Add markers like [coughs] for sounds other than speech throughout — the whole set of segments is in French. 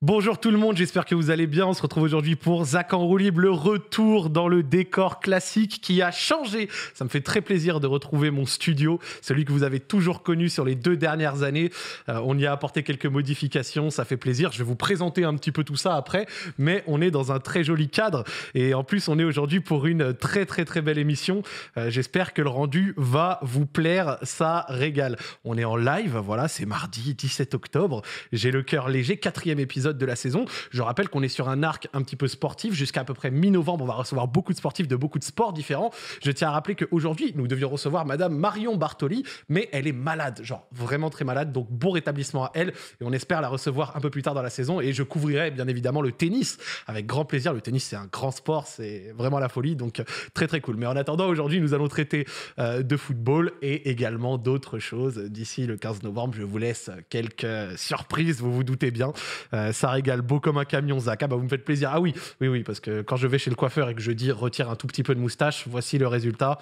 Bonjour tout le monde, j'espère que vous allez bien. On se retrouve aujourd'hui pour Zach en roue le retour dans le décor classique qui a changé. Ça me fait très plaisir de retrouver mon studio, celui que vous avez toujours connu sur les deux dernières années. Euh, on y a apporté quelques modifications, ça fait plaisir. Je vais vous présenter un petit peu tout ça après, mais on est dans un très joli cadre et en plus on est aujourd'hui pour une très très très belle émission. Euh, j'espère que le rendu va vous plaire, ça régale. On est en live, voilà, c'est mardi 17 octobre. J'ai le cœur léger, quatrième épisode de la saison. Je rappelle qu'on est sur un arc un petit peu sportif. Jusqu'à à peu près mi-novembre, on va recevoir beaucoup de sportifs de beaucoup de sports différents. Je tiens à rappeler qu'aujourd'hui, nous devions recevoir Madame Marion Bartoli, mais elle est malade, genre vraiment très malade. Donc bon rétablissement à elle. Et on espère la recevoir un peu plus tard dans la saison. Et je couvrirai bien évidemment le tennis avec grand plaisir. Le tennis, c'est un grand sport. C'est vraiment la folie. Donc très très cool. Mais en attendant, aujourd'hui, nous allons traiter euh, de football et également d'autres choses. D'ici le 15 novembre, je vous laisse quelques surprises, vous vous doutez bien. Euh, ça régale beau comme un camion, Zach. Ah bah vous me faites plaisir. Ah oui, oui, oui, parce que quand je vais chez le coiffeur et que je dis retire un tout petit peu de moustache, voici le résultat.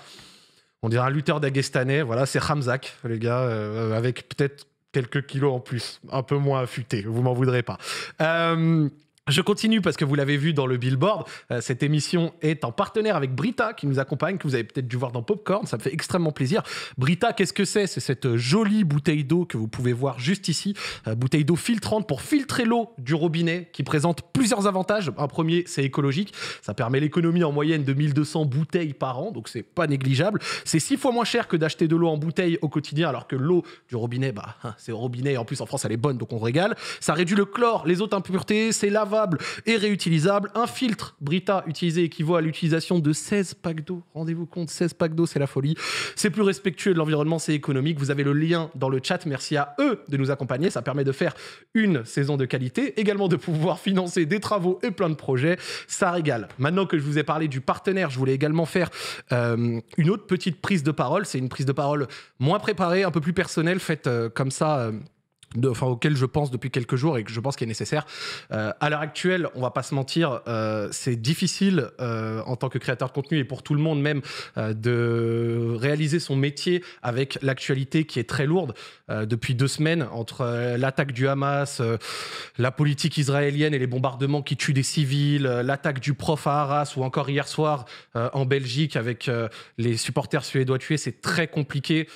On dirait un lutteur daguestanais. Voilà, c'est Ramzak, les gars, euh, avec peut-être quelques kilos en plus, un peu moins affûté. Vous m'en voudrez pas. Euh, je continue parce que vous l'avez vu dans le billboard, euh, cette émission est en partenaire avec Brita qui nous accompagne, que vous avez peut-être dû voir dans Popcorn, ça me fait extrêmement plaisir. Brita, qu'est-ce que c'est C'est cette jolie bouteille d'eau que vous pouvez voir juste ici, euh, bouteille d'eau filtrante pour filtrer l'eau du robinet qui présente plusieurs avantages. Un premier, c'est écologique, ça permet l'économie en moyenne de 1200 bouteilles par an, donc c'est pas négligeable. C'est six fois moins cher que d'acheter de l'eau en bouteille au quotidien alors que l'eau du robinet, bah, hein, c'est au robinet en plus en France elle est bonne donc on régale. Ça réduit le chlore, les autres impuretés, c'est l'avant et réutilisable. Un filtre Brita utilisé équivaut à l'utilisation de 16 packs d'eau. Rendez-vous compte, 16 packs d'eau, c'est la folie. C'est plus respectueux de l'environnement, c'est économique. Vous avez le lien dans le chat. Merci à eux de nous accompagner. Ça permet de faire une saison de qualité, également de pouvoir financer des travaux et plein de projets. Ça régale. Maintenant que je vous ai parlé du partenaire, je voulais également faire euh, une autre petite prise de parole. C'est une prise de parole moins préparée, un peu plus personnelle, faite euh, comme ça. Euh, enfin, auquel je pense depuis quelques jours et que je pense qu'il est nécessaire. Euh, à l'heure actuelle, on va pas se mentir, euh, c'est difficile euh, en tant que créateur de contenu et pour tout le monde même de réaliser son métier avec l'actualité qui est très lourde depuis deux semaines entre l'attaque du Hamas, la politique israélienne et les bombardements qui tuent des civils, l'attaque du prof à Arras ou encore hier soir en Belgique avec les supporters suédois tués. C'est très compliqué.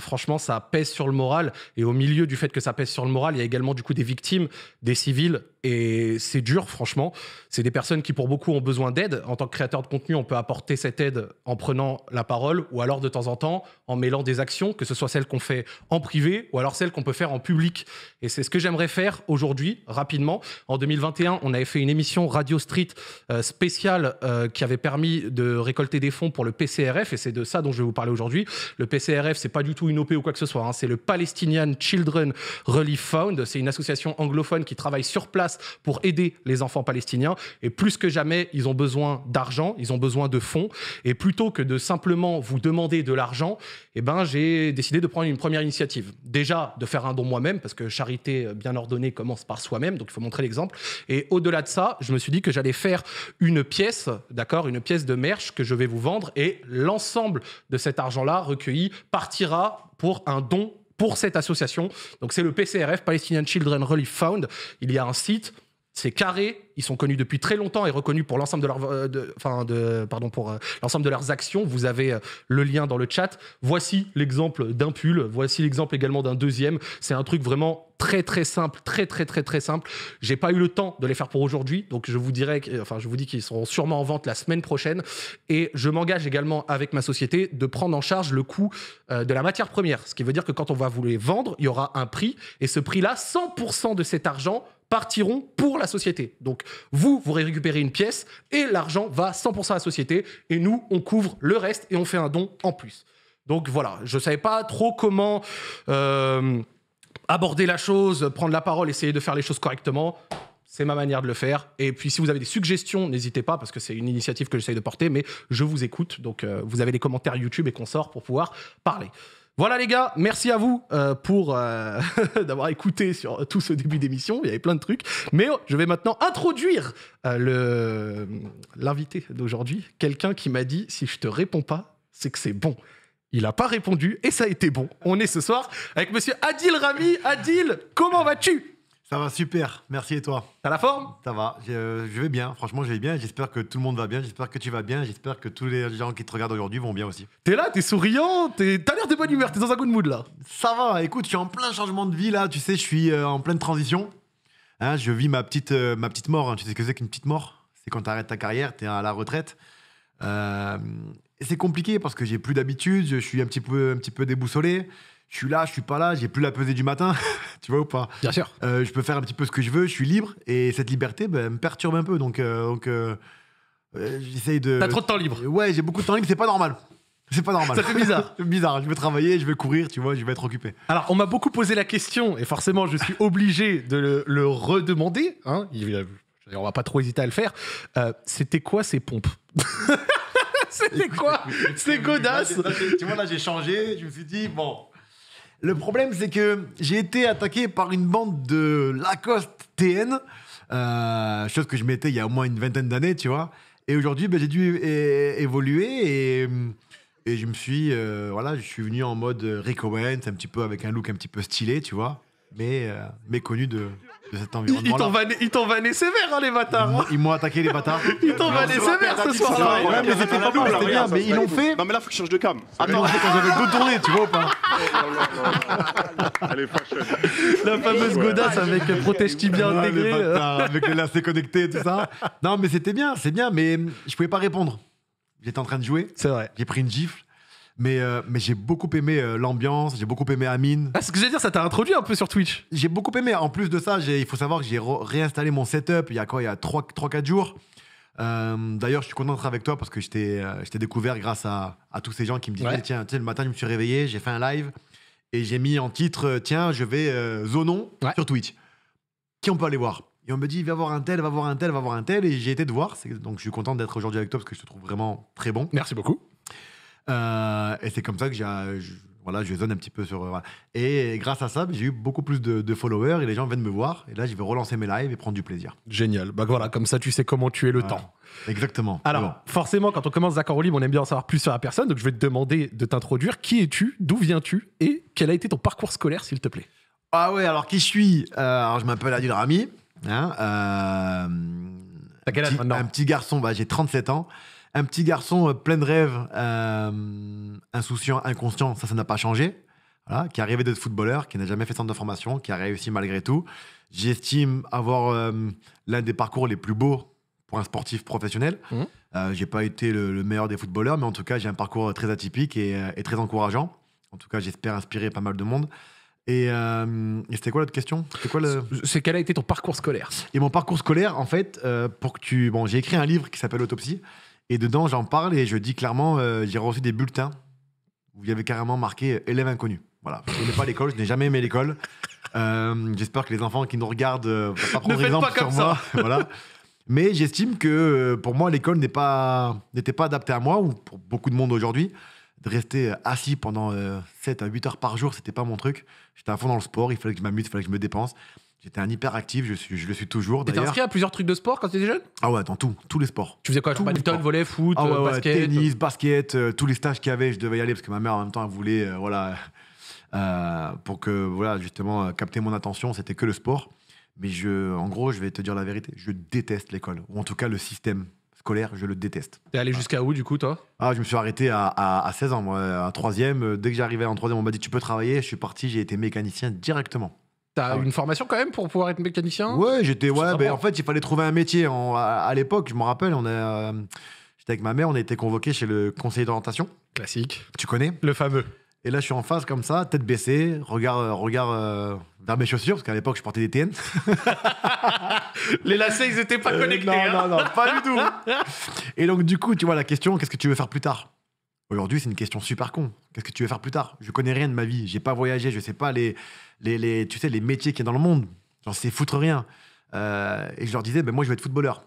franchement, ça pèse sur le moral et au milieu du fait que ça sur le moral. Il y a également du coup des victimes, des civils et c'est dur, franchement. C'est des personnes qui, pour beaucoup, ont besoin d'aide. En tant que créateur de contenu, on peut apporter cette aide en prenant la parole ou alors de temps en temps en mêlant des actions, que ce soit celles qu'on fait en privé ou alors celles qu'on peut faire en public. Et c'est ce que j'aimerais faire aujourd'hui, rapidement. En 2021, on avait fait une émission Radio Street euh, spéciale euh, qui avait permis de récolter des fonds pour le PCRF. Et c'est de ça dont je vais vous parler aujourd'hui. Le PCRF, c'est pas du tout une OP ou quoi que ce soit. Hein. C'est le Palestinian Children Relief Fund. C'est une association anglophone qui travaille sur place pour aider les enfants palestiniens. Et plus que jamais, ils ont besoin d'argent, ils ont besoin de fonds. Et plutôt que de simplement vous demander de l'argent, eh ben, j'ai décidé de prendre une première initiative. Déjà, de faire un don moi-même, parce que charité euh, bien ordonnée commence par soi-même, donc il faut montrer l'exemple. Et au-delà de ça, je me suis dit que j'allais faire une pièce, d'accord, une pièce de merch que je vais vous vendre. Et l'ensemble de cet argent-là recueilli partira pour un don pour cette association. Donc c'est le PCRF, Palestinian Children Relief Fund. Il y a un site, c'est carré, ils sont connus depuis très longtemps et reconnus pour l'ensemble de leurs, euh, enfin de, pardon, pour euh, l'ensemble de leurs actions. Vous avez euh, le lien dans le chat. Voici l'exemple d'un pull. Voici l'exemple également d'un deuxième. C'est un truc vraiment très très simple, très très très très simple. J'ai pas eu le temps de les faire pour aujourd'hui, donc je vous dirai, enfin je vous dis qu'ils seront sûrement en vente la semaine prochaine. Et je m'engage également avec ma société de prendre en charge le coût de la matière première. Ce qui veut dire que quand on va vous les vendre, il y aura un prix et ce prix-là, 100% de cet argent partiront pour la société. Donc vous, vous récupérez une pièce et l'argent va 100% à la société et nous, on couvre le reste et on fait un don en plus. Donc voilà, je ne savais pas trop comment euh, aborder la chose, prendre la parole, essayer de faire les choses correctement. C'est ma manière de le faire. Et puis si vous avez des suggestions, n'hésitez pas, parce que c'est une initiative que j'essaye de porter, mais je vous écoute. Donc euh, vous avez des commentaires YouTube et qu'on sort pour pouvoir parler. Voilà les gars, merci à vous euh, pour euh, [laughs] d'avoir écouté sur tout ce début d'émission. Il y avait plein de trucs. Mais oh, je vais maintenant introduire euh, l'invité d'aujourd'hui. Quelqu'un qui m'a dit si je te réponds pas, c'est que c'est bon. Il n'a pas répondu et ça a été bon. On est ce soir avec monsieur Adil Rami. Adil, comment vas-tu ça va super, merci et toi T'as la forme Ça va, je, vais bien, franchement je vais bien, j'espère que tout le monde va bien, j'espère que tu vas bien, j'espère que tous les gens qui te regardent aujourd'hui vont bien aussi. T'es là, t'es souriant, t'as l'air de bonne humeur, t'es dans un good mood là. Ça va, écoute, je suis en plein changement de vie là, tu sais, je suis euh, en pleine transition. Hein, je vis ma petite, euh, ma petite mort, hein. tu sais ce que c'est qu'une petite mort C'est quand t'arrêtes ta carrière, t'es à la retraite. Euh, c'est compliqué parce que j'ai plus d'habitude, je suis un petit peu, un petit peu déboussolé je suis là, je suis pas là, j'ai plus la pesée du matin, [laughs] tu vois ou pas Bien sûr. Euh, je peux faire un petit peu ce que je veux, je suis libre et cette liberté bah, me perturbe un peu. Donc, euh, euh, j'essaye de. T'as trop de temps libre. Ouais, j'ai beaucoup de temps libre, c'est pas normal. C'est pas normal. Ça fait bizarre. [laughs] bizarre. Je veux travailler, je vais courir, tu vois, je vais être occupé. Alors, on m'a beaucoup posé la question et forcément, je suis obligé de le, redemander. Hein. on va pas trop hésiter à le faire. C'était quoi ces pompes [laughs] C'était quoi C'est godasses Tu vois, là, j'ai changé. Je me suis dit, bon, le problème, c'est que j'ai été attaqué par une bande de Lacoste TN, euh, chose que je mettais il y a au moins une vingtaine d'années, tu vois. Et aujourd'hui, ben, j'ai dû évoluer et, je me suis, euh, voilà, je suis venu en mode Rick Owens, un petit peu avec un look un petit peu stylé, tu vois, mais euh, méconnu de, ils t'ont vanné sévère, hein, les bâtards. Hein. Ils m'ont attaqué, les bâtards. [laughs] Ils t'ont vanné sévère ce soir-là. Ouais, mais c'était pas mal, c'était bien, mais ils l'ont fait. Non, mais là, faut que je change de cam. Attends, ah, quand j'avais le dos tu vois ou pas Elle La fameuse godasse avec euh, protège tibia ah, intégré. Euh. Avec les lacets connectés, tout ça. Non, mais c'était bien, c'est bien, mais je pouvais pas répondre. J'étais en train de jouer. C'est vrai. J'ai pris une gifle. Mais, euh, mais j'ai beaucoup aimé euh, l'ambiance, j'ai beaucoup aimé Amine. Ah, ce que je veux dire, ça t'a introduit un peu sur Twitch. J'ai beaucoup aimé. En plus de ça, il faut savoir que j'ai réinstallé mon setup il y a quoi Il y a 3-4 jours. Euh, d'ailleurs, je suis content d'être avec toi parce que je t'ai découvert grâce à, tous ces gens qui me disent Tiens, le matin, je me suis réveillé, j'ai fait un live et j'ai mis en titre Tiens, je vais zonon sur Twitch. Qui on peut aller voir et on me dit, va voir un tel, va voir un tel, va voir un tel. Et j'ai été de voir. Donc je suis content d'être aujourd'hui avec toi parce que je te trouve vraiment très bon. Merci beaucoup. Euh, et c'est comme ça que j'ai, voilà, je zone un petit peu sur. Euh, et grâce à ça, ben, j'ai eu beaucoup plus de, followers et les gens viennent me voir. Et là, je vais relancer mes lives et prendre du plaisir. Génial. Bah voilà, comme ça, tu sais comment tuer le temps. Exactement. Alors, forcément, quand on commence Zaccord Libre, on aime bien en savoir plus sur la personne. Donc, je vais te demander de t'introduire. Qui es-tu D'où viens-tu Et quel a été ton parcours scolaire, s'il te plaît Ah ouais, alors qui je suis euh, Alors, je m'appelle Adil Rami. Hein, T'as quel âge maintenant Un petit garçon, bah, j'ai 37 ans un petit garçon euh, plein de rêves, euh, insouciant, inconscient, ça, ça n'a pas changé. qui a rêvé d'être footballeur, qui n'a jamais fait centre de formation, qui a réussi malgré tout. J'estime avoir euh, l'un des parcours les plus beaux pour un sportif professionnel. Je mmh. n'ai j'ai pas été le, meilleur des footballeurs, mais en tout cas, j'ai un parcours très atypique et, très encourageant. En tout cas, j'espère inspirer pas mal de monde. Et, c'était quoi l'autre question C'est quoi C'est quel a été ton parcours scolaire Et mon parcours scolaire, en fait, pour que tu... Bon, j'ai écrit un livre qui s'appelle Autopsie, et dedans, j'en parle et je dis clairement, euh, j'ai reçu des bulletins où il y avait carrément marqué euh, élève inconnu. Voilà, je n'ai pas l'école, je n'ai jamais aimé l'école. Euh, j'espère que les enfants qui nous regardent vont pas prendre exemple sur moi. [laughs] voilà. Mais j'estime que pour moi, l'école n'était pas, adaptée à moi ou pour beaucoup de monde aujourd'hui. De rester assis pendant 7 à 8 heures par jour, c'était pas mon truc. J'étais à fond dans le sport, il fallait que je m'amuse, il fallait que je me dépense. J'étais un hyperactif, je, je le suis toujours. T'étais inscrit à plusieurs trucs de sport quand t'étais jeune Ah ouais, dans tout, tous les sports. Tu faisais quoi Badminton, volley, foot, ah euh, basket Tennis, euh basket, euh, tous les stages qu'il y avait, je devais y aller parce que ma mère en même temps elle voulait, voilà, pour que, voilà, justement, capter mon attention, c'était que le sport. Mais je, en gros, je vais te dire la vérité, je déteste l'école, ou en tout cas le système scolaire, je le déteste. T'es allé jusqu'à où du coup, toi Ah, je me suis arrêté à, 16 ans, moi, à troisième. Dès que j'arrivais en troisième, on m'a dit tu peux travailler, je suis parti, j'ai été mécanicien directement. T'as ah une formation quand même pour pouvoir être mécanicien Ouais, j'étais. Ouais, mais ben, en fait, il fallait trouver un métier. à, l'époque, je me rappelle, on a. Euh, j'étais avec ma mère, on a été convoqué chez le conseiller d'orientation. Classique. Tu connais Le fameux. Et là, je suis en face comme ça, tête baissée, regard, euh, regard euh, vers mes chaussures, parce qu'à l'époque, je portais des TN. [laughs] Les lacets, ils n'étaient pas connectés. non, non, hein. non, pas du tout. [laughs] Et donc, du coup, tu vois, la question, qu'est-ce que tu veux faire plus tard Aujourd'hui, c'est une question super con. Qu'est-ce que tu veux faire plus tard Je connais rien de ma vie. J'ai pas voyagé, je sais pas les les, tu sais, les métiers qu'il y a dans le monde. J'en sais foutre rien. Euh, et je leur disais, ben, moi, je vais être footballeur.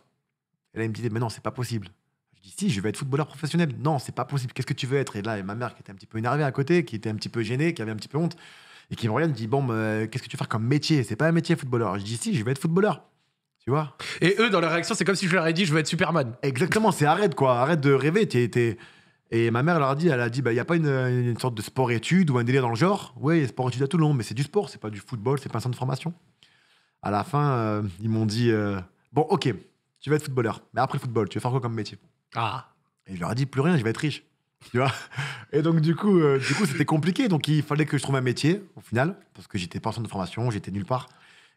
Et là, ils me disaient, mais non, c'est pas possible. Je dis, si, je vais être footballeur professionnel. Non, c'est pas possible. Qu'est-ce que tu veux être Et là, ma mère, qui était un petit peu énervée à côté, qui était un petit peu gênée, qui avait un petit peu honte, et qui me regarde, me dit, bon, euh, qu'est-ce que tu veux faire comme métier C'est pas un métier footballeur. Je dis, si, je vais être footballeur. Tu vois Et eux, dans leur réaction, c'est comme si je leur ai dit, je veux être Superman. Exactement, c'est arrête, quoi. Arrête de rêver. tu et ma mère, elle leur a dit, elle a dit, il bah, y n'y a pas une, sorte de sport étude ou un délire dans le genre. Oui, sport-études à Toulon, mais c'est du sport, c'est pas du football, c'est pas un centre de formation. À la fin, euh, ils m'ont dit, euh, bon, ok, tu vas être footballeur, mais après le football, tu vas faire quoi comme métier Ah Et je leur ai dit, plus rien, je vais être riche. Tu vois [laughs] Et donc, du coup, euh, du coup, c'était compliqué. Donc, il fallait que je trouve un métier, au final, parce que j'étais pas en centre de formation, j'étais nulle part.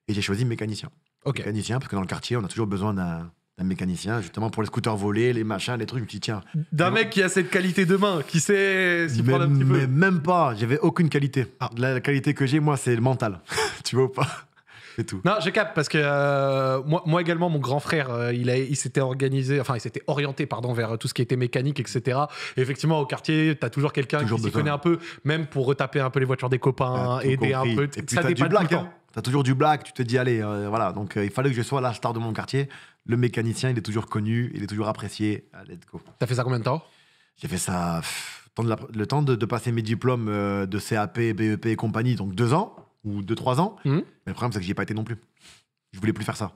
Et j'ai choisi mécanicien. Mécanicien, parce que dans le quartier, on a toujours besoin d'un mécanicien, justement, pour les scooters volés, les machins, les trucs. Je me suis tiens. D'un mec qui a cette qualité de main, qui sait prendre un petit peu. Mais même pas, j'avais aucune qualité. Ah. La, qualité que j'ai, moi, c'est le mental. [laughs] tu vois ou pas c'est tout. Non, je cap parce que euh, moi, également, mon grand frère, euh, il, s'était organisé, enfin, il s'était orienté, pardon, vers tout ce qui était mécanique, etc. Et effectivement, au quartier, t'as toujours quelqu'un qui s'y connaît un peu, même pour retaper un peu les voitures des copains, aider un peu. Et puis, ça as du black, hein. T'as toujours du black, tu te dis, allez, euh, voilà. Donc, il fallait que je sois la star de mon quartier le mécanicien, il est toujours connu, il est toujours apprécié à Let's T'as fait ça combien de temps J'ai fait ça le temps de, passer mes diplômes euh, de CAP, BEP et compagnie, donc deux ans ou deux, trois ans. Hmm. Mais le problème, c'est que j'y ai pas été non plus. Je voulais plus faire ça.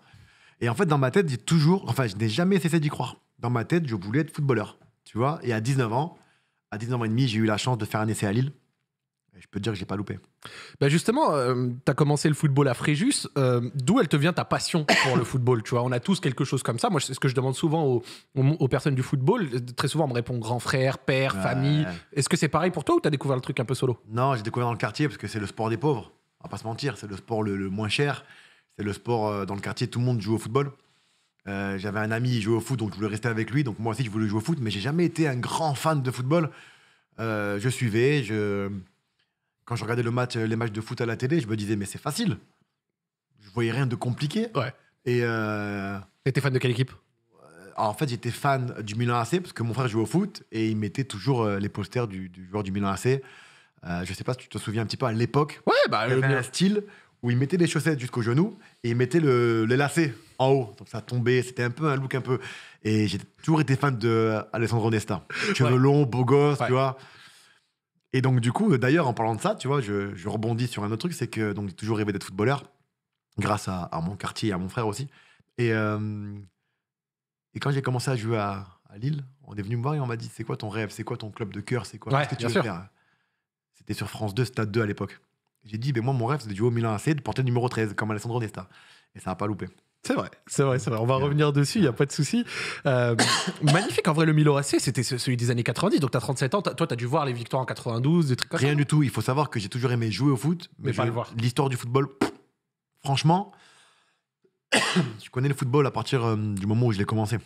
Et en fait, dans ma tête, j'ai toujours, enfin, je n'ai jamais cessé d'y croire. Dans ma tête, je voulais être footballeur, tu vois. Et à 19 ans, à 19 ans et demi, j'ai eu la chance de faire un essai à Lille je peux te dire que j'ai pas loupé. Bah, justement, euh, tu as commencé le football à Fréjus. Euh, d'où elle te vient ta passion pour le football Tu vois, on a tous quelque chose comme ça. Moi, c'est ce que je demande souvent aux, aux, personnes du football. Très souvent, on me répond grand frère, père, famille. Est-ce que c'est pareil pour toi ou tu as découvert le truc un peu solo Non, j'ai découvert dans le quartier parce que c'est le sport des pauvres. On va pas se mentir, c'est le sport le, moins cher. C'est le sport euh, dans le quartier, tout le monde joue au football. J'avais un ami, qui jouait au foot, donc je voulais rester avec lui. Donc moi aussi, je voulais jouer au foot, mais j'ai jamais été un grand fan de football. je suivais, je quand je regardais le match, euh, les matchs de foot à la télé, je me disais, mais c'est facile. Je voyais rien de compliqué. Ouais. Et. Euh, T'étais fan de quelle équipe euh, en fait, j'étais fan du Milan AC parce que mon frère jouait au foot et il mettait toujours euh, les posters du, joueur du Milan AC. Euh, je sais pas si tu te souviens un petit peu à l'époque. Ouais, bah, le... un style où il mettait les chaussettes jusqu'au genou et il mettait le, les lacets en haut. Donc ça tombait. C'était un peu un look un peu. Et j'ai toujours été fan de Alessandro Nesta. Cheveux longs, beau gosse, tu vois. Et donc, du coup, d'ailleurs, en parlant de ça, tu vois, je, rebondis sur un autre truc, c'est que donc, j'ai toujours rêvé d'être footballeur, grâce à, mon quartier et à mon frère aussi. Et, euh, et quand j'ai commencé à jouer à, Lille, on est venu me voir et on m'a dit C'est quoi ton rêve C'est quoi ton club de cœur C'est quoi ce que tu veux faire C'était sur France 2, Stade 2 à l'époque. J'ai dit ben Moi, mon rêve, c'est de jouer au Milan AC, de porter le numéro 13, comme Alessandro Nesta. Et ça n'a pas loupé. C'est vrai, c'est vrai, c'est vrai. On va revenir dessus, il n'y a pas de souci. Euh, [coughs] magnifique, en vrai, le Milo AC, c'était celui des années 90. Donc, tu as 37 ans, toi, tu as dû voir les victoires en 92, des trucs comme Rien ça. du tout. Il faut savoir que j'ai toujours aimé jouer au foot, mais, pas voir. L'histoire du football, franchement, je [coughs] connais le football à partir euh, du moment où je l'ai commencé,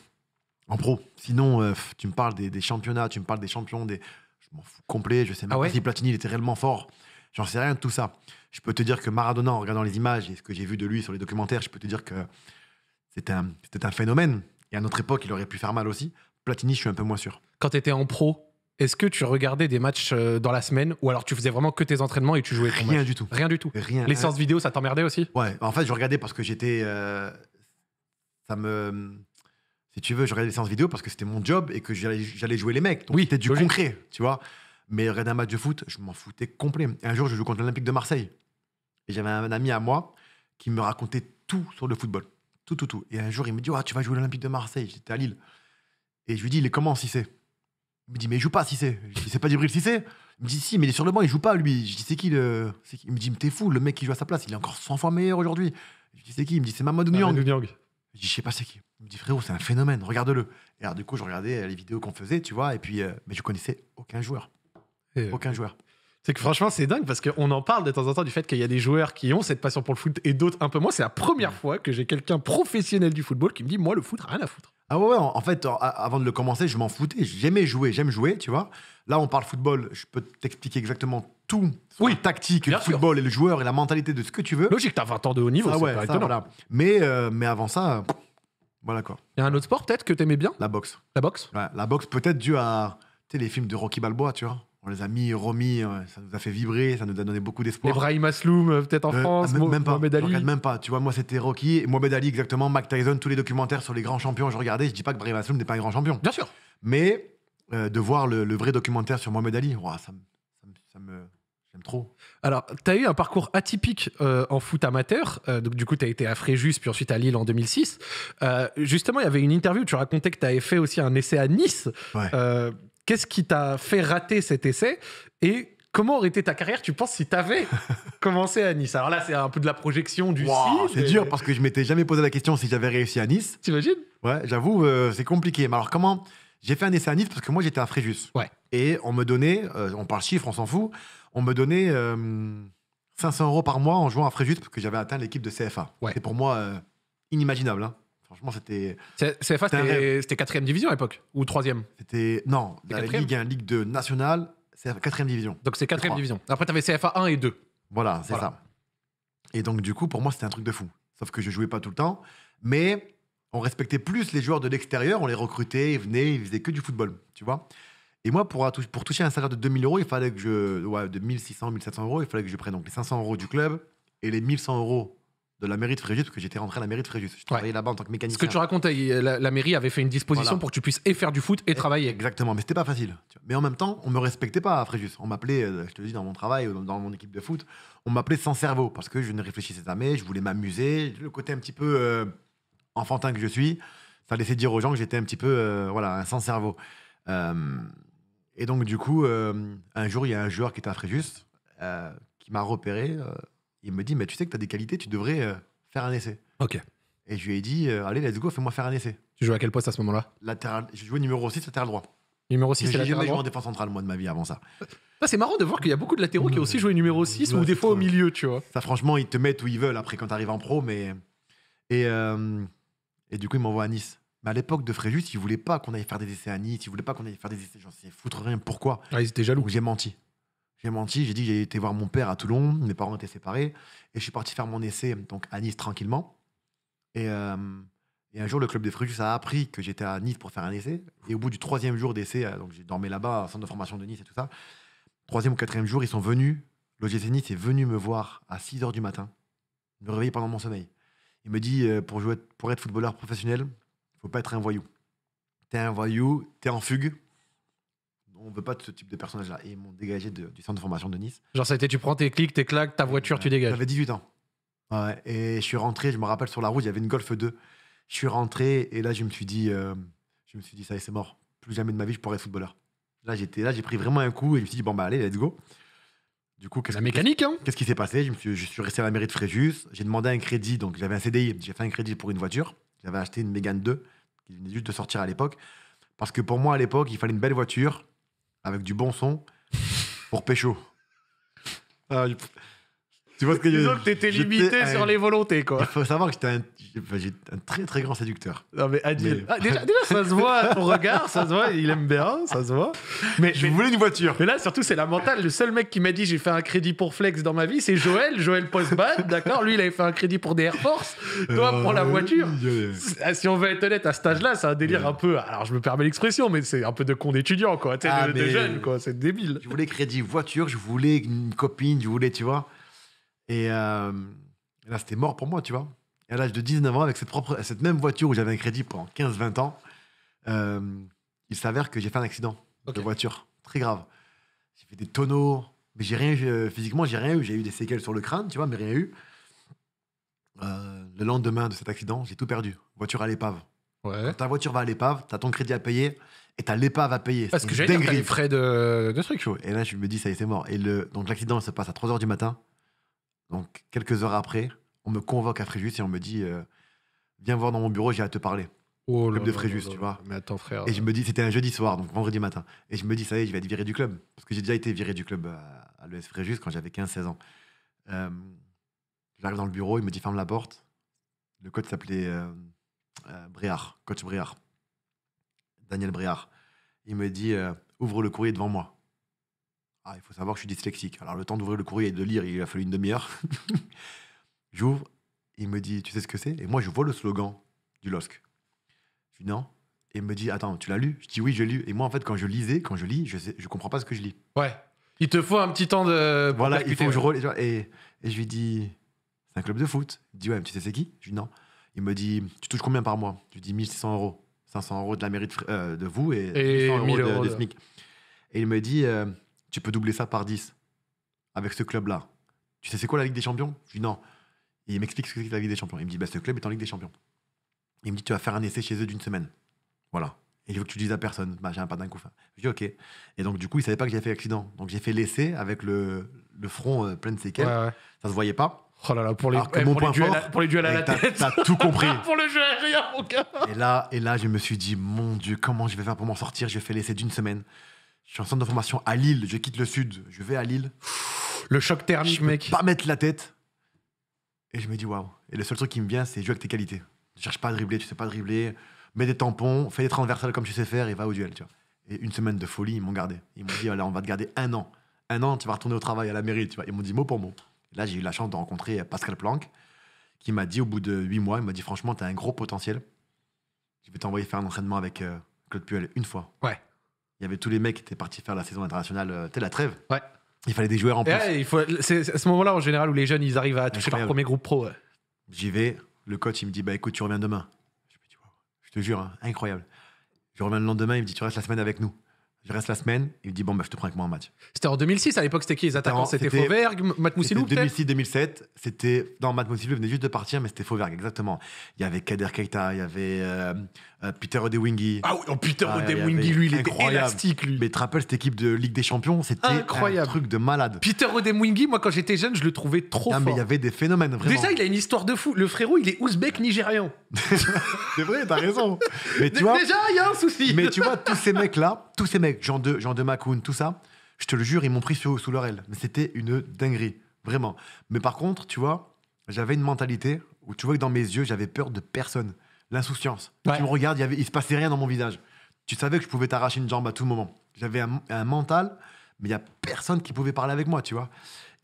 en pro. Sinon, euh, tu me parles des, championnats, tu me parles des champions, des. Je m'en fous complet, je sais même ah pas Platini il était réellement fort. J'en sais rien de tout ça. Je peux te dire que Maradona, en regardant les images et ce que j'ai vu de lui sur les documentaires, je peux te dire que c'était un, un phénomène. Et à notre époque, il aurait pu faire mal aussi. Platini, je suis un peu moins sûr. Quand tu étais en pro, est-ce que tu regardais des matchs euh, dans la semaine ou alors tu faisais vraiment que tes entraînements et tu jouais Rien match du tout. Rien du tout. Rien. Les séances vidéo, ça t'emmerdait aussi Ouais, en fait, je regardais parce que j'étais. Euh, ça me. Si tu veux, je regardais les séances vidéo parce que c'était mon job et que j'allais jouer les mecs. Donc oui, c'était du concret, tu vois. Mais regarder un match de foot, je m'en foutais complet. Un jour, je joue contre l'Olympique de Marseille. Et j'avais un ami à moi qui me racontait tout sur le football. Tout, tout, tout. Et un jour, il me dit ah, Tu vas jouer l'Olympique de Marseille. J'étais à Lille. Et je lui dis Il est comment, Cissé Il me dit Mais il joue pas, Cissé. Je dis C'est pas si Cissé Il me dit Si, mais il est sur le banc, il joue pas, lui. Je dis C'est qui le. Il me dit Mais t'es fou, le mec qui joue à sa place, il est encore 100 fois meilleur aujourd'hui. Je dis C'est qui Il me dit C'est Mamadou Niang. Je dis Je sais pas c'est qui. Il me dit Frérot, c'est un phénomène, regarde-le. Et alors, du coup, je regardais les vidéos qu'on faisait, tu vois. Et puis, euh, mais je connaissais aucun joueur. Aucun joueur. C'est que franchement, c'est dingue parce qu'on en parle de temps en temps du fait qu'il y a des joueurs qui ont cette passion pour le foot et d'autres un peu moins. C'est la première fois que j'ai quelqu'un professionnel du football qui me dit Moi, le foot, rien à foutre. Ah ouais, en fait, avant de le commencer, je m'en foutais. J'aimais jouer, j'aime jouer, tu vois. Là, on parle football, je peux t'expliquer exactement tout. Oui, tactique, le football et le joueur et la mentalité de ce que tu veux. Logique, t'as 20 ans de haut niveau, ah ça, pas étonnant mais, euh, mais avant ça, voilà quoi. Il y a un autre sport peut-être que t'aimais bien La boxe. La boxe la boxe peut-être dû à les films de Rocky Balboa, tu vois on les a mis, ça nous a fait vibrer, ça nous a donné beaucoup d'espoir. Ibrahim Asloum, euh, peut-être en euh, France, ah, même, même pas, tu vois, moi c'était Rocky, et Mohamed Ali exactement, Mac Tyson, tous les documentaires sur les grands champions, je regardais, je dis pas que Ibrahim Asloum n'est pas un grand champion. Bien sûr. Mais euh, de voir le, vrai documentaire sur Mohamed Ali, ça, me... J'aime trop. Alors, tu as eu un parcours atypique en foot amateur. donc, du coup, tu as été à Fréjus, puis ensuite à Lille en 2006. justement, il y avait une interview, où tu racontais que tu avais fait aussi un essai à Nice. Ouais. Qu'est-ce qui t'a fait rater cet essai et comment aurait été ta carrière, tu penses, si tu avais [laughs] commencé à Nice Alors là, c'est un peu de la projection du si, C'est dur parce que je m'étais jamais posé la question si j'avais réussi à Nice. T'imagines Ouais, j'avoue, euh, c'est compliqué. Mais alors comment J'ai fait un essai à Nice parce que moi, j'étais à Fréjus. Ouais. Et on me donnait, euh, on parle chiffres, on s'en fout, on me donnait 500 euh, euros par mois en jouant à Fréjus parce que j'avais atteint l'équipe de CFA. C'est pour moi inimaginable. Hein. Franchement, c'était. CFA, c'était quatrième division à l'époque Ou troisième C'était. Non, la Ligue 1, Ligue 2 nationale, c'est quatrième division. Donc c'est quatrième division. Après, tu avais CFA 1 et 2. Voilà, c'est ça. Et donc, du coup, pour moi, c'était un truc de fou. Sauf que je jouais pas tout le temps. Mais on respectait plus les joueurs de l'extérieur, on les recrutait, ils venaient, ils faisaient que du football, tu vois. Et moi, pour, pour toucher un salaire de 2000 euros, il fallait que je. Ouais, de 1600, 1700 euros, il fallait que je prenne donc les 500 euros du club et les 1100 euros de la mairie de Fréjus, parce que j'étais rentré à la mairie de Fréjus. Je travaillais là-bas en tant que mécanicien. Ce que tu racontais, la, mairie avait fait une disposition pour que tu puisses et faire du foot et, travailler. Exactement, mais c'était pas facile. Mais en même temps, on me respectait pas à Fréjus. On m'appelait, euh, je te dis, dans mon travail, dans, dans mon équipe de foot, on m'appelait sans cerveau, parce que je ne réfléchissais jamais, je voulais m'amuser. Le côté un petit peu euh, enfantin que je suis, ça laissait dire aux gens que j'étais un petit peu, euh, voilà, sans cerveau. et donc, du coup, un jour, il y a un joueur qui était à Fréjus, qui m'a repéré il me dit, mais tu sais que tu as des qualités, tu devrais euh, faire un essai. Ok. Et je lui ai dit, euh, allez, let's go, fais-moi faire un essai. Tu jouais à quel poste à ce moment-là Latéral, je jouais numéro 6, latéral droit. Numéro 6, c'est latéral J'ai joué en défense centrale, moi, de ma vie avant ça. c'est marrant de voir qu'il y a beaucoup de latéraux qui ont aussi joué numéro 6 ou des fois au milieu, tu vois. Ça, franchement, ils te mettent où ils veulent après quand tu arrives en pro, mais. Et, euh, et du coup, ils m'envoient à Nice. Mais à l'époque de Fréjus, ils voulaient pas qu'on aille faire des essais à Nice, ils voulaient pas qu'on aille faire des essais, j'en sais foutre rien, pourquoi ah, Ils étaient jaloux. j'ai menti. J'ai menti, j'ai dit que j'ai été voir mon père à Toulon, mes parents étaient séparés, et je suis parti faire mon essai donc à Nice tranquillement. Et, euh, et un jour, le club des ça a appris que j'étais à Nice pour faire un essai. Et au bout du troisième jour d'essai, euh, donc j'ai dormi là-bas, au centre de formation de Nice et tout ça, troisième ou quatrième jour, ils sont venus, l'OGC Nice est venu me voir à 6 h du matin, me réveiller pendant mon sommeil. Il me dit euh, pour, jouer, pour être footballeur professionnel, faut pas être un voyou. Tu es un voyou, tu es en fugue, on veut pas de ce type de personnage-là. Et ils m'ont dégagé du centre de formation de Nice. Genre, ça a été tu prends tes clics, tes claques, ta voiture, tu dégages. J'avais 18 ans. et je suis rentré, je me rappelle sur la route, il y avait une Golf 2. Je suis rentré et là, je me suis dit, euh, je me suis dit, ça y c'est mort. Plus jamais de ma vie, je pourrais être footballeur. Là, j'étais là, j'ai pris vraiment un coup et je me suis dit, bon, bah allez, let's go. Du coup, la mécanique, hein Qu'est-ce qui s'est passé je, suis, je resté à la mairie de Fréjus. J'ai demandé un crédit, donc j'avais un CDI. J'ai fait un crédit pour une voiture. J'avais acheté une Mégane 2 qui venait juste de sortir à l'époque. Parce que pour moi, à l'époque, il fallait une belle voiture avec du bon son pour pécho. Ah, tu vois ce que je veux dire T'étais limité sur les volontés, quoi. Il faut savoir que j'étais un j'ai un très très grand séducteur. Non mais adieu. Ah, déjà, déjà, ça se voit, ton regard, ça se voit, il aime bien, ça se voit. Mais je voulais une voiture. Mais là surtout c'est la mentale. Le seul mec qui m'a dit j'ai fait un crédit pour Flex dans ma vie, c'est Joël, Joël Postbad d'accord. Lui il avait fait un crédit pour des Air Force. Toi euh, pour la voiture. Ah, si on veut être honnête, à cet âge-là, c'est un délire un peu. Alors je me permets l'expression, mais c'est un peu de con d'étudiant quoi, tu ah, de, jeune quoi, c'est débile. Je voulais crédit voiture, je voulais une copine, je voulais tu vois. Et euh, là c'était mort pour moi tu vois. Et à l'âge de 19 ans, avec cette, propre, cette même voiture où j'avais un crédit pendant 15-20 ans, euh, il s'avère que j'ai fait un accident de voiture. Très grave. J'ai fait des tonneaux, mais j'ai rien euh, physiquement, j'ai rien eu. J'ai eu des séquelles sur le crâne, tu vois, mais rien eu. Euh, le lendemain de cet accident, j'ai tout perdu. Voiture à l'épave. Ouais. Quand ta voiture va à l'épave, t'as ton crédit à payer et t'as l'épave à payer. Parce que j'ai des frais de, trucs. Et là, je me dis, ça y est, c'est mort. Et le, donc, l'accident se passe à 3 h du matin. Donc, quelques heures après, me convoque à Fréjus et on me dit euh, Viens voir dans mon bureau, j'ai à te parler. Au oh club de Fréjus, tu vois. Mais attends, frère. Et je me dis, c'était un jeudi soir, donc vendredi matin. Et je me dis, ça y est, je vais être viré du club. Parce que j'ai déjà été viré du club à, à l'ES Fréjus quand j'avais 15-16 ans. Euh, j'arrive dans le bureau, il me dit, ferme la porte. Le coach s'appelait euh, Briard coach Briard Daniel Briard Il me dit, ouvre le courrier devant moi. Ah, il faut savoir que je suis dyslexique. Alors, le temps d'ouvrir le courrier et de lire, il a fallu une demi-heure. [laughs] J'ouvre, il me dit, tu sais ce que c'est Et moi, je vois le slogan du LOSC. Je dis non. Et il me dit, attends, tu l'as lu Je dis oui, j'ai lu. Et moi, en fait, quand je lisais, quand je lis, je ne je comprends pas ce que je lis. Ouais. Il te faut un petit temps de. voilà, il faut que je Et, je lui dis, c'est un club de foot. Il dit ouais, tu sais c'est qui Je lui dis non. Il me dit, tu touches combien par mois Je lui dis 1600 euros. 500 euros de la mairie de euh, vous et, et de, SMIC. Et il me dit, euh, tu peux doubler ça par 10 avec ce club-là. Tu sais c'est quoi la Ligue des Champions Je lui dis non il m'explique ce que c'est la Ligue des Champions. Il me dit, bah, ce club est en Ligue des Champions. Il me dit, tu vas faire un essai chez eux d'une semaine. Voilà. Et il veut que tu le dises à personne. Bah, j'ai un pas d'un coup. Je dis, ok. Et donc, du coup, il savait pas que j'avais fait l'accident. Donc, j'ai fait l'essai avec le, le front euh, plein de séquelles. Ouais, ouais. Ça se voyait pas. Oh là là, pour les, pour, les duels, à, la tête. T'as tout compris. [laughs] pour le jeu rien mon gars. Et là, et là, je me suis dit, mon Dieu, comment je vais faire pour m'en sortir Je fais l'essai d'une semaine. Je suis en centre de formation à Lille. Je quitte le sud. Je vais à Lille. Le choc thermique, je pas mettre la tête. Et je me dis, waouh. Et le seul truc qui me vient, c'est jouer avec tes qualités. Tu cherches pas à dribbler, tu sais pas dribbler. Mets des tampons, fais des transversales comme tu sais faire et va au duel. Tu Et une semaine de folie, ils m'ont gardé. Ils m'ont dit, oh on va te garder un an. Un an, tu vas retourner au travail, à la mairie. Tu vois. Ils m'ont dit mot pour mot. là, j'ai eu la chance de rencontrer Pascal Planck, qui m'a dit au bout de huit mois, il m'a dit, franchement, tu as un gros potentiel. Je vais t'envoyer faire un entraînement avec euh, Claude Puel une fois. Ouais. Il y avait tous les mecs qui étaient partis faire la saison internationale, euh, tu la trêve. Ouais. Il fallait des joueurs en plus. Eh, c'est à ce moment-là, en général, où les jeunes, ils arrivent à ah, toucher leur premier groupe pro. J'y vais, le coach, il me dit Bah écoute, tu reviens demain. Je, te jure, hein, incroyable. Je reviens le lendemain, il me dit Tu restes la semaine avec nous. Je reste la semaine, il me dit bon bah je te prends avec moi en match. C'était en 2006 à l'époque c'était qui les attaquants C'était Fauvergue, Matt Moussilou 2006-2007, c'était non Matt Moussilou venait juste de partir mais c'était Fauvergue exactement. Il y avait Kader Keita, il y avait euh, euh, Peter Odewingi. Ah oui, oh, Peter ah, Odewingi lui il incroyable. était élastique lui. Mais tu rappelles cette équipe de Ligue des Champions, c'était un truc de malade. Peter Odewingi moi quand j'étais jeune, je le trouvais trop non, fort. mais il y avait des phénomènes vraiment. Déjà il a une histoire de fou, le frérot il est ouzbek nigérian. [laughs] C'est vrai, t'as raison. Mais [laughs] tu vois Déjà il y a un souci. Mais tu vois tous ces mecs là, tous ces mecs Jean de, Jean de Macoun, tout ça, je te le jure, ils m'ont pris sous, leur aile. Mais c'était une dinguerie, vraiment. Mais par contre, tu vois, j'avais une mentalité où tu vois que dans mes yeux, j'avais peur de personne. L'insouciance. Tu me regardes, il, y il se passait rien dans mon visage. Tu savais que je pouvais t'arracher une jambe à tout moment. J'avais un, mental, mais il n'y a personne qui pouvait parler avec moi, tu vois.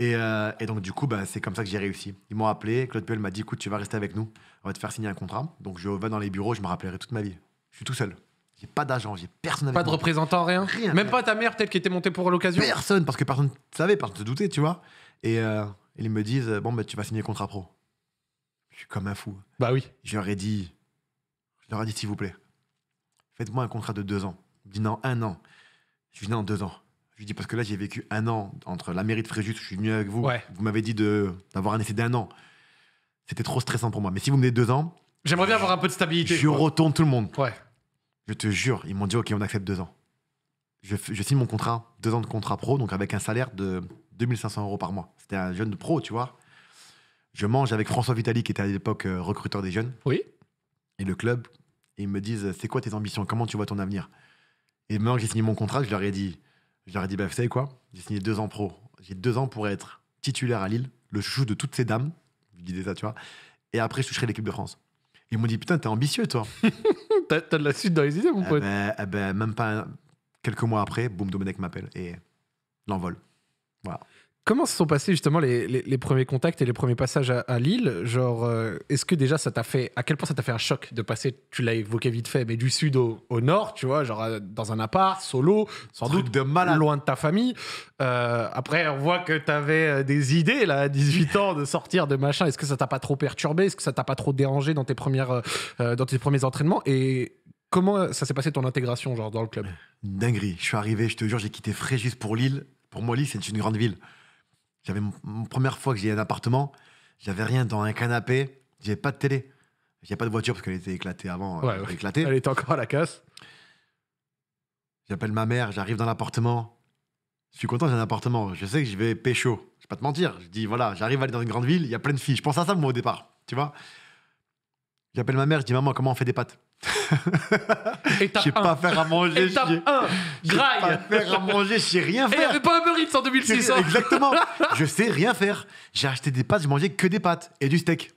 Euh, et, donc, du coup, bah, c'est comme ça que j'ai réussi. Ils m'ont appelé. Claude Puel m'a dit écoute, tu vas rester avec nous. On va te faire signer un contrat. Donc, je vais dans les bureaux, je me rappellerai toute ma vie. Je suis tout seul. J'ai pas d'agent, j'ai personne. pas de représentant, rien. rien Même pas ta mère, peut-être, qui était montée pour l'occasion Personne, parce que personne ne savait, personne ne se doutait, tu vois. Et euh, ils me disent Bon, bah, tu vas signer le contrat pro. Je suis comme un fou. Bah oui. J'aurais dit Je leur dit, s'il vous plaît, faites-moi un contrat de deux ans. Je dis Non, un an. Je dis Non, deux ans. Je lui dis Parce que là, j'ai vécu un an entre la mairie de Fréjus, je suis venu avec vous. Vous m'avez dit d'avoir un essai d'un an. C'était trop stressant pour moi. Mais si vous me donnez deux ans. J'aimerais bien avoir un peu de stabilité. Je retourne tout le monde. Ouais. Je te jure, ils m'ont dit OK, on accepte deux ans. Je, signe mon contrat, deux ans de contrat pro, donc avec un salaire de 2500 euros par mois. C'était un jeune pro, tu vois. Je mange avec François Vitali, qui était à l'époque euh, recruteur des jeunes. Oui. Et le club. ils me disent C'est quoi tes ambitions Comment tu vois ton avenir Et maintenant que j'ai signé mon contrat, je leur ai dit Je leur ai dit, bah, vous savez quoi J'ai signé deux ans pro. J'ai deux ans pour être titulaire à Lille, le chouchou de toutes ces dames. Je disais ça, tu vois. Et après, je toucherai l'équipe de France. Ils m'ont dit Putain, t'es ambitieux, toi. [laughs] t'as, de la suite dans les idées, mon eh pote. Ben, eh ben, même pas quelques mois après, boum, Domenech m'appelle et l'envol. Voilà. Comment se sont passés justement les, premiers contacts et les premiers passages à, Lille Genre, euh, est-ce que déjà ça t'a fait, à quel point ça t'a fait un choc de passer, tu l'as évoqué vite fait, mais du sud au, nord, tu vois, genre euh, dans un appart, solo, sans doute de à loin de ta famille. Euh, après, on voit que t'avais des idées là, à 18 ans, de sortir de machin. Est-ce que ça t'a pas trop perturbé Est-ce que ça t'a pas trop dérangé dans tes, premières, dans tes premiers entraînements Et comment ça s'est passé ton intégration genre dans le club Dinguerie. Je suis arrivé, je te jure, j'ai quitté Fréjus pour Lille. Pour moi, Lille, c'est une grande ville. J'avais ma première fois que j'ai un appartement, j'avais rien dans un canapé, j'avais pas de télé. J'avais pas de voiture parce qu'elle était éclatée avant. elle, euh, était elle était encore à la casse. J'appelle ma mère, j'arrive dans l'appartement. Je suis content, j'ai un appartement. Je sais que je vais pécho. Je vais pas te mentir. Je dis, voilà, j'arrive à aller dans une grande ville, il y a plein de filles. Je pense à ça, moi, au départ. Tu vois J'appelle ma mère, je dis, maman, comment on fait des pâtes je [laughs] sais pas faire à manger. Pas faire à manger, je sais rien faire. pas un en 2006. Hein. Exactement. [laughs] je sais rien faire. J'ai acheté des pâtes, je mangeais que des pâtes et du steak.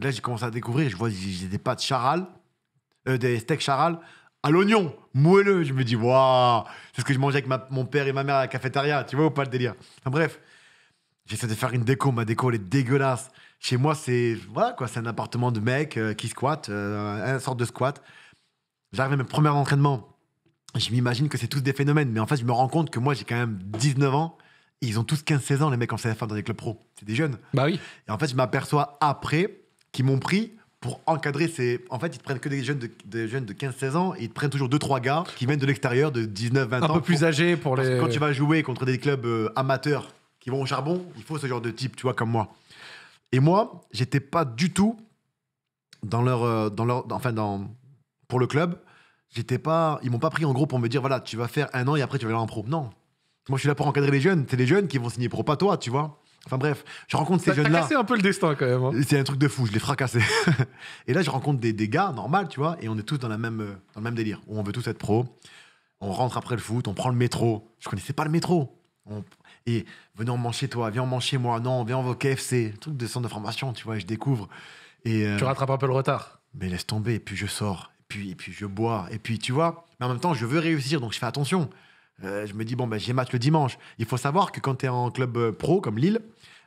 Et là, j'ai commencé à découvrir. Je vois, j'ai des pâtes charal, euh, des steaks charal à l'oignon, moelleux. Je me dis, waouh, c'est ce que je mangeais avec mon père et ma mère à la cafétéria. Tu vois ou pas le délire enfin, Bref, j'essaie de faire une déco. Ma déco, elle est dégueulasse. Chez moi, c'est voilà, quoi, c'est un appartement de mecs euh, qui squattent, euh, une sorte de squat. J'arrive à mes premiers entraînements. Je m'imagine que c'est tous des phénomènes, mais en fait, je me rends compte que moi, j'ai quand même 19 ans. ils ont tous 15-16 ans, les mecs en CFA dans les clubs pro. C'est des jeunes. Bah oui. Et en fait, je m'aperçois après qu'ils m'ont pris pour encadrer ces. En fait, ils te prennent que des jeunes de, des jeunes de 15-16 ans, ils prennent toujours 2-3 gars qui viennent de l'extérieur de 19-20 ans. Un peu plus âgés pour les. quand tu vas jouer contre des clubs euh, amateurs qui vont au charbon, il faut ce genre de type, tu vois, comme moi. Et moi, j'étais pas du tout dans leur, euh, dans leur, enfin dans, pour le club. J'étais pas, ils m'ont pas pris en gros pour me dire voilà, tu vas faire un an et après tu vas aller en pro. Non, moi je suis là pour encadrer les jeunes. C'est les jeunes qui vont signer pro, pas toi, tu vois. Enfin bref, je rencontre ces jeunes-là. Ça cassé un peu le destin quand même. Hein. C'est un truc de fou, je l'ai fracassé. [laughs] et là, je rencontre des, des, gars, normal, tu vois, et on est tous dans, la même, euh, dans le même délire. Où on veut tous être pro. On rentre après le foot, on prend le métro. Je connaissais pas le métro. On, et venez, en chez toi, viens, en chez moi, non, viens, en vos au KFC. truc de centre de formation, tu vois, je découvre. Et, euh, tu rattrapes un peu le retard. Mais laisse tomber, et puis je sors, et puis, puis je bois, et puis tu vois. Mais en même temps, je veux réussir, donc je fais attention. Euh, je me dis, bon, ben, j'ai match le dimanche. Il faut savoir que quand tu es en club euh, pro comme Lille,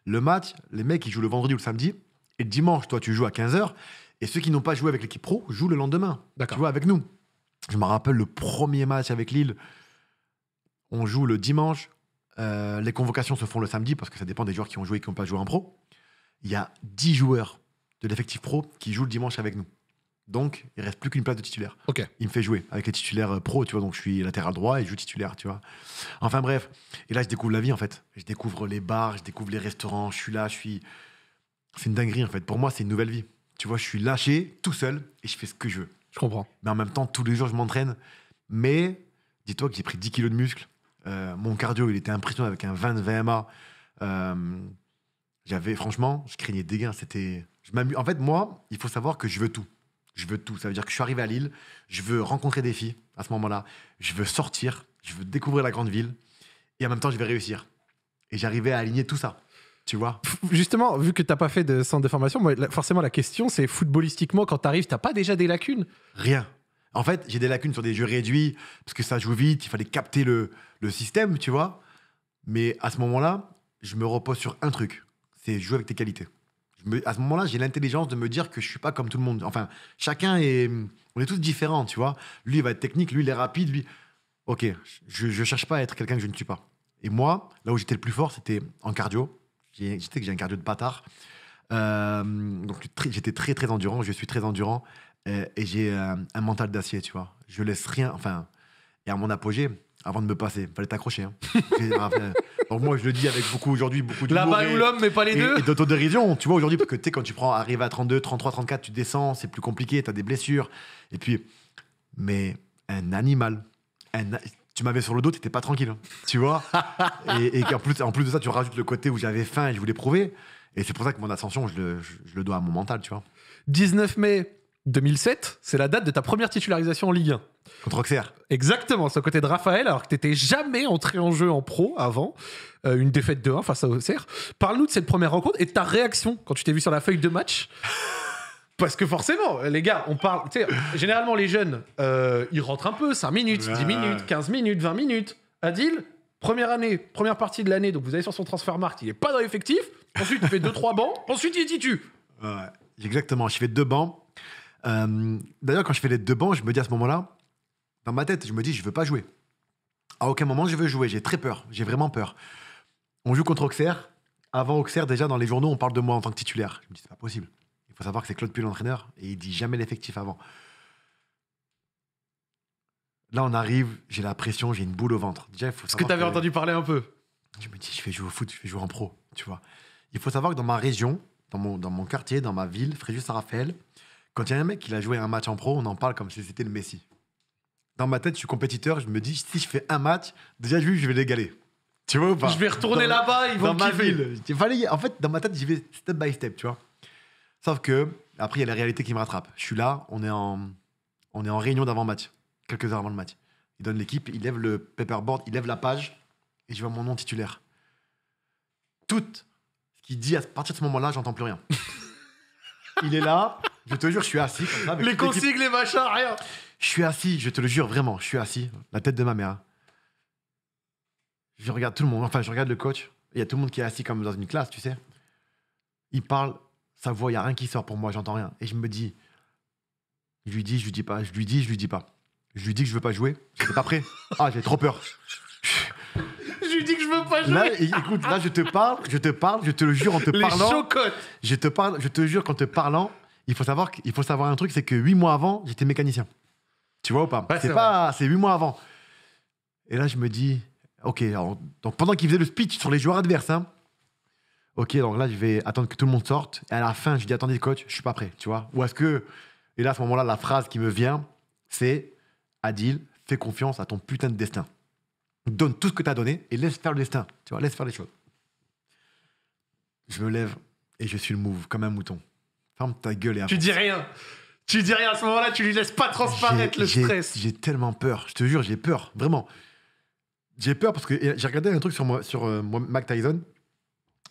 le match, les mecs, ils jouent le vendredi ou le samedi. Et dimanche, toi, tu joues à 15h. Et ceux qui n'ont pas joué avec l'équipe pro jouent le lendemain. Tu vois, avec nous. Je me rappelle le premier match avec Lille. On joue le dimanche euh, les convocations se font le samedi parce que ça dépend des joueurs qui ont joué et qui n'ont pas joué en pro. Il y a 10 joueurs de l'effectif pro qui jouent le dimanche avec nous. Donc, il reste plus qu'une place de titulaire. Ok. Il me fait jouer avec les titulaires euh, pro, tu vois. Donc, je suis latéral droit et je joue titulaire, tu vois. Enfin, bref. Et là, je découvre la vie, en fait. Je découvre les bars, je découvre les restaurants. Je suis là, je suis. C'est une dinguerie, en fait. Pour moi, c'est une nouvelle vie. Tu vois, je suis lâché, tout seul, et je fais ce que je veux. Je comprends. Mais en même temps, tous les jours, je m'entraîne. Mais dis-toi que j'ai pris 10 kilos de muscles. Euh, mon cardio, il était impressionnant avec un 20 VMA. Euh, j'avais, franchement, je craignais des gains. C'était, je En fait, moi, il faut savoir que je veux tout. Je veux tout. Ça veut dire que je suis arrivé à Lille, je veux rencontrer des filles à ce moment-là, je veux sortir, je veux découvrir la grande ville, et en même temps, je vais réussir. Et j'arrivais à aligner tout ça. Tu vois Justement, vu que tu n'as pas fait de centre de formation, forcément, la question, c'est footballistiquement, quand tu arrives, tu n'as pas déjà des lacunes Rien. En fait, j'ai des lacunes sur des jeux réduits, parce que ça joue vite, il fallait capter le, système, tu vois. Mais à ce moment-là, je me repose sur un truc, c'est jouer avec tes qualités. à ce moment-là, j'ai l'intelligence de me dire que je ne suis pas comme tout le monde. Enfin, chacun est... On est tous différents, tu vois. Lui, il va être technique, lui, il est rapide, lui... Ok, je ne cherche pas à être quelqu'un que je ne suis pas. Et moi, là où j'étais le plus fort, c'était en cardio. J'étais que j'ai un cardio de patard euh, donc j'étais très très endurant, je suis très endurant et, j'ai euh, un mental d'acier, tu vois. Je laisse rien, enfin, et à mon apogée, avant de me passer, fallait t'accrocher. Hein. [laughs] Euh, donc moi, je le dis avec beaucoup aujourd'hui, beaucoup de la ou l'homme, mais pas les deux. Et d'autodérision, tu vois aujourd'hui, parce que tu sais quand tu prends, arrive à 32, 33, 34, tu descends, c'est plus compliqué, t'as des blessures, et puis, mais un animal, tu m'avais sur le dos, t'étais pas tranquille, hein, tu vois. [laughs] et, en plus, en plus de ça, tu rajoutes le côté où j'avais faim et je voulais prouver. Et c'est pour ça que mon ascension, je le, je le dois à mon mental, tu vois. 19 mai, 2007, c'est la date de ta première titularisation en Ligue 1. Contre Auxerre. Exactement, c'est au côté de Raphaël, alors que t'étais jamais entré en jeu en pro avant. Euh, une défaite de 1 face à Auxerre. Parle-nous de cette première rencontre et de ta réaction quand tu t'es vu sur la feuille de match. [laughs] Parce que forcément, les gars, on parle. généralement, les jeunes, euh, ils rentrent un peu 5 minutes, 10 minutes, 15 minutes, 20 minutes. Adil, première année, première partie de l'année, donc vous allez sur son transfert marque, il est pas dans l'effectif. Ensuite, il fait 2-3 bancs. Ensuite, il est titu. exactement, je fais deux bancs. Euh, d'ailleurs, quand je fais les deux bancs, je me dis à ce moment-là, dans ma tête, je me dis, je veux pas jouer. À aucun moment, je veux jouer. J'ai très peur. J'ai vraiment peur. On joue contre Auxerre. Avant Auxerre, déjà, dans les journaux, on parle de moi en tant que titulaire. Je me dis, c'est pas possible. Il faut savoir que c'est Claude Puel l'entraîneur et il dit jamais l'effectif avant. Là, on arrive, j'ai la pression, j'ai une boule au ventre. Jeff, ce que tu avais entendu parler un peu. Je me dis, je vais jouer au foot, je vais jouer en pro, tu vois. Il faut savoir que dans ma région, dans mon, dans mon quartier, dans ma ville, Fréjus-Saint-Raphaël, quand il y a un mec qui a joué un match en pro, on en parle comme si c'était le Messi. Dans ma tête, je suis compétiteur, je me dis, si je fais un match, déjà, je vais l'égaler. Tu vois ou pas Je vais retourner là-bas, ils vont dans ma ville. En fait, dans ma tête, j'y vais step by step, tu vois. Sauf que, après, il y a la réalité qui me rattrape. Je suis là, on est en, on est en réunion d'avant-match, quelques heures avant le match. Il donne l'équipe, il lève le paperboard, il lève la page, et je vois mon nom titulaire. Tout ce qu'il dit, à partir de ce moment-là, j'entends plus rien. [laughs] il est là, je te jure, je suis assis. les consignes, les machins, rien. Je suis assis, je te le jure vraiment, je suis assis, la tête de ma mère. Je regarde tout le monde, enfin, je regarde le coach. Il y a tout le monde qui est assis comme dans une classe, tu sais. Il parle, sa voix, il n'y a rien qui sort pour moi, j'entends rien. Et je me dis, je lui dis, je lui dis pas, je lui dis, je lui dis pas. Je lui dis que je veux pas jouer, suis pas prêt. Ah, j'ai trop peur. je lui dis que je veux pas jouer. Là, écoute, là, je te parle, je te parle, je te le jure en te Les parlant. Je te parle, je te jure qu'en te parlant, il faut savoir, il faut savoir un truc, c'est que huit mois avant, j'étais mécanicien. Tu vois ou pas C'est pas, c'est 8 mois avant. Et là, je me dis, ok, pendant qu'il faisait le speech sur les joueurs adverses, hein, ok, donc là, je vais attendre que tout le monde sorte. Et à la fin, je dis, attendez, coach, je suis pas prêt, tu vois Ou est-ce que, et là, à ce moment-là, la phrase qui me vient, c'est, Adil, fais confiance à ton putain de destin. Donne tout ce que tu as donné et laisse faire le destin, tu vois, laisse faire les choses. Je me lève et je suis le move comme un mouton. Ferme ta gueule Tu dis rien. Tu dis rien à ce moment-là, tu lui laisses pas transparaître le stress. J'ai tellement peur, je te jure, j'ai peur, vraiment. J'ai peur parce que j'ai regardé un truc sur moi, sur euh, Mac Tyson,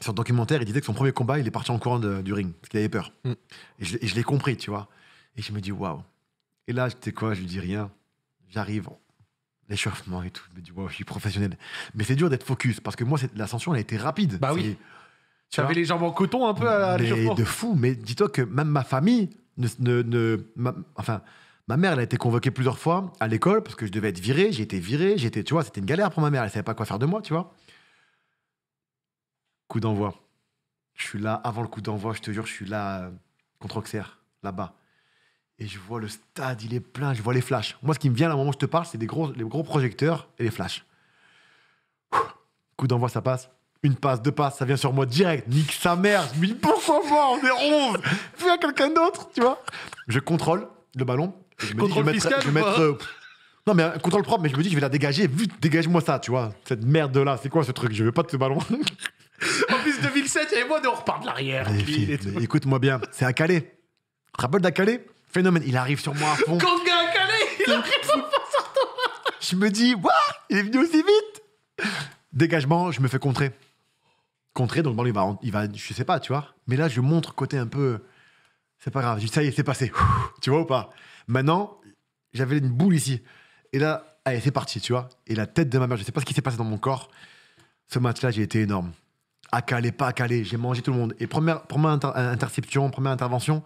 sur le documentaire, il disait que son premier combat, il est parti en courant du ring parce qu'il avait peur. Mm. Et je, je l'ai compris, tu vois. Et je me dis waouh. Et là, tu sais quoi, je lui dis rien. J'arrive, l'échauffement et tout. Je me dis waouh, je suis professionnel. Mais c'est dur d'être focus parce que moi, l'ascension, elle a été rapide. Bah oui. Tu avais les jambes en coton un peu à l'échauffement. de fou, mais dis-toi que même ma famille ne. ne, enfin, ma mère, elle a été convoquée plusieurs fois à l'école parce que je devais être viré, j'ai été viré, j'étais, tu vois, c'était une galère pour ma mère, elle savait pas quoi faire de moi, tu vois. Coup d'envoi. Je suis là avant le coup d'envoi, je te jure, je suis là euh, contre Auxerre, là-bas. Et je vois le stade, il est plein, je vois les flashs. Moi, ce qui me vient à moment où je te parle, c'est des gros, les gros projecteurs et les flashs. coup d'envoi, ça passe une passe, deux passes, ça vient sur moi direct, nique sa mère, je me on est 11, fais à quelqu'un d'autre, tu vois. Je contrôle le ballon, je dis, je vais mettre. Euh, non, mais euh, contrôle propre, mais je me dis, je vais la dégager, dégage-moi ça, tu vois, cette merde-là, c'est quoi ce truc, je veux pas de ce ballon. [laughs] en plus, 2007, il y avait moi, on repart de l'arrière. Écoute-moi bien, c'est à Calais. Rappelle d'à Calais Phénomène, il arrive sur moi à fond. Quand le gars à Calais, il arrive sur toi. Je me dis, waouh, il est venu aussi vite. Dégagement, je me fais contrer contrer. Donc, bon, il va, il va, je sais pas, tu vois. Mais là, je montre côté un peu. C'est pas grave. ça y est, c'est passé. [laughs] tu vois ou pas Maintenant, j'avais une boule ici. Et là, allez, c'est parti, tu vois. Et la tête de ma mère, je sais pas ce qui s'est passé dans mon corps. Ce match-là, j'ai été énorme. Accalé, pas accalé, j'ai mangé tout le monde. Et première, première euh, interception, première intervention,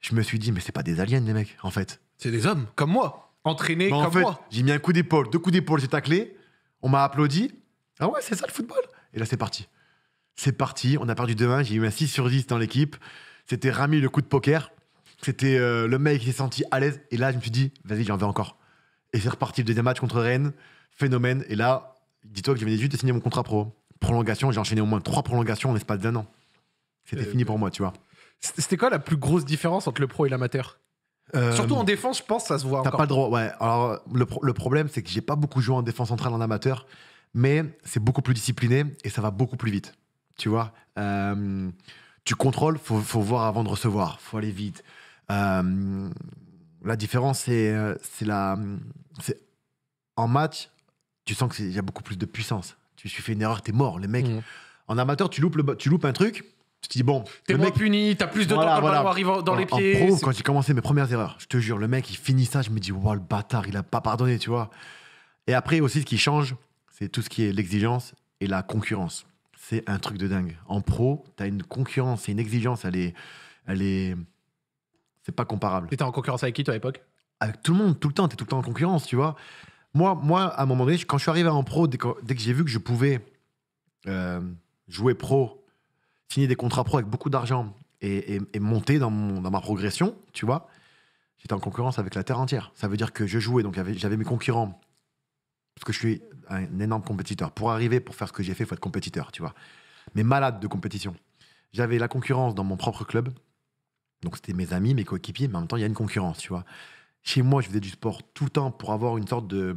je me suis dit, mais c'est pas des aliens, les mecs, en fait. C'est des hommes, comme moi, entraînés comme en fait, moi. J'ai mis un coup d'épaule, deux coups d'épaule, j'ai taclé, on m'a applaudi. Ah ouais, c'est ça le football. Et là, c'est parti. C'est parti, on a perdu demain. j'ai eu un 6 sur 10 dans l'équipe. C'était Rami le coup de poker. C'était euh, le mec qui s'est senti à l'aise. Et là, je me suis dit, vas-y, j'en vais encore. Et c'est reparti le deuxième match contre Rennes. Phénomène. Et là, dis-toi que je venais juste de signer mon contrat pro. Prolongation, j'ai enchaîné au moins trois prolongations en l'espace d'un an. C'était euh, fini pour moi, tu vois. C'était quoi la plus grosse différence entre le pro et l'amateur euh, Surtout en défense, je pense, ça se voit. T'as pas le droit, ouais. Alors, le, le problème, c'est que j'ai pas beaucoup joué en défense centrale en amateur, mais c'est beaucoup plus discipliné et ça va beaucoup plus vite tu vois. Euh, tu contrôles, faut, faut voir avant de recevoir, faut aller vite. Euh, la différence, c'est, euh, c'est la, en match, tu sens qu'il y a beaucoup plus de puissance. Tu, suis fais une erreur, t'es mort, les mecs. Mm. En amateur, tu loupes, le, tu loupes un truc, tu te dis bon, t'es moins mec, puni, t'as plus de temps dans les pieds. En pro, quand j'ai commencé mes premières erreurs, je te jure, le mec, il finit ça, je me dis wow, le bâtard, il a pas pardonné, tu vois. Et après aussi, ce qui change, c'est tout ce qui est l'exigence et la concurrence c'est un truc de dingue. En pro, tu as une concurrence et une exigence, elle est. Elle est... C'est pas comparable. Tu T'étais en concurrence avec qui, toi, à l'époque Avec tout le monde, tout le temps, t'es tout le temps en concurrence, tu vois. Moi, moi, à un moment donné, quand je suis arrivé en pro, dès que, j'ai vu que je pouvais euh, jouer pro, signer des contrats pro avec beaucoup d'argent et, et, monter dans, dans ma progression, tu vois, j'étais en concurrence avec la terre entière. Ça veut dire que je jouais, donc j'avais mes concurrents parce que je suis un énorme compétiteur. Pour arriver, pour faire ce que j'ai fait, il faut être compétiteur, tu vois. Mais malade de compétition. J'avais la concurrence dans mon propre club. Donc c'était mes amis, mes coéquipiers, mais en même temps, il y a une concurrence, tu vois. Chez moi, je faisais du sport tout le temps pour avoir une sorte de.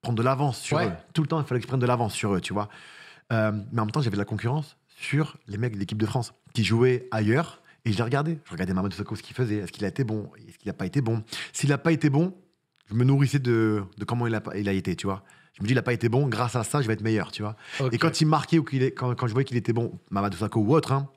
prendre de l'avance sur eux. Tout le temps, il fallait que je prenne de l'avance sur eux, tu vois. Euh, mais en même temps, j'avais de la concurrence sur les mecs de l'équipe de France qui jouaient ailleurs et je les regardais. Je regardais Mamadou Soko, ce qu'il faisait. Est-ce qu'il a été bon Est-ce qu'il n'a pas été bon S'il n'a pas été bon, je me nourrissais de, comment il a, il a été, tu vois. Je me dis, il n'a pas été bon, grâce à ça, je vais être meilleur, tu vois. Et quand il marquait ou qu'il quand, je voyais qu'il était bon, Mamadou Sako ou autre, hein,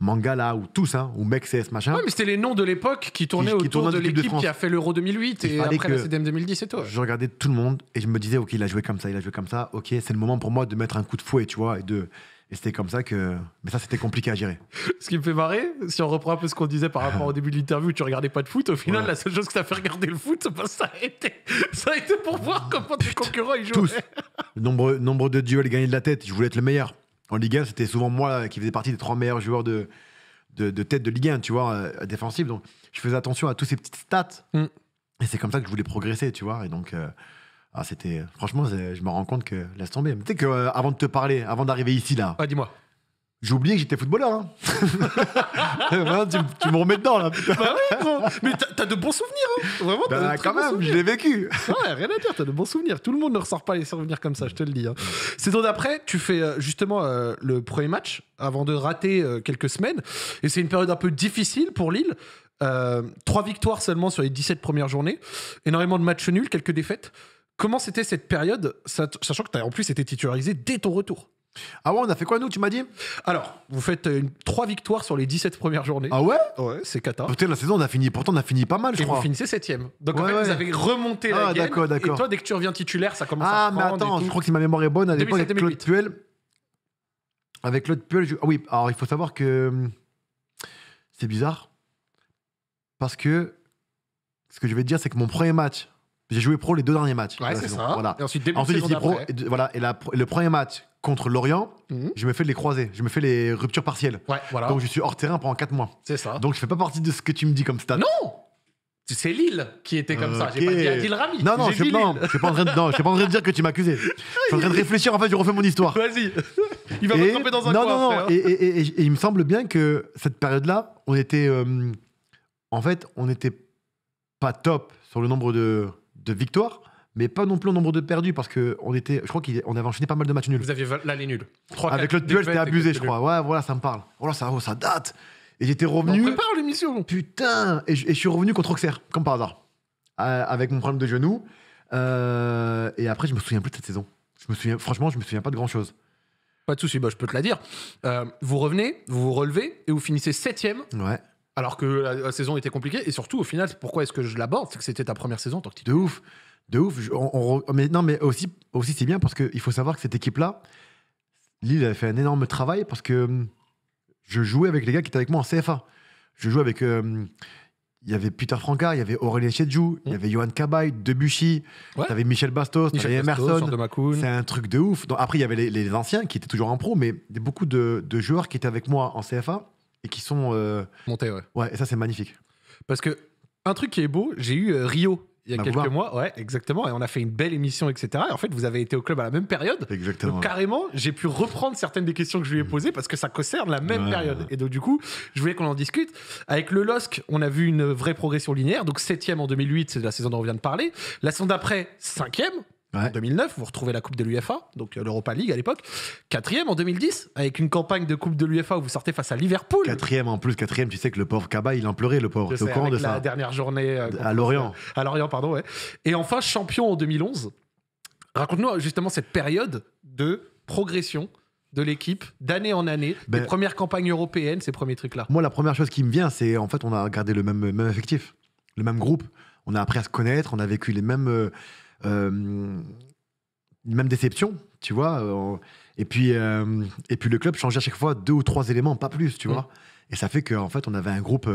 Mangala ou tous, hein, ou Mec machin. Ouais, mais c'était les noms de l'époque qui tournaient autour de l'équipe qui a fait l'Euro 2008 et après le CDM 2010 et tout. Je regardais tout le monde et je me disais, ok, il a joué comme ça, il a joué comme ça, ok, c'est le moment pour moi de mettre un coup de fouet, tu vois, et de, et c'était comme ça que. Mais ça, c'était compliqué à gérer. [laughs] ce qui me fait marrer, si on reprend un peu ce qu'on disait par rapport au début de l'interview, tu regardais pas de foot, au final, la seule chose que ça fait regarder le foot, que bah, ça, a été, [laughs] ça a été pour voir [laughs] comment tes concurrents ils jouaient. Tous. Nombre, nombre de duels gagnés de la tête, je voulais être le meilleur. En Ligue 1, c'était souvent moi qui faisais partie des trois meilleurs joueurs de, de, tête de Ligue 1, tu vois, euh, défensif. Donc, je faisais attention à tous ces petites stats. Mm. Et c'est comme ça que je voulais progresser, tu vois. Et donc. Euh, ah, c'était euh, franchement, je me rends compte que laisse tomber. tu sais euh, avant de te parler, avant d'arriver ici là. Ah, dis-moi. J'ai oublié que j'étais footballeur. Hein. [laughs] [laughs] tu, tu, me remets dedans là. Bah Mais t'as de bons souvenirs. Hein. Vraiment, bah, quand même, je l'ai vécu. rien à dire, t'as de bons souvenirs. Tout le monde ne ressort pas les souvenirs comme ça, je te le dis. Hein. C'est Saison d'après, tu fais euh, justement le premier match avant de rater quelques semaines. Et c'est une période un peu difficile pour Lille. Trois victoires seulement sur les 17 premières journées. Énormément de matchs nuls, quelques défaites. Comment c'était cette période, sachant que tu as en plus été titularisé dès ton retour ah ouais, on a fait quoi nous, tu m'as dit Alors, vous faites euh, trois victoires sur les 17 premières journées. Ah ouais Ouais, c'est cata. Putain, la saison, on a fini, pourtant on a fini pas mal, je crois. vous finissez septième. Donc en fait, vous avez remonté la Ah, d'accord, d'accord. Et toi, dès que tu reviens titulaire, ça commence à Ah, mais attends, je crois que si ma mémoire est bonne, à l'époque, avec Claude Puel. Avec Claude Puel, ah oui, alors il faut savoir que. Hum, c'est bizarre. Parce que. Ce que je vais te dire, c'est que mon premier match j'ai joué pro les deux derniers matchs. Ouais, c'est ça. Et ensuite, début ensuite, de pro. Et, voilà, et la, le premier match contre Lorient, mhm. je me fais les croisés, je me fais les ruptures partielles. Donc je suis hors terrain pendant 4 mois. C'est ça. Donc je ne fais pas partie de ce que tu me dis comme stade. Non c'est Lille qui était comme ça. J'ai pas dit Adil Rami. Non, non, je ne suis pas, en train de, pas en train de dire que tu m'accusais. Je suis en train de réfléchir. En fait, je refais mon histoire. Vas-y. Il va me tromper dans un Non, coin non, non, non. Hein. Et, il me semble bien que cette période-là, on était. Euh, en fait, on n'était pas top sur le nombre de de victoires, mais pas non plus au nombre de perdus parce que on était, je crois qu'on avait enchaîné pas mal de matchs nuls. Vous aviez l'année les Avec le duel, c'était abusé, je crois. Ouais, voilà, ça me parle. Oh là, oh, ça, date. Et j'étais revenu. On prépare l'émission. Putain. Et je, suis revenu contre Auxerre, comme par hasard, euh, avec mon problème de genou. Euh, et après, je me souviens plus de cette saison. Je me souviens, franchement, je me souviens pas de grand chose. Pas de souci, bah, je peux te la dire. Euh, vous revenez, vous vous relevez et vous finissez septième. Ouais alors que la, saison était compliquée. Et surtout, au final, pourquoi est-ce que je l'aborde C'est que c'était ta première saison en tant que De ouf, de ouf. mais non, mais aussi, aussi c'est bien parce qu'il faut savoir que cette équipe-là, Lille a fait un énorme travail parce que hum, je jouais avec les gars qui étaient avec moi en CFA. Je jouais avec. Hum, il y avait Peter Franca, il y avait Aurélien Chedjou, il y mmh. avait Johan Cabaye, Debuchy, y avait Michel Bastos, avait Emerson. C'est un truc de ouf. Donc, après, il y avait les, anciens qui étaient toujours en pro, mais beaucoup de joueurs qui étaient avec moi en CFA et qui sont euh, montés, ouais. Ouais, et ça c'est magnifique. Parce que un truc qui est beau, j'ai eu euh, Rio il y a quelques mois, ouais, exactement, et on a fait une belle émission, etc. Et en fait, vous avez été au club à la même période. Exactement. carrément, j'ai pu reprendre certaines des questions que je lui ai posées parce que ça concerne la même période. Et donc, du coup, je voulais qu'on en discute. Avec le LOSC, on a vu une vraie progression linéaire. Donc, septième en 2008, c'est la saison dont on vient de parler. La saison d'après, cinquième, en 2009, vous retrouvez la Coupe de l'UFA, donc euh, l'Europa League à l'époque. Quatrième en 2010, avec une campagne de Coupe de l'UFA où vous sortez face à Liverpool. Quatrième en plus, quatrième, tu sais que le pauvre Kaba, il en pleurait, le pauvre. C'est de la dernière journée. Euh, à Lorient. À Lorient, pardon, ouais. Et enfin, champion en 2011. Raconte-nous euh, justement cette période de progression de l'équipe d'année en année, première les ben- premières campagnes européennes, ces premiers trucs-là Moi, la première chose qui me vient, c'est en fait, on a gardé le même, même effectif, le même groupe. On a appris à se connaître, on a vécu les mêmes, euh, même déception, tu vois. Euh, et, puis, euh, et puis le club changeait à chaque fois deux ou trois éléments, pas plus, tu mm. vois. Et ça fait qu'en fait, on avait un groupe,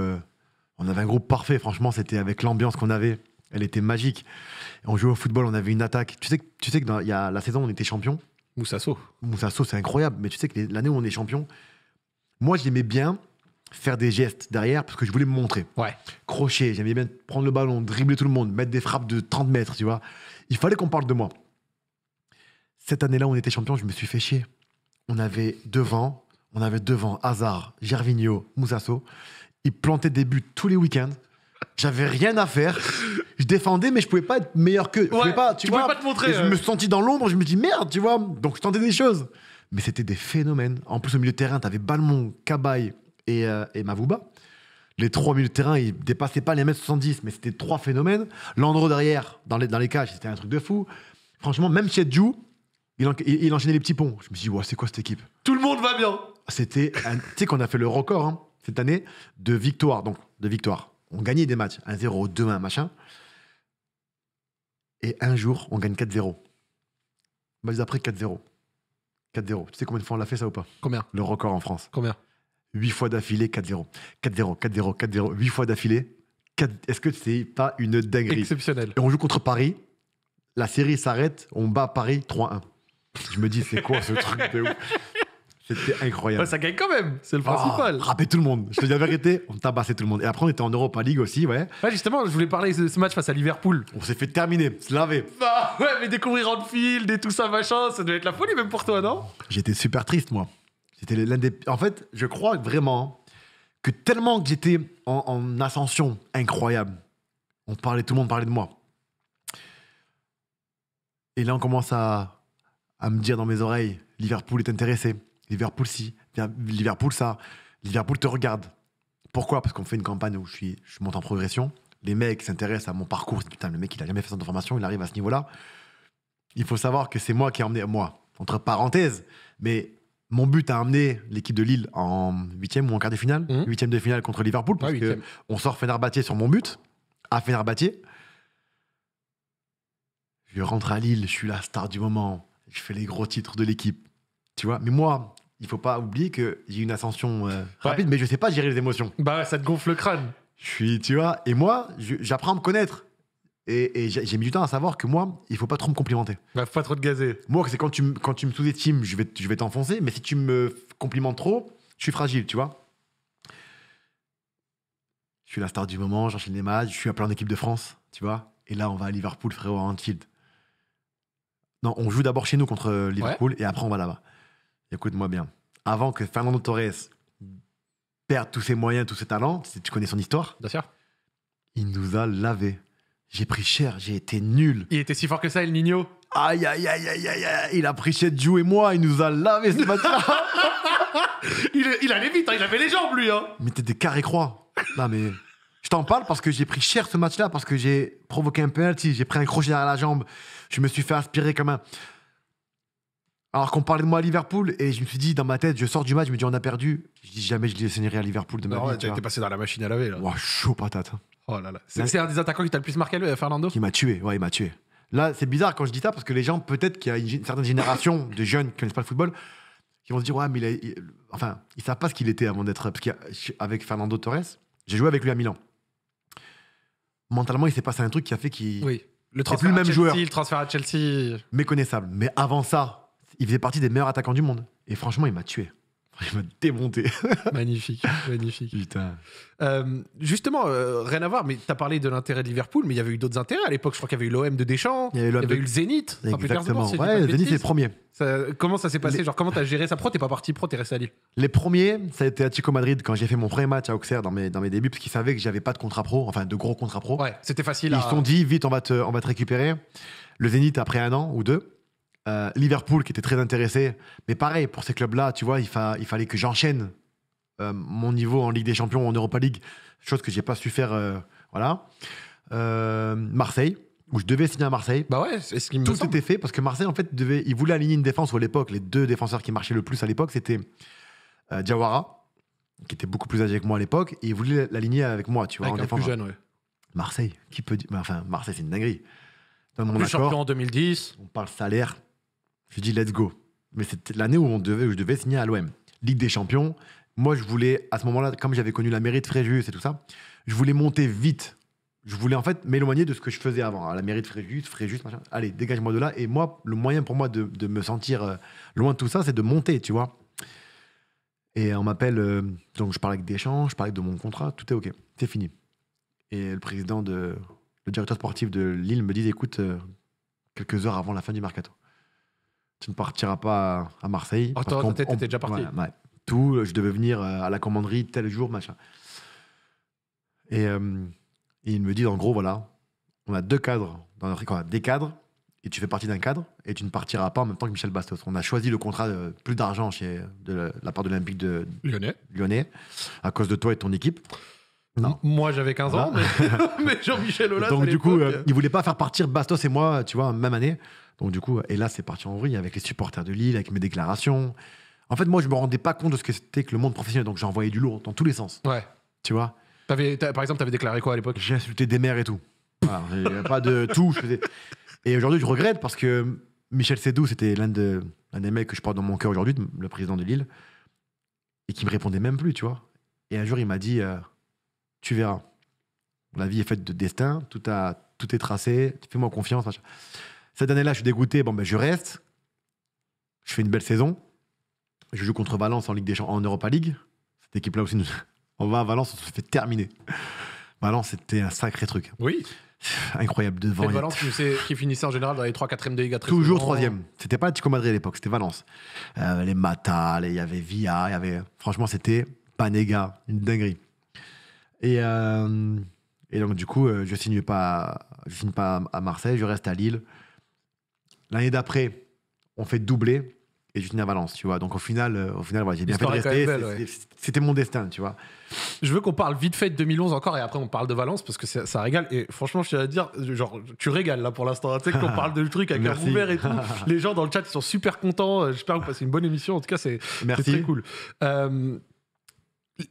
on avait un groupe parfait. Franchement, c'était avec l'ambiance qu'on avait. Elle était magique. On jouait au football, on avait une attaque. Tu sais que, tu sais que dans, y a la saison, on était champion. Moussasso. Moussasso, c'est incroyable. Mais tu sais que l'année où on est champion, moi, j'aimais bien faire des gestes derrière parce que je voulais me montrer. Ouais. Crocher, j'aimais bien prendre le ballon, dribbler tout le monde, mettre des frappes de 30 mètres, tu vois. Il fallait qu'on parle de moi. Cette année-là, on était champion, je me suis fait chier. On avait devant, on avait devant Hazard, Gervinho, Moussasso. Ils plantaient des buts tous les week-ends. J'avais rien à faire. Je défendais, mais je pouvais pas être meilleur que. Je pouvais pas, tu, pas te montrer. je me sentis dans l'ombre, je me dis merde, tu vois. Donc je tentais des choses. Mais c'était des phénomènes. En plus, au milieu de terrain, avais Balmont, Cabaye et, euh, et Mavouba les 3 milieux de terrain, ils dépassaient pas les 1m70, mais c'était trois phénomènes. L'endroit derrière, dans les, dans les cages, c'était un truc de fou. Franchement, même chez il, enchaînait les petits ponts. Je me suis dit, c'est quoi cette équipe Tout le monde va bien C'était, tu sais qu'on a fait le record hein, cette année de victoire, donc de victoire. On gagnait des matchs, 1-0, 2-1, machin. Et un jour, on gagne 4-0. Match d'après, 4-0. 4-0. Tu sais combien de fois on l'a fait ça ou pas Combien Le record en France. Combien 8 fois d'affilée, 4-0. 4-0, 4-0, 4-0, 8 fois d'affilée. 4... 0 4 0 4 0 4 0 8 fois daffilée est ce que c'est pas une dinguerie Exceptionnel. Et on joue contre Paris, la série s'arrête, on bat Paris 3-1. Je me dis, c'est quoi ce [laughs] truc de ouf C'était incroyable. ça gagne quand même, c'est le ah, principal. Oh, tout le monde. Je te dis la vérité, on tabassait tout le monde. Et après, on était en Europa League aussi, ouais. Ouais, justement, je voulais parler de ce match face à Liverpool. On s'est fait terminer, se laver. Bah ouais, mais découvrir Anfield et tout ça, machin, ça devait être la folie même pour toi, non J'étais super triste, moi. C'était l'un des. En fait, je crois vraiment que tellement que j'étais en, ascension incroyable, on parlait, tout le monde parlait de moi. Et là, on commence à, à me dire dans mes oreilles Liverpool est intéressé, Liverpool si, Liverpool ça, Liverpool te regarde. Pourquoi Parce qu'on fait une campagne où je, suis, je monte en progression. Les mecs s'intéressent à mon parcours. Putain, le mec, il a jamais fait son formation, il arrive à ce niveau-là. Il faut savoir que c'est moi qui ai emmené, moi, entre parenthèses, mais mon but a amené l'équipe de Lille en huitième ou en quart de finale, mhm. huitième de finale contre Liverpool, parce on sort Fenerbahçe sur mon but, à Fenerbahçe. Je rentre à Lille, je suis la star du moment, je fais les gros titres de l'équipe, tu vois. Mais moi, il faut pas oublier que j'ai une ascension euh, rapide, mais je sais pas gérer les émotions. Bah, ça te gonfle le crâne. Je suis, tu vois, et moi, j'apprends à me connaître. Et, j'ai mis du temps à savoir que moi, il faut pas trop me complimenter. ne bah, faut pas trop te gazer. Moi, c'est quand tu, me, quand tu me sous-estimes, je vais, je vais t'enfoncer. Mais si tu me complimentes trop, je suis fragile, tu vois. Je suis la star du moment, j'enchaîne les matchs, je suis appelé en équipe de France, tu vois. Et là, on va à Liverpool, frérot, à Anfield. Non, on joue d'abord chez nous contre Liverpool et après on va là-bas. Écoute-moi bien. Avant que Fernando Torres perde tous ses moyens, tous ses talents, tu connais son histoire. Bien sûr. Il nous a lavé. J'ai pris cher, j'ai été nul. Il était si fort que ça, El Nino Aïe, aïe, aïe, aïe, aïe, aïe. Il a pris Joe et moi, il nous a lavé ce matin. [laughs] il, il, allait vite, hein, il avait les jambes, lui. Hein. Mais t'es des carrés-croix. Non, mais. Je t'en parle parce que j'ai pris cher ce match-là, parce que j'ai provoqué un penalty, j'ai pris un crochet derrière la jambe, je me suis fait aspirer comme un. Alors qu'on parlait de moi à Liverpool, et je me suis dit dans ma tête, je sors du match, je me dis on a perdu. Je dis jamais je les à Liverpool de ma non, vie. tu as passé dans la machine à laver là. chaud patate. Hein. Oh c'est un des attaquants qui t'a le plus marqué, lui, euh, Fernando Qui m'a tué, ouais, il m'a tué. Là, c'est bizarre quand je dis ça parce que les gens, peut-être qu'il y a une, certaine génération de jeunes qui connaissent pas le football, qui vont se dire Ouais, mais il enfin, ils savent pas ce qu'il était avant d'être. Parce qu'avec Fernando Torres, j'ai joué avec lui à Milan. Mentalement, il s'est passé un truc qui a fait qu'il. Oui. Le transfert plus le même Chelsea, joueur. Le transfert à Chelsea. Méconnaissable. Mais avant ça, il faisait partie des meilleurs attaquants du monde. Et franchement, il m'a tué. [laughs] Il m'a démonté. [laughs] magnifique, magnifique. Putain. Euh, justement, euh, rien à voir, mais tu as parlé de l'intérêt de Liverpool, mais il y avait eu d'autres intérêts à l'époque. Je crois qu'il y avait eu l'OM de Deschamps, il y avait, eu le Zénith. Exactement. Enfin, ouais, le Zénith premier. comment ça s'est passé Genre, comment t'as géré ça Pro, t'es pas parti pro, t'es resté à Lille Les premiers, ça a été Chico Madrid quand j'ai fait mon premier match à Auxerre dans mes, débuts, parce qu'ils savaient que j'avais pas de contrat pro, enfin de gros contrat pro. Ouais, c'était facile. Ils se sont dit, vite, on va te, on va te récupérer. Le Zénith après un an ou deux. Euh, Liverpool qui était très intéressé. Mais pareil, pour ces clubs-là, tu vois, il, fallait que j'enchaîne euh, mon niveau en Ligue des Champions, en Europa League, chose que j'ai pas su faire. Euh, voilà. Marseille, où je devais signer à Marseille. Bah ouais, c'est ce qui Tout était fait parce que Marseille, en fait, devait, il voulait aligner une défense à l'époque, les deux défenseurs qui marchaient le plus à l'époque, c'était Diawara, qui était beaucoup plus âgé que moi à l'époque, et il voulait l'aligner avec moi, tu vois, en Marseille, qui peut Enfin, Marseille, c'est une dinguerie. Dans plus champion en 2010. On parle salaire je dis let's go. Mais c'était l'année où, je devais signer à l'OM. Ligue des Champions. Moi, je voulais, à ce moment-là, comme j'avais connu la mairie de Fréjus et tout ça, je voulais monter vite. Je voulais en fait m'éloigner de ce que je faisais avant. la mairie de Fréjus, Fréjus, machin. Allez, dégage-moi de là. Et moi, le moyen pour moi de, me sentir euh, loin de tout ça, c'est de monter, tu vois. Et on m'appelle, euh, donc je parle avec Deschamps, je parle de mon contrat, tout est OK, c'est fini. Et le président de, le directeur sportif de Lille me dit écoute, euh, quelques heures avant la fin du mercato tu ne partiras pas à Marseille. Oh, t'étais déjà parti. Tout, euh, je devais venir euh, à la commanderie tel jour, machin. Euh, et, il me dit, en gros, voilà, on a deux cadres dans on a des cadres, et tu fais partie d'un cadre, et tu ne partiras pas en même temps que Michel Bastos. On a choisi le contrat de plus d'argent chez de la, part de l'Olympique de Lyonnais. à cause de toi et de ton équipe. Non. Moi, j'avais 15 ans, [laughs] mais, Jean-Michel Donc, du coup, euh, il voulait pas faire partir Bastos et moi, tu vois, même année. Donc du coup, et là c'est parti en vrille avec les supporters de Lille, avec mes déclarations. En fait, moi je me rendais pas compte de ce que c'était que le monde professionnel, donc j'ai envoyé du lourd dans tous les sens. Ouais. Tu vois. Avais, par exemple, tu avais déclaré quoi à l'époque J'ai insulté des mères et tout. Il avait pas de [laughs] tout. Et aujourd'hui, je regrette parce que Michel Sédou, c'était l'un de, des mecs que je porte dans mon cœur aujourd'hui, le président de Lille, et qui me répondait même plus, tu vois. Et un jour, il m'a dit euh, Tu verras. La vie est faite de destin, tout, a, tout est tracé, fais-moi confiance. Cette année-là, je suis dégoûté. Bon, ben, je reste. Je fais une belle saison. Je joue contre Valence en Ligue des en Europa League. Cette équipe-là aussi, nous... [laughs] on va à Valence, on se fait terminer. Valence, c'était un sacré truc. Oui. Incroyable devant. Et Valence qui, sais, qui, finissait en général dans les 3-4e de Ligue à Toujours 3e. C'était pas Tico Madrid à l'époque, c'était Valence. Euh, les Mata, il y avait Villa, y avait... franchement, c'était Panega, une dinguerie. Et, euh, et donc, du coup, euh, je signe pas, je signe pas à Marseille, je reste à Lille. L'année d'après, on fait doubler et je finis à Valence, tu vois. Donc au final, euh, au final, voilà, j'ai bien fait de rester. C'était mon destin, tu vois. Je veux qu'on parle vite fait de 2011 encore et après on parle de Valence parce que ça, régale. Et franchement, je tiens à dire, genre, tu régales là pour l'instant. Tu sais qu'on [laughs] parle de truc avec un Robert et tout. [laughs] Les gens dans le chat, sont super contents. Euh, j'espère que vous passez une bonne émission. En tout cas, c'est très cool.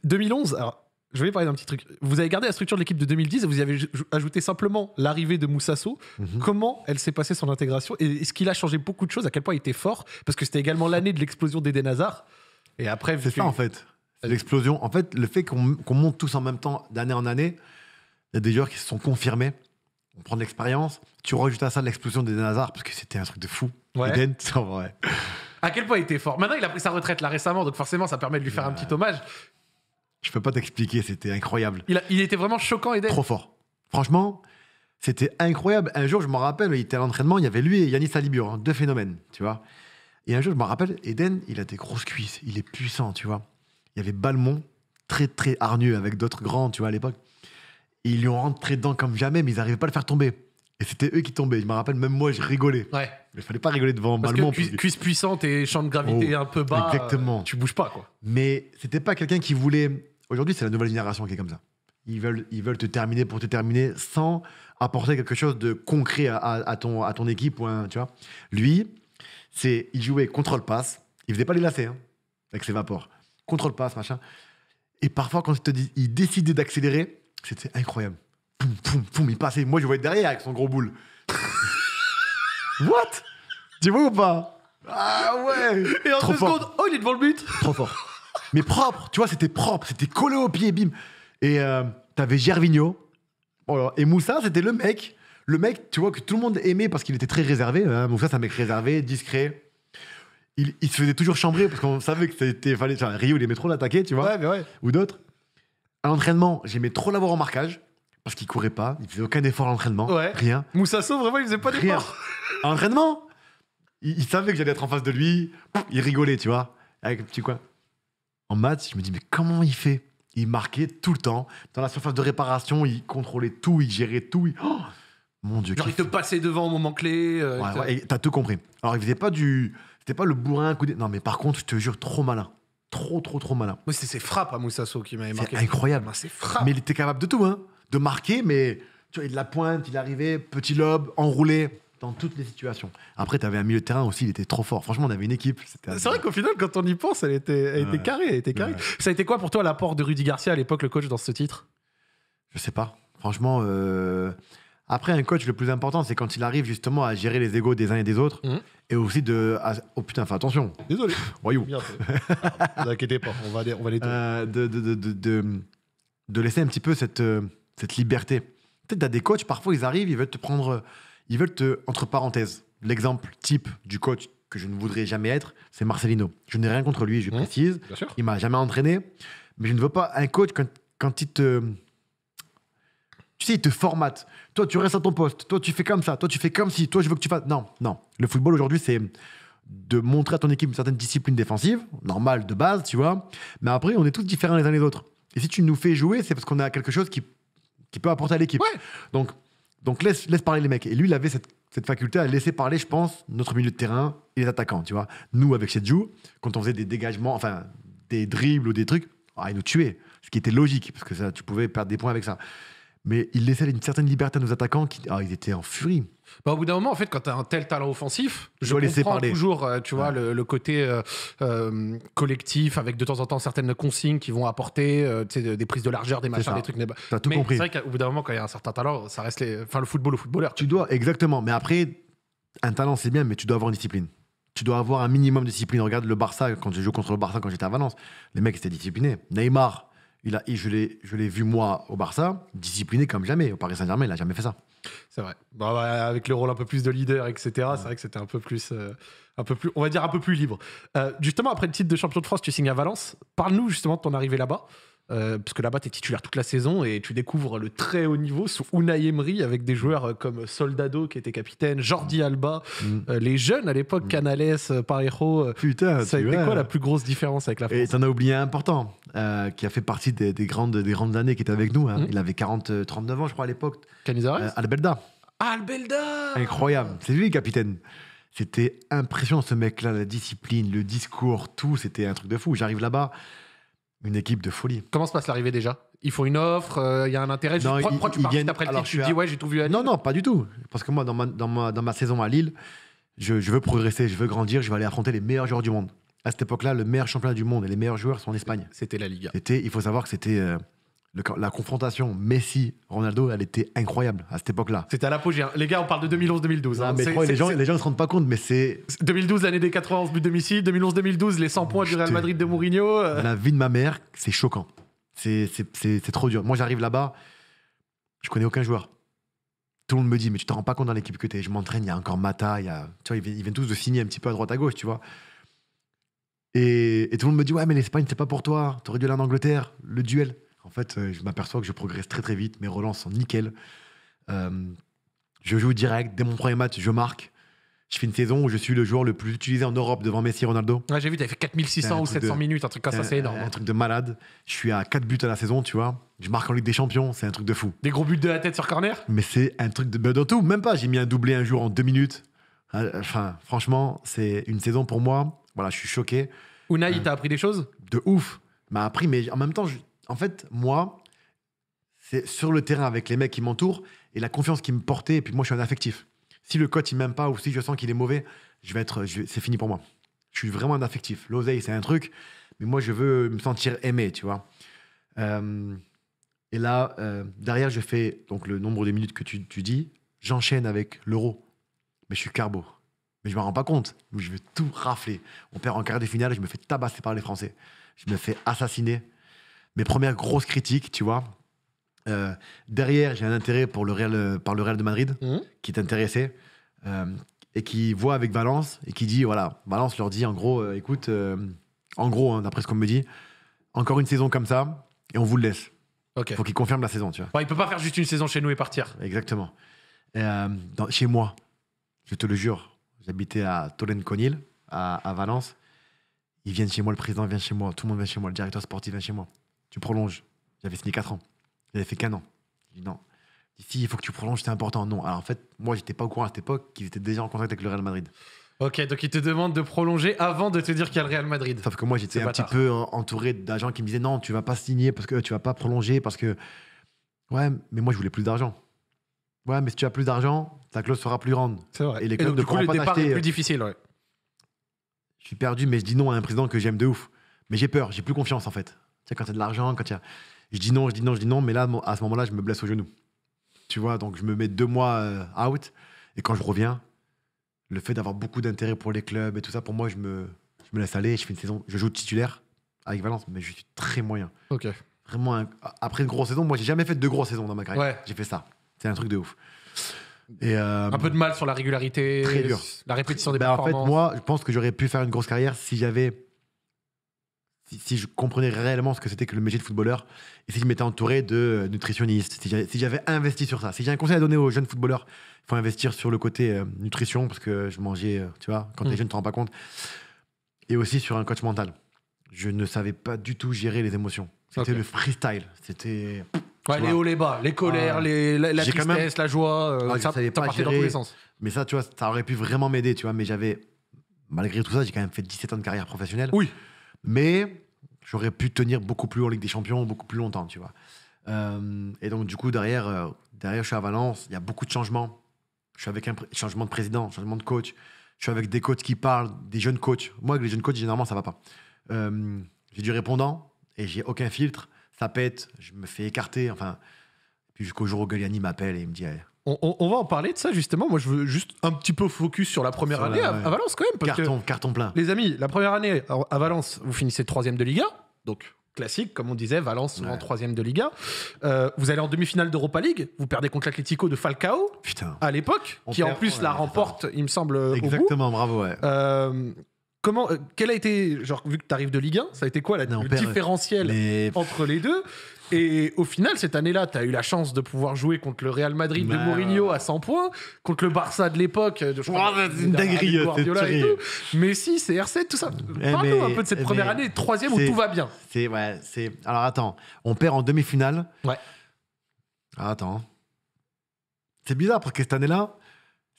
2011, euh, je vais parler d'un petit truc. Vous avez gardé la structure de l'équipe de 2010 et vous y avez ajouté simplement l'arrivée de Moussasso. Mhm. Comment elle s'est passée son intégration et est-ce qu'il a changé beaucoup de choses À quel point il était fort Parce que c'était également l'année de l'explosion d'Eden Hazard. Et après, c'est ça en fait. L'explosion. En fait, le fait qu'on monte tous en même temps d'année en année, il y a des joueurs qui se sont confirmés. On prend de l'expérience. Tu rajoutes à ça l'explosion d'Eden Hazard parce que c'était un truc de fou. Ouais. Eden, c'est vrai. à quel point il était fort. Maintenant, il a pris sa retraite là récemment, donc forcément, ça permet de lui faire un petit hommage. Je peux pas t'expliquer, c'était incroyable. Il, était vraiment choquant et Trop fort. Franchement, c'était incroyable. Un jour, je me rappelle, il était à l'entraînement, il y avait lui et Yanis Salibur, hein, deux phénomènes, tu vois. Et un jour, je me rappelle, Eden, il a des grosses cuisses, il est puissant, tu vois. Il y avait Balmont, très très hargneux, avec d'autres grands, tu vois, à l'époque. Ils lui ont rentré dedans comme jamais, mais ils n'arrivaient pas à le faire tomber. Et c'était eux qui tombaient. Je me rappelle, même moi, je rigolais. Ouais. Mais il fallait pas rigoler devant Parce Que puissante et champ de gravité oh, un peu bas. Exactement. Euh, tu bouges pas, quoi. Mais c'était pas quelqu'un qui voulait. Aujourd'hui, c'est la nouvelle génération qui est comme ça. Ils veulent, ils veulent te terminer pour te terminer sans apporter quelque chose de concret à, ton, à ton équipe. Ou tu vois. Lui, c'est il jouait contrôle passe. Il faisait pas les lacets hein, avec ses vapeurs. Contrôle passe, machin. Et parfois, quand te il décidait d'accélérer, c'était incroyable il passait. Moi, je être derrière avec son gros boule. [laughs] What Tu vois ou pas Ah ouais Et en deux secondes, oh, il est devant le but Trop fort. Mais propre, tu vois, c'était propre, c'était collé au pied, bim. Et euh, t'avais Gervinho. Oh et Moussa, c'était le mec. Le mec, tu vois, que tout le monde aimait parce qu'il était très réservé. Hein. Moussa, c'est un mec réservé, discret. Il, se faisait toujours chambrer parce qu'on savait que c'était. Fallait, enfin, Rio, il aimait trop l'attaquer, tu vois. Ou d'autres. À l'entraînement, j'aimais trop l'avoir en marquage parce qu'il courait pas, il faisait aucun effort à l'entraînement, ouais. rien. Moussasso, vraiment, il faisait pas d'effort. À l'entraînement, il, savait que j'allais être en face de lui, il rigolait, tu vois, avec un petit coin. En maths, je me dis, mais comment il fait Il marquait tout le temps. Dans la surface de réparation, il contrôlait tout, il gérait tout. Oh mon Dieu. Genre, il te passait devant au moment clé. Euh, ouais, t'as tout compris. Alors, il faisait pas du. C'était pas le bourrin, coup de... Non, mais par contre, je te jure, trop malin. Trop, trop, trop malin. Moi, c'est ses frappes à Moussasso qui m'avaient marqué. C'est incroyable. C'est ah, frappe. Mais il était capable de tout, hein de marquer, mais tu vois, de la pointe, il arrivait, petit lobe, enroulé dans toutes les situations. Après, tu avais un milieu de terrain aussi, il était trop fort. Franchement, on avait une équipe. C'est vrai qu'au final, quand on y pense, elle était, elle était carrée. Elle était Ça a été quoi pour toi l'apport de Rudy Garcia à l'époque, le coach, dans ce titre Je sais pas. Franchement, euh, après, un coach, le plus important, c'est quand il arrive justement à gérer les égos des uns et des autres. Mhm. Et aussi de. Oh putain, fais attention. Désolé. [laughs] Voyou. Ne ah, vous pas, on va On va aller [laughs] euh, de, de, de, de, laisser un petit peu cette. Euh, cette liberté. Peut-être as des coachs, parfois ils arrivent, ils veulent te prendre, ils veulent te, entre parenthèses, l'exemple type du coach que je ne voudrais jamais être, c'est Marcelino. Je n'ai rien contre lui, je mmh. précise. Il m'a jamais entraîné, mais je ne veux pas un coach quand, quand il te, tu sais, il te formate. Toi, tu restes à ton poste. Toi, tu fais comme ça. Toi, tu fais comme si. Toi, je veux que tu fasses. Non, non. Le football aujourd'hui, c'est de montrer à ton équipe une certaine discipline défensive, normale de base, tu vois. Mais après, on est tous différents les uns les autres. Et si tu nous fais jouer, c'est parce qu'on a quelque chose qui qui peut apporter à l'équipe. Donc, donc laisse, laisse parler les mecs. Et lui, il avait cette, faculté à laisser parler, je pense, notre milieu de terrain et les attaquants. Tu vois, nous avec joue, quand on faisait des dégagements, enfin des dribbles ou des trucs, ah, il nous tuait, ce qui était logique parce que ça, tu pouvais perdre des points avec ça mais il laissait une certaine liberté à nos attaquants qui ah, ils étaient en furie. Bah, au bout d'un moment, en fait, quand tu as un tel talent offensif, je, je parler. toujours, euh, tu vois, le, côté euh, euh, collectif avec de temps en temps certaines consignes qui vont apporter des prises de largeur, des machins, des trucs. T'as tout mais C'est vrai qu'au bout d'un moment, quand il y a un certain talent, ça reste enfin, le football au footballeur. Tu dois, exactement. Mais après, un talent, c'est bien, mais tu dois avoir une discipline. Tu dois avoir un minimum de discipline. Regarde le Barça, quand j'ai joué contre le Barça, quand j'étais à Valence, les mecs étaient disciplinés. Neymar, il a, et je l'ai vu, moi, au Barça, discipliné comme jamais. Au Paris Saint-Germain, il n'a jamais fait ça. C'est vrai. Bah, bah, avec le rôle un peu plus de leader, etc., c'est vrai que c'était un peu plus. Euh, un peu plus, on va dire un peu plus libre. Euh, justement, après le titre de champion de France, tu signes à Valence. Parle-nous justement de ton arrivée là-bas. Euh, parce que là-bas, tu es titulaire toute la saison et tu découvres le très haut niveau sous Unai Emery avec des joueurs comme Soldado qui était capitaine, Jordi Alba, mm. euh, les jeunes à l'époque, mm. Canales, euh, Parejo. Putain, ça a été quoi la plus grosse différence avec la France Et t'en as oublié un important qui a fait partie des, grandes, des grandes années qui était avec nous. Hein. Mm. Il avait 40, 39 ans, je crois, à l'époque. Canizares Albelda. Albelda Incroyable, c'est lui capitaine. C'était impressionnant ce mec-là, la discipline, le discours, tout, c'était un truc de fou. J'arrive là-bas, une équipe de folie. Comment se passe l'arrivée déjà Ils font une offre, euh, il y a un intérêt. Non, tu dis ouais j'ai tout vu Non non pas du tout, parce que moi dans ma, saison à Lille, je, veux progresser, je veux grandir, je vais aller affronter les meilleurs joueurs du monde. À cette époque-là, le meilleur championnat du monde et les meilleurs joueurs sont en Espagne. C'était la Liga. C'était, il faut savoir que c'était euh, la confrontation Messi-Ronaldo, elle était incroyable à cette époque-là. C'était à l'apogée. Hein. Les gars, on parle de 2011-2012. Hein. Les, gens, ne se rendent pas compte, mais c'est. 2012, l'année des 91 buts de Messi. 2011-2012, les 100 points du Real Madrid de Mourinho. Euh. La vie de ma mère, c'est choquant. C'est trop dur. Moi, j'arrive là-bas, je connais aucun joueur. Tout le monde me dit, mais tu te rends pas compte dans l'équipe que tu es. Je m'entraîne, il y a encore Mata, il y a... tu ils, viennent tous de signer un petit peu à droite à gauche, tu vois. Et, tout le monde me dit, ouais, mais l'Espagne, c'est pas pour toi. Tu aurais dû aller en Angleterre, le duel. En fait, euh, je m'aperçois que je progresse très très vite. Mes relances sont nickel. Euh, je joue direct. Dès mon premier match, je marque. Je fais une saison où je suis le joueur le plus utilisé en Europe devant Messi et Ronaldo. Ouais, J'ai vu, tu fait 4600 ou 700 minutes, un truc comme ça, c'est énorme. Un hein. truc de malade. Je suis à 4 buts à la saison, tu vois. Je marque en Ligue des Champions, c'est un truc de fou. Des gros buts de la tête sur corner Mais c'est un truc de. dans tout, même pas. J'ai mis un doublé un jour en 2 minutes. Ah, enfin, franchement, c'est une saison pour moi. Voilà, je suis choqué. Unai, euh, t'as appris des choses De ouf. M'a appris, mais en même temps, je, en fait, moi, c'est sur le terrain avec les mecs qui m'entourent et la confiance qui me portaient. Et puis moi, je suis un affectif. Si le coach, il m'aime pas ou si je sens qu'il est mauvais, je vais être, c'est fini pour moi. Je suis vraiment un affectif. L'oseille, c'est un truc, mais moi, je veux me sentir aimé, tu vois. Euh, et là, euh, derrière, je fais donc le nombre de minutes que tu, dis. J'enchaîne avec l'euro. Mais je suis carbo. Mais je me rends pas compte. Je vais tout rafler. On perd en quart de finale, je me fais tabasser par les Français. Je me fais assassiner mes premières grosses critiques, tu vois. Euh, derrière, j'ai un intérêt pour le Real, euh, par le Real de Madrid, mhm. qui est intéressé, euh, et qui voit avec Valence, et qui dit, voilà, Valence leur dit, en gros, écoute, en gros, hein, d'après ce qu'on me dit, encore une saison comme ça, et on vous le laisse. Il Faut qu'il confirme la saison, tu vois. il peut pas faire juste une saison chez nous et partir. Exactement. chez moi, je te le jure, j'habitais à Tolenconil, conil à, à Valence. Ils viennent chez moi, le président vient chez moi, tout le monde vient chez moi, le directeur sportif vient chez moi tu prolonges. J'avais signé 4 ans. J'avais fait qu'un an. Il dit non. si, il faut que tu prolonges, c'est important. Non. Alors en fait, moi, j'étais pas au courant à cette époque qu'ils étaient déjà en contact avec le Real Madrid. Ok, donc ils te demandent de prolonger avant de te dire qu'il y a le Real Madrid. Sauf que moi, j'étais un petit peu entouré d'agents qui me disaient non, tu vas pas signer parce que tu vas pas prolonger parce que. Ouais, mais moi, je voulais plus d'argent. Ouais, mais si tu as plus d'argent, ta clause sera plus grande. C'est vrai. Et les clubs de le départ est plus euh, difficile, ouais. Je suis perdu, mais je dis non à un président que j'aime de ouf. Mais j'ai peur, j'ai plus confiance en fait quand tu as de l'argent, quand Je dis non, je dis non, je dis non, mais là, à ce moment-là, je me blesse au genou. Tu vois, donc je me mets deux mois euh, out. Et quand je reviens, le fait d'avoir beaucoup d'intérêt pour les clubs et tout ça, pour moi, je me, je me laisse aller. Je fais une saison, je joue titulaire avec Valence, mais je suis très moyen. Ok. Vraiment, après une grosse saison, moi, j'ai jamais fait de grosses saisons dans ma carrière. Ouais. J'ai fait ça. C'est un truc de ouf. Et euh, un peu de mal sur la régularité, très dur. la répétition des ben En fait, moi, je pense que j'aurais pu faire une grosse carrière si j'avais si, je comprenais réellement ce que c'était que le métier de footballeur, et si je m'étais entouré de euh, nutritionnistes, si j'avais investi sur ça. Si j'ai un conseil à donner aux jeunes footballeurs, il faut investir sur le côté euh, nutrition, parce que je mangeais, euh, tu vois, quand les jeunes mm. jeune, tu te rends pas compte, et aussi sur un coach mental. Je ne savais pas du tout gérer les émotions. C'était le freestyle. C'était. Ouais, les hauts, les bas, les colères, la, tristesse, la joie, ça, ça partait dans tous les sens. Mais ça, tu vois, ça aurait pu vraiment m'aider, tu vois. Mais j'avais, malgré tout ça, j'ai quand même fait 17 ans de carrière professionnelle. Oui. Mais j'aurais pu tenir beaucoup plus en Ligue des Champions, beaucoup plus longtemps, tu vois. Euh, et donc, du coup, derrière, euh, derrière, je suis à Valence, il y a beaucoup de changements. Je suis avec un changement de président, changement de coach. Je suis avec des coachs qui parlent, des jeunes coachs. Moi, avec les jeunes coachs, généralement, ça va pas. Euh, j'ai du répondant et j'ai aucun filtre. Ça pète, je me fais écarter. Enfin, puis jusqu'au jour où Galliani m'appelle et il me dit on, va en parler de ça justement. Moi, je veux juste un petit peu focus sur la première année à, Valence quand même. carton, plein. Les amis, la première année à Valence, vous finissez troisième de Liga, donc classique, comme on disait, Valence en troisième de Liga. Euh, vous allez en demi-finale d'Europa League, vous perdez contre l'Atlético de Falcao à l'époque, qui en plus la remporte, il me semble. Exactement, bravo. Ouais. Euh, comment, euh, quelle a été, genre, vu que tu arrives de Ligue 1, ça a été quoi la, le différentiel entre les deux et au final, cette année-là, tu as eu la chance de pouvoir jouer contre le Real Madrid de bah. Mourinho à 100 points, contre le Barça de l'époque, euh, oh, dinguerie, euh, tout. Messi, r 7 tout ça. Eh Parle-nous un peu de cette eh première année, troisième où tout va bien. C'est ouais, c'est. Alors attends, on perd en demi-finale. Ouais. Ah, attends. C'est bizarre parce que cette année-là,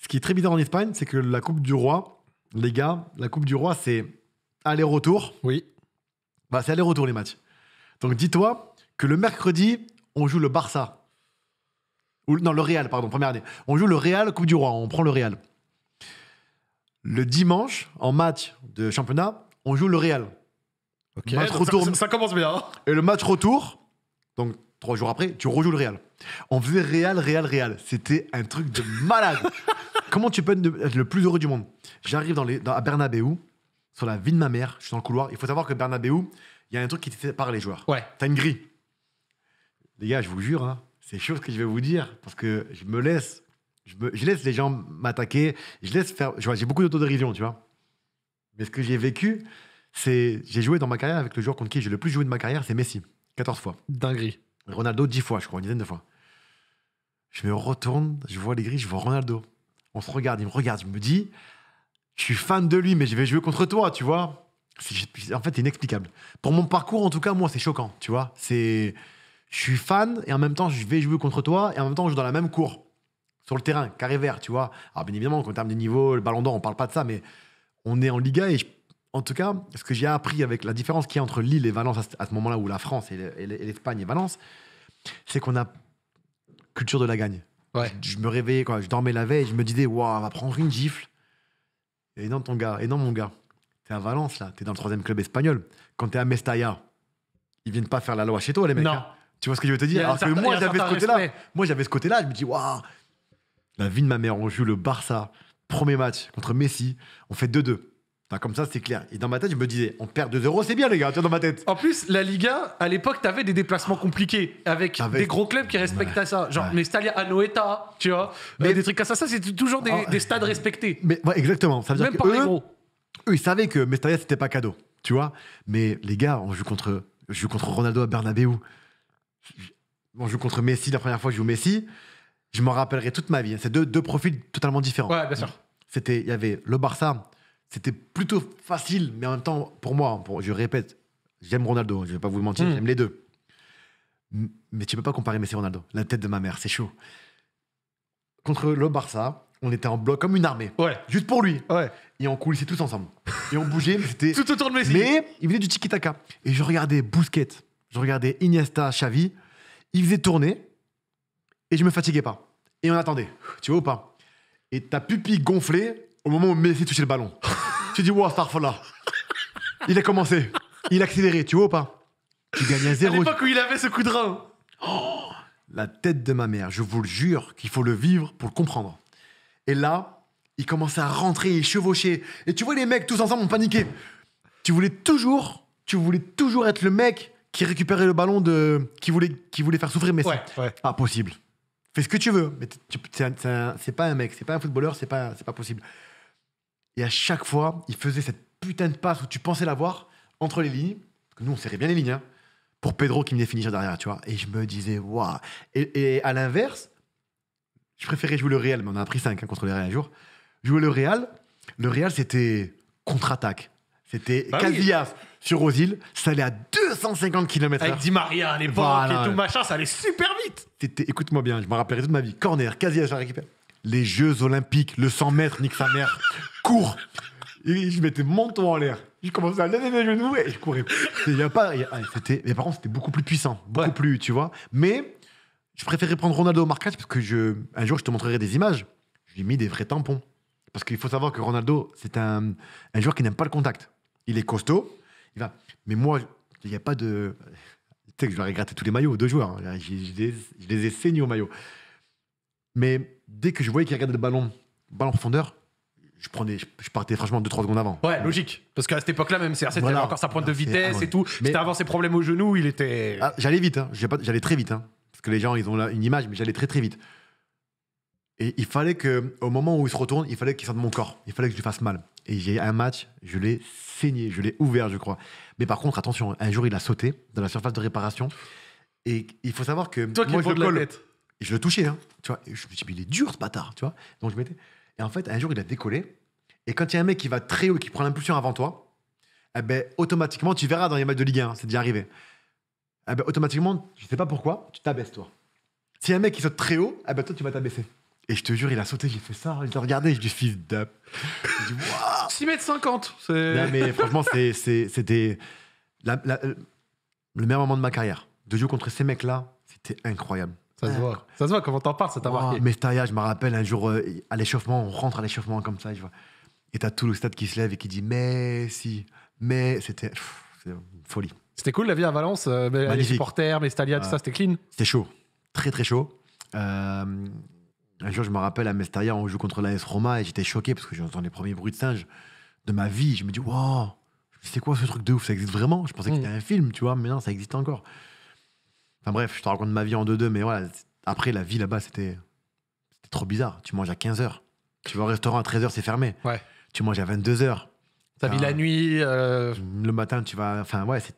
ce qui est très bizarre en Espagne, c'est que la Coupe du Roi, les gars, la Coupe du Roi, c'est aller-retour. Oui. Bah, c'est aller-retour les matchs. Donc dis-toi, que le mercredi, on joue le Barça. Ou, non, le Real, pardon, première année. On joue le Real Coupe du Roi, on prend le Real. Le dimanche, en match de championnat, on joue le Real. Match retour, ça, commence bien. Hein. et le match retour, donc trois jours après, tu rejoues le Real. On faisait Real, Real, Real. C'était un truc de malade. [laughs] Comment tu peux être le plus heureux du monde J'arrive à Bernabeu, sur la vie de ma mère, je suis dans le couloir. Il faut savoir que Bernabeu, il y a un truc qui te sépare les joueurs. Ouais. T'as une grille les gars, je vous jure, hein, c'est chose que je vais vous dire, parce que je me laisse, je, laisse les gens m'attaquer, je laisse faire, j'ai beaucoup d'autodérision, tu vois. Mais ce que j'ai vécu, c'est, j'ai joué dans ma carrière avec le joueur contre qui j'ai le plus joué de ma carrière, c'est Messi, 14 fois. Dinguerie. Ronaldo, 10 fois, je crois, une dizaine de fois. Je me retourne, je vois les grilles, je vois Ronaldo. On se regarde, il me regarde, je me dis, je suis fan de lui, mais je vais jouer contre toi, tu vois. En fait, c'est inexplicable. Pour mon parcours, en tout cas, moi, c'est choquant, tu vois. C'est je suis fan et en même temps, je vais jouer contre toi et en même temps, je joue dans la même cour, sur le terrain, carré vert, tu vois. Alors, bien évidemment, en termes de niveau, le ballon d'or, on parle pas de ça, mais on est en Liga et en tout cas, ce que j'ai appris avec la différence qu'il y a entre Lille et Valence à ce moment-là, où la France et l'Espagne et Valence, c'est qu'on a culture de la gagne. Ouais. Je, me réveillais, quand je dormais la veille, je me disais, waouh, on va prendre une gifle. Et non, ton gars, et non, mon gars, t'es à Valence, là, t'es dans le troisième club espagnol. Quand t'es à Mestalla, ils viennent pas faire la loi chez toi, les mecs. Hein. Tu vois ce que je veux te dire moi, j'avais ce côté-là. Moi, j'avais ce côté-là. Je me dis, waouh, la vie de ma mère, on joue le Barça, premier match contre Messi, on fait 2-2. comme ça, c'est clair. Et dans ma tête, je me disais, on perd 2 euros, c'est bien, les gars, tu dans ma tête. En plus, la Liga, à l'époque, t'avais des déplacements compliqués avec, des gros clubs qui respectaient ça. Genre, Mestalia, mais Anoeta, tu vois. Euh, mais... des trucs comme ça, ça, c'est toujours oh. des, stades respectés. Mais exactement. Ça veut Même dire que les gros. Eux, ils savaient que Mestalia, c'était pas cadeau, tu vois. Mais les gars, on joue contre, joue contre Ronaldo à Bernabeu on joue contre Messi la première fois, je joue Messi. Je m'en rappellerai toute ma vie. Hein. C'est deux, profils totalement différents. C'était, il y avait le Barça, c'était plutôt facile, mais en même temps, pour moi, hein, je répète, j'aime Ronaldo, hein, je vais pas vous mentir, hmm. j'aime les deux. Mais tu peux pas comparer Messi et Ronaldo. La tête de ma mère, c'est chaud. Contre le Barça, on était en bloc comme une armée. Ouais. Juste pour lui. Ouais. Et on coulissait tous ensemble. Et on bougeait, c'était. [laughs] Tout autour de Messi. Mais il venait du tiki-taka. Et je regardais Bousquet je regardais Iniesta, Xavi, ils faisaient tourner et je me fatiguais pas. Et on attendait, tu vois ou pas Et ta pupille gonflait au moment où Messi touchait le ballon. [laughs] tu dis, wow, là !» Il a commencé, il a accéléré, tu vois ou pas Tu gagnais zéro. À l'époque où il avait ce coup de rein. Oh, la tête de ma mère, je vous le jure qu'il faut le vivre pour le comprendre. Et là, il commençait à rentrer et chevaucher. Et tu vois, les mecs tous ensemble ont paniqué. Tu voulais toujours, tu voulais toujours être le mec qui récupérait le ballon de. qui voulait, qui voulait faire souffrir Messi. Ouais, Pas possible. Fais ce que tu veux, mais c'est pas un mec, c'est pas un footballeur, c'est pas, pas possible. Et à chaque fois, il faisait cette putain de passe où tu pensais l'avoir entre les lignes. Parce que nous, on serrait bien les lignes. Hein, pour Pedro qui venait finir derrière, tu vois. Et je me disais, waouh. Et, à l'inverse, je préférais jouer le Real, mais on a pris 5 hein, contre le Real un jour. Jouer le Real, le Real, c'était contre-attaque. C'était bah sur aux ça allait à 250 km/h. Avec Maria les l'époque et tout machin, ça allait super vite. Écoute-moi bien, je me rappellerai toute ma vie. Corner, quasi à Les Jeux Olympiques, le 100 mètres, nique sa mère, [laughs] cours. Et je mettais mon ton en l'air. Je commençais à lever mes genoux et je courais. y pas, ah, mais par contre, c'était beaucoup plus puissant, beaucoup plus, tu vois. Mais je préférais prendre Ronaldo au marquage parce que je, un jour, je te montrerai des images. Je lui ai mis des vrais tampons. Parce qu'il faut savoir que Ronaldo, c'est un, un joueur qui n'aime pas le contact. Il est costaud, mais moi, il n'y a pas de. Tu sais que je vais regretter tous les maillots, deux joueurs. Hein. Je, les, ai saignés au maillot Mais dès que je voyais qu'il regardait le ballon, ballon profondeur, je prenais, je, partais franchement 2-3 secondes avant. Ouais, logique. Parce qu'à cette époque-là, même CR7 avait encore sa pointe de vitesse et tout. Mais avant ses problèmes au genou, il était. Ah, j'allais vite, hein. j'allais très vite. Hein. Parce que les gens, ils ont une image, mais j'allais très très vite. Et il fallait que, au moment où il se retourne, il fallait qu'il sorte de mon corps. Il fallait que je lui fasse mal. Et j'ai un match, je l'ai saigné, je l'ai ouvert, je crois. Mais par contre, attention, un jour, il a sauté dans la surface de réparation. Et il faut savoir que. Toi moi, qui je le la je le touchais, hein. tu vois. je me suis dit, mais il est dur, ce bâtard, tu vois. Donc je m'étais Et en fait, un jour, il a décollé. Et quand il y a un mec qui va très haut et qui prend l'impulsion avant toi, eh ben, automatiquement, tu verras dans les matchs de Ligue 1, c'est déjà arrivé. Eh ben, automatiquement, je sais pas pourquoi, tu t'abaisses, toi. Si y a un mec qui saute très haut, eh ben, toi, tu vas t'abaisser. Et je te jure, il a sauté, j'ai fait ça. Il a regardé, je lui fils d'up. 6 mètres 50. Non, mais franchement, c'était euh, le meilleur moment de ma carrière. De jouer contre ces mecs-là, c'était incroyable. Ça se voit. Ça se voit comment t'en parles, ça t'a marqué. je me rappelle un jour euh, à l'échauffement, on rentre à l'échauffement comme ça, je vois. Et t'as tout le stade qui se lève et qui dit mais si, mais c'était folie. C'était cool la vie à Valence, euh, mais les supporters, Mestalia, tout ça, c'était clean. C'était chaud, très très chaud. Euh, un jour, je me rappelle, à Mestaria, on joue contre l'AS Roma et j'étais choqué parce que j'entends les premiers bruits de singe de ma vie. Je me dis, waouh, c'est quoi ce truc de ouf Ça existe vraiment Je pensais que c'était mm. un film, tu vois, mais non, ça existe encore. Enfin bref, je te raconte ma vie en deux-deux, mais voilà. Après, la vie là-bas, c'était trop bizarre. Tu manges à 15h. Tu vas au restaurant à 13h, c'est fermé. Ouais. Tu manges à 22h. T'as vit la nuit. Euh, le matin, tu vas. Enfin, ouais, c'est.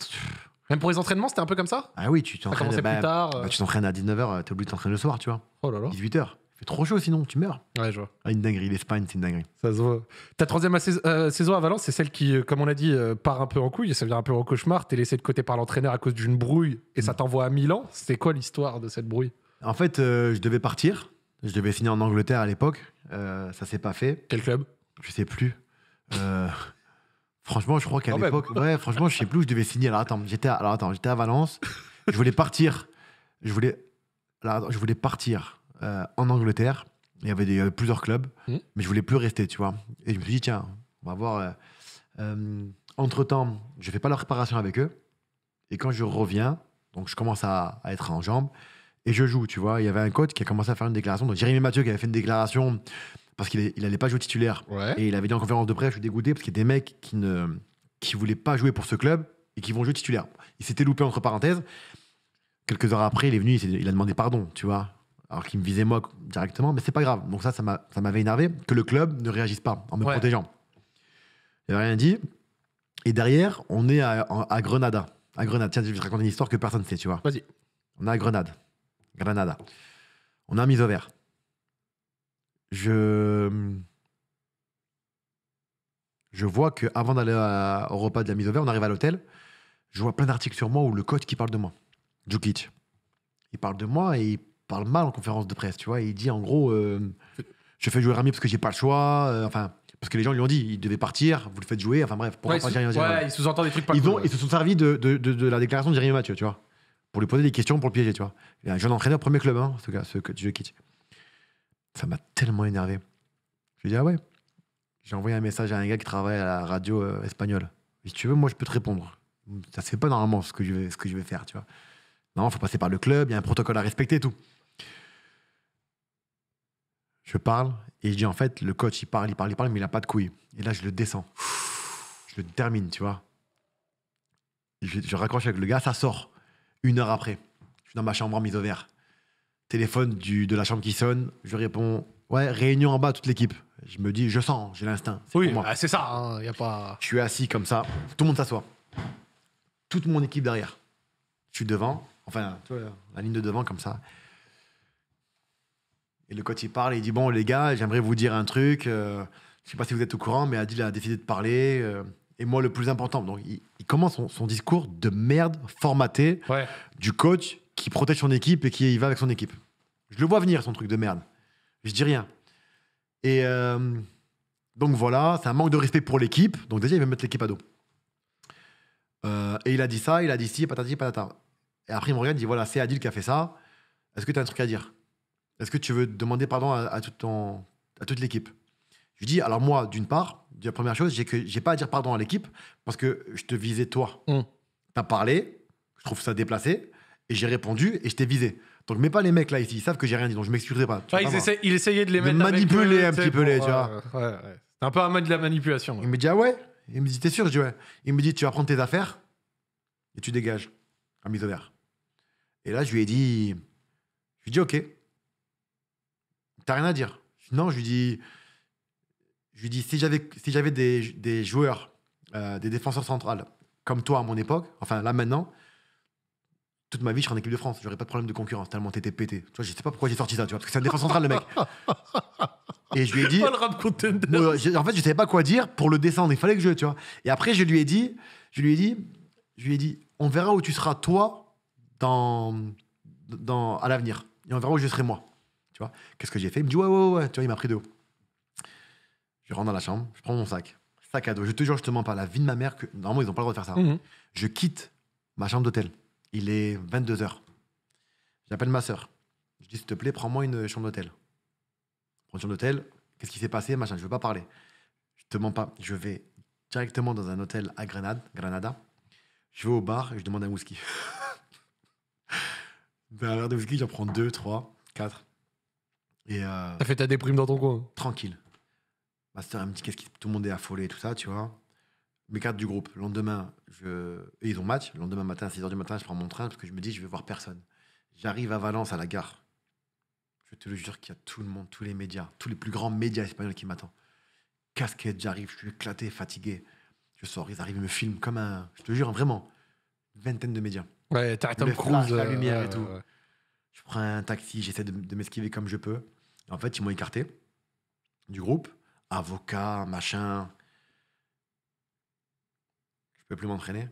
Même pour les entraînements, c'était un peu comme ça Ah oui, tu t'entraînes. Bah, plus tard. Bah, euh. tu t'entraînes à 19h, euh, t'es obligé de t'entraîner le soir, tu vois. Oh là là. 18h trop chaud sinon, tu meurs. Ouais, je vois. Ah, une dinguerie, l'Espagne, c'est une dinguerie. Ça se voit. Ta troisième euh, saison à Valence, c'est celle qui, euh, comme on a dit, euh, part un peu en couille, ça vient un peu un cauchemar. T'es laissé de côté par l'entraîneur à cause d'une brouille et ça mm. t'envoie à Milan. C'est quoi l'histoire de cette brouille En fait, je devais partir. Je devais finir en Angleterre à l'époque. ça s'est pas fait. Quel club Je sais plus. franchement, je crois qu'à l'époque, ouais, franchement, je sais plus où je devais signer. Alors attends, j'étais à, alors, attends, j'étais à Valence. Je voulais partir. Je voulais, alors, je voulais partir euh, en Angleterre. Il y avait, plusieurs clubs, hmm. mais je voulais plus rester, tu vois. Et je me suis dit, tiens, on va voir. Euh, euh, entre-temps, je fais pas la réparation avec eux. Et quand je reviens, donc je commence à, être en jambes et je joue, tu vois. Il y avait un coach qui a commencé à faire une déclaration. Donc Jérémy Mathieu qui avait fait une déclaration parce qu'il n'allait pas jouer titulaire. Et il avait dit en conférence de presse, je suis dégoûté parce qu'il y a des mecs qui ne qui voulaient pas jouer pour ce club et qui vont jouer titulaire. Il s'était loupé entre parenthèses. Quelques heures après, il est venu, il a demandé pardon, tu vois alors qu'il me visait moi directement, mais c'est pas grave. Donc ça, ça m'avait énervé que le club ne réagisse pas en me protégeant. Il n'avait rien dit. Et derrière, on est à, à, Grenada. À Grenade. Tiens, je vais te raconter une histoire que personne ne sait, tu vois. Vas-y. On est à Grenade. Granada. On a un mise au vert. Je. Je vois qu'avant d'aller au repas de la mise au vert, on arrive à l'hôtel. Je vois plein d'articles sur moi où le coach qui parle de moi. Djukic. Il parle de moi et il parle mal en conférence de presse, tu vois. il dit en gros, euh, je fais jouer Rami parce que j'ai pas le choix. Euh, enfin, parce que les gens lui ont dit, il devait partir, vous le faites jouer. Enfin bref, pourquoi sous- entend des trucs pas ils, ont- ils se sont servis de, de- la déclaration de Jérémy Mathieu, tu vois, pour lui poser des questions, pour le piéger, tu vois. Il a un jeune entraîneur, premier club, hein, ce gars, ce que veux quitte. Ça m'a tellement énervé. Je lui ai dit, ah ouais. J'ai envoyé un message à un gars qui travaille à la radio euh, espagnole. Si tu veux, moi, je peux te répondre. Ça se fait pas normalement ce que je vais, ce que je vais faire, tu vois. il faut passer par le club, il y a un protocole à respecter et tout. Je parle et je dis en fait, le coach, il parle, il parle, il parle, mais il n'a pas de couilles. Et là, je le descends. Je le termine, tu vois. Je, raccroche avec le gars, ça sort. Une heure après, je suis dans ma chambre en mise au vert. Téléphone du, de la chambre qui sonne, je réponds Ouais, réunion en bas, toute l'équipe. Je me dis Je sens, j'ai l'instinct. Oui, ah, c'est ça, hein, y a pas. Je suis assis comme ça, tout le monde s'assoit. Toute mon équipe derrière. Je suis devant, enfin, la ligne de devant comme ça. Et le coach, il parle, il dit Bon, les gars, j'aimerais vous dire un truc. Euh, je ne sais pas si vous êtes au courant, mais Adil a décidé de parler. Euh, et moi, le plus important. Donc, il, commence son, discours de merde formaté du coach qui protège son équipe et qui y va avec son équipe. Je le vois venir, son truc de merde. Je dis rien. Et euh, donc, voilà, c'est un manque de respect pour l'équipe. Donc, déjà, il va mettre l'équipe à dos. et il a dit ça, il a dit ci, patati, patata. Et après, il me regarde, il dit Voilà, c'est Adil qui a fait ça. Est-ce que tu as un truc à dire est-ce que tu veux demander pardon à, tout à toute l'équipe Je lui dis alors, moi, d'une part, la première chose, j'ai que j'ai pas à dire pardon à l'équipe parce que je te visais toi. On mm. Tu as parlé, je trouve ça déplacé, et j'ai répondu et je t'ai visé. Donc, mets pas les mecs là ici, ils savent que j'ai rien dit, donc je m'excuserai pas. Tu essayait vois, de les mettre manipuler un petit peu les, tu vois. Euh, C'est un peu un mode de la manipulation. Il me dit ah ouais Il me dit t'es sûr Je dis ouais. Il me dit tu vas prendre tes affaires et tu dégages, un mise au vert. Et là, je lui ai dit, je lui ai dit ok t'as rien à dire. Non, je lui dis, je lui dis si j'avais si j'avais des, des, joueurs, euh, des défenseurs centrales comme toi à mon époque, enfin là maintenant, toute ma vie je serais en équipe de France, j'aurais pas de problème de concurrence tellement t'étais pété. Tu vois, sais pas pourquoi j'ai sorti ça, tu vois, parce que c'est un défenseur central le mec. [laughs] Et je lui ai dit, en fait je savais pas quoi dire pour le descendre, il fallait que je, tu vois. Et après je lui ai dit, je lui ai dit, je lui ai dit, on verra où tu seras toi dans dans à l'avenir et on verra où je serai moi. Tu vois, qu'est-ce que j'ai fait Il me dit ouais, ouais, ouais, tu vois, il m'a pris de haut. Je rentre dans la chambre, je prends mon sac, sac à dos. Je te jure, je te mens pas, la vie de ma mère, que normalement, ils ont pas le droit de faire ça. Mhm. Je quitte ma chambre d'hôtel. Il est 22h. J'appelle ma soeur. Je dis, s'il te plaît, prends-moi une chambre d'hôtel. Prends une chambre d'hôtel, qu'est-ce qui s'est passé, machin, je veux pas parler. Je te mens pas, je vais directement dans un hôtel à Grenade, Granada. Je vais au bar et je demande un whisky. Un [laughs] verre de whisky, j'en prends deux, trois, quatre. Et euh, T'as fait ta déprime dans ton coin. tranquille. Master, bah, un petit qu'est-ce qui tout le monde est affolé et tout ça, tu vois. Mes cartes du groupe. Le lendemain, je... ils ont match. Le lendemain matin, à 6h du matin, je prends mon train parce que je me dis, je vais voir personne. J'arrive à Valence, à la gare. Je te le jure qu'il y a tout le monde, tous les médias, tous les plus grands médias espagnols qui m'attendent. Casquette, j'arrive, je suis éclaté, fatigué. Je sors, ils arrivent, ils me filment comme un. Je te jure, vraiment. Vingtaine de médias. Ouais, t'arrêtes Tom Cruise. La lumière et euh, tout. Je prends un taxi, j'essaie de, m'esquiver comme je peux. En fait, ils m'ont écarté du groupe. Avocat, machin. Je peux plus m'entraîner.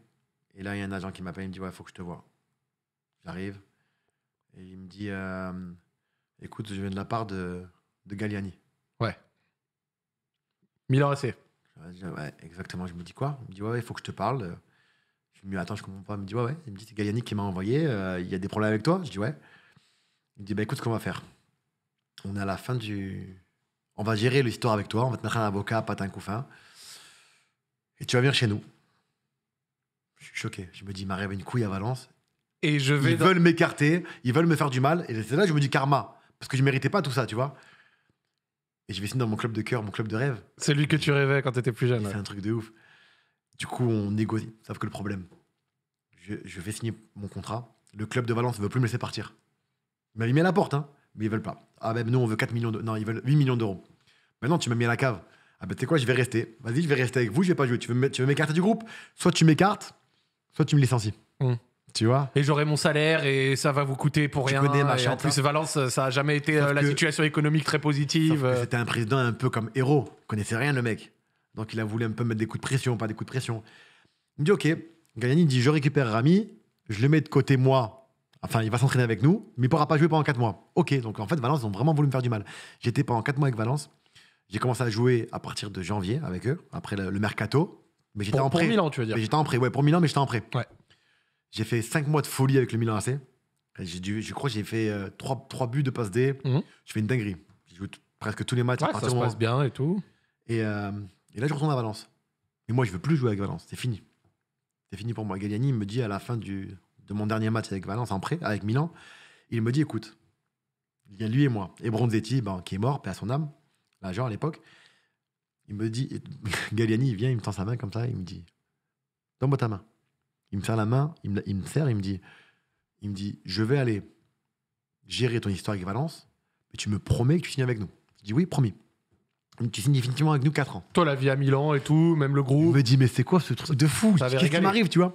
Et là, il y a un agent qui m'appelle, il me dit Ouais, il faut que je te vois. J'arrive. Et il me dit euh, Écoute, je viens de la part de, de Galliani. Ouais. Milan AC. Ouais, exactement. Je me dis quoi Il me dit Ouais, il faut que je te parle. Je me dis Attends, je comprends pas. Il me dit Ouais, ouais. Il me dit C'est Galliani qui m'a envoyé. Euh, il y a des problèmes avec toi Je dis Ouais. Il me dit, bah, écoute, ce qu'on va faire. On est à la fin du. On va gérer l'histoire avec toi. On va te mettre un avocat, pas un couffin. Et tu vas venir chez nous. Je suis choqué. Je me dis, il m'arrive une couille à Valence. Et je vais. Ils veulent m'écarter. Ils veulent me faire du mal. Et c'est là je me dis karma. Parce que je ne méritais pas tout ça, tu vois. Et je vais signer dans mon club de cœur, mon club de rêve. Celui que tu rêvais quand tu étais plus jeune. C'est un truc de ouf. Du coup, on négocie. Sauf que le problème, je, je vais signer mon contrat. Le club de Valence ne veut plus me laisser partir mais il met à la porte, hein. Mais ils veulent pas. Ah, ben nous, on veut 4 millions de... Non, ils veulent 8 millions d'euros. Maintenant, tu m'as mis à la cave. Ah, ben tu sais quoi, je vais rester. Vas-y, je vais rester avec vous, je vais pas jouer. Tu veux m'écarter du groupe Soit tu m'écartes, soit tu me licencies. Hmm. Tu vois Et j'aurai mon salaire et ça va vous coûter pour tu rien. Connais, en plus, hein. Valence, ça a jamais été euh, la situation économique très positive. Euh. C'était un président un peu comme héros. Il connaissait rien, le mec. Donc il a voulu un peu mettre des coups de pression, pas des coups de pression. Il me dit Ok, Gagnani dit Je récupère Rami, je le mets de côté moi Enfin, il va s'entraîner avec nous, mais il pourra pas jouer pendant 4 mois. Ok, donc en fait, Valence, ils ont vraiment voulu me faire du mal. J'étais pendant 4 mois avec Valence. J'ai commencé à jouer à partir de janvier avec eux, après le, mercato. Mais j'étais en prêt. Pour Milan, tu veux dire J'étais en prêt, ouais, pour Milan, mais j'étais en prêt. Ouais. J'ai fait 5 mois de folie avec le Milan AC. Dû, je crois que j'ai fait 3, euh, buts de passe D. Mhm. Je fais une dinguerie. Je joue presque tous les matchs. ça se passe bien et tout. Euh, et, là, je retourne à Valence. Et moi, je veux plus jouer avec Valence. C'est fini. C'est fini pour moi. Galliani me dit à la fin du, de mon dernier match avec Valence en prêt, avec Milan, il me dit écoute, il y a lui et moi. Et Bronzetti, ben, qui est mort, paix à son âme, l'agent à l'époque, il me dit [laughs] Galliani, il vient, il me tend sa main comme ça, il me dit Donne-moi ta main. Il me serre la main, il me, il me serre, il me dit Il me dit, je vais aller gérer ton histoire avec Valence, mais tu me promets que tu signes avec nous. Je dis oui, promis. Tu signes définitivement avec nous 4 ans. Toi, la vie à Milan et tout, même le groupe. Il me dit, mais c'est quoi ce truc de fou Qu'est-ce qui m'arrive, tu vois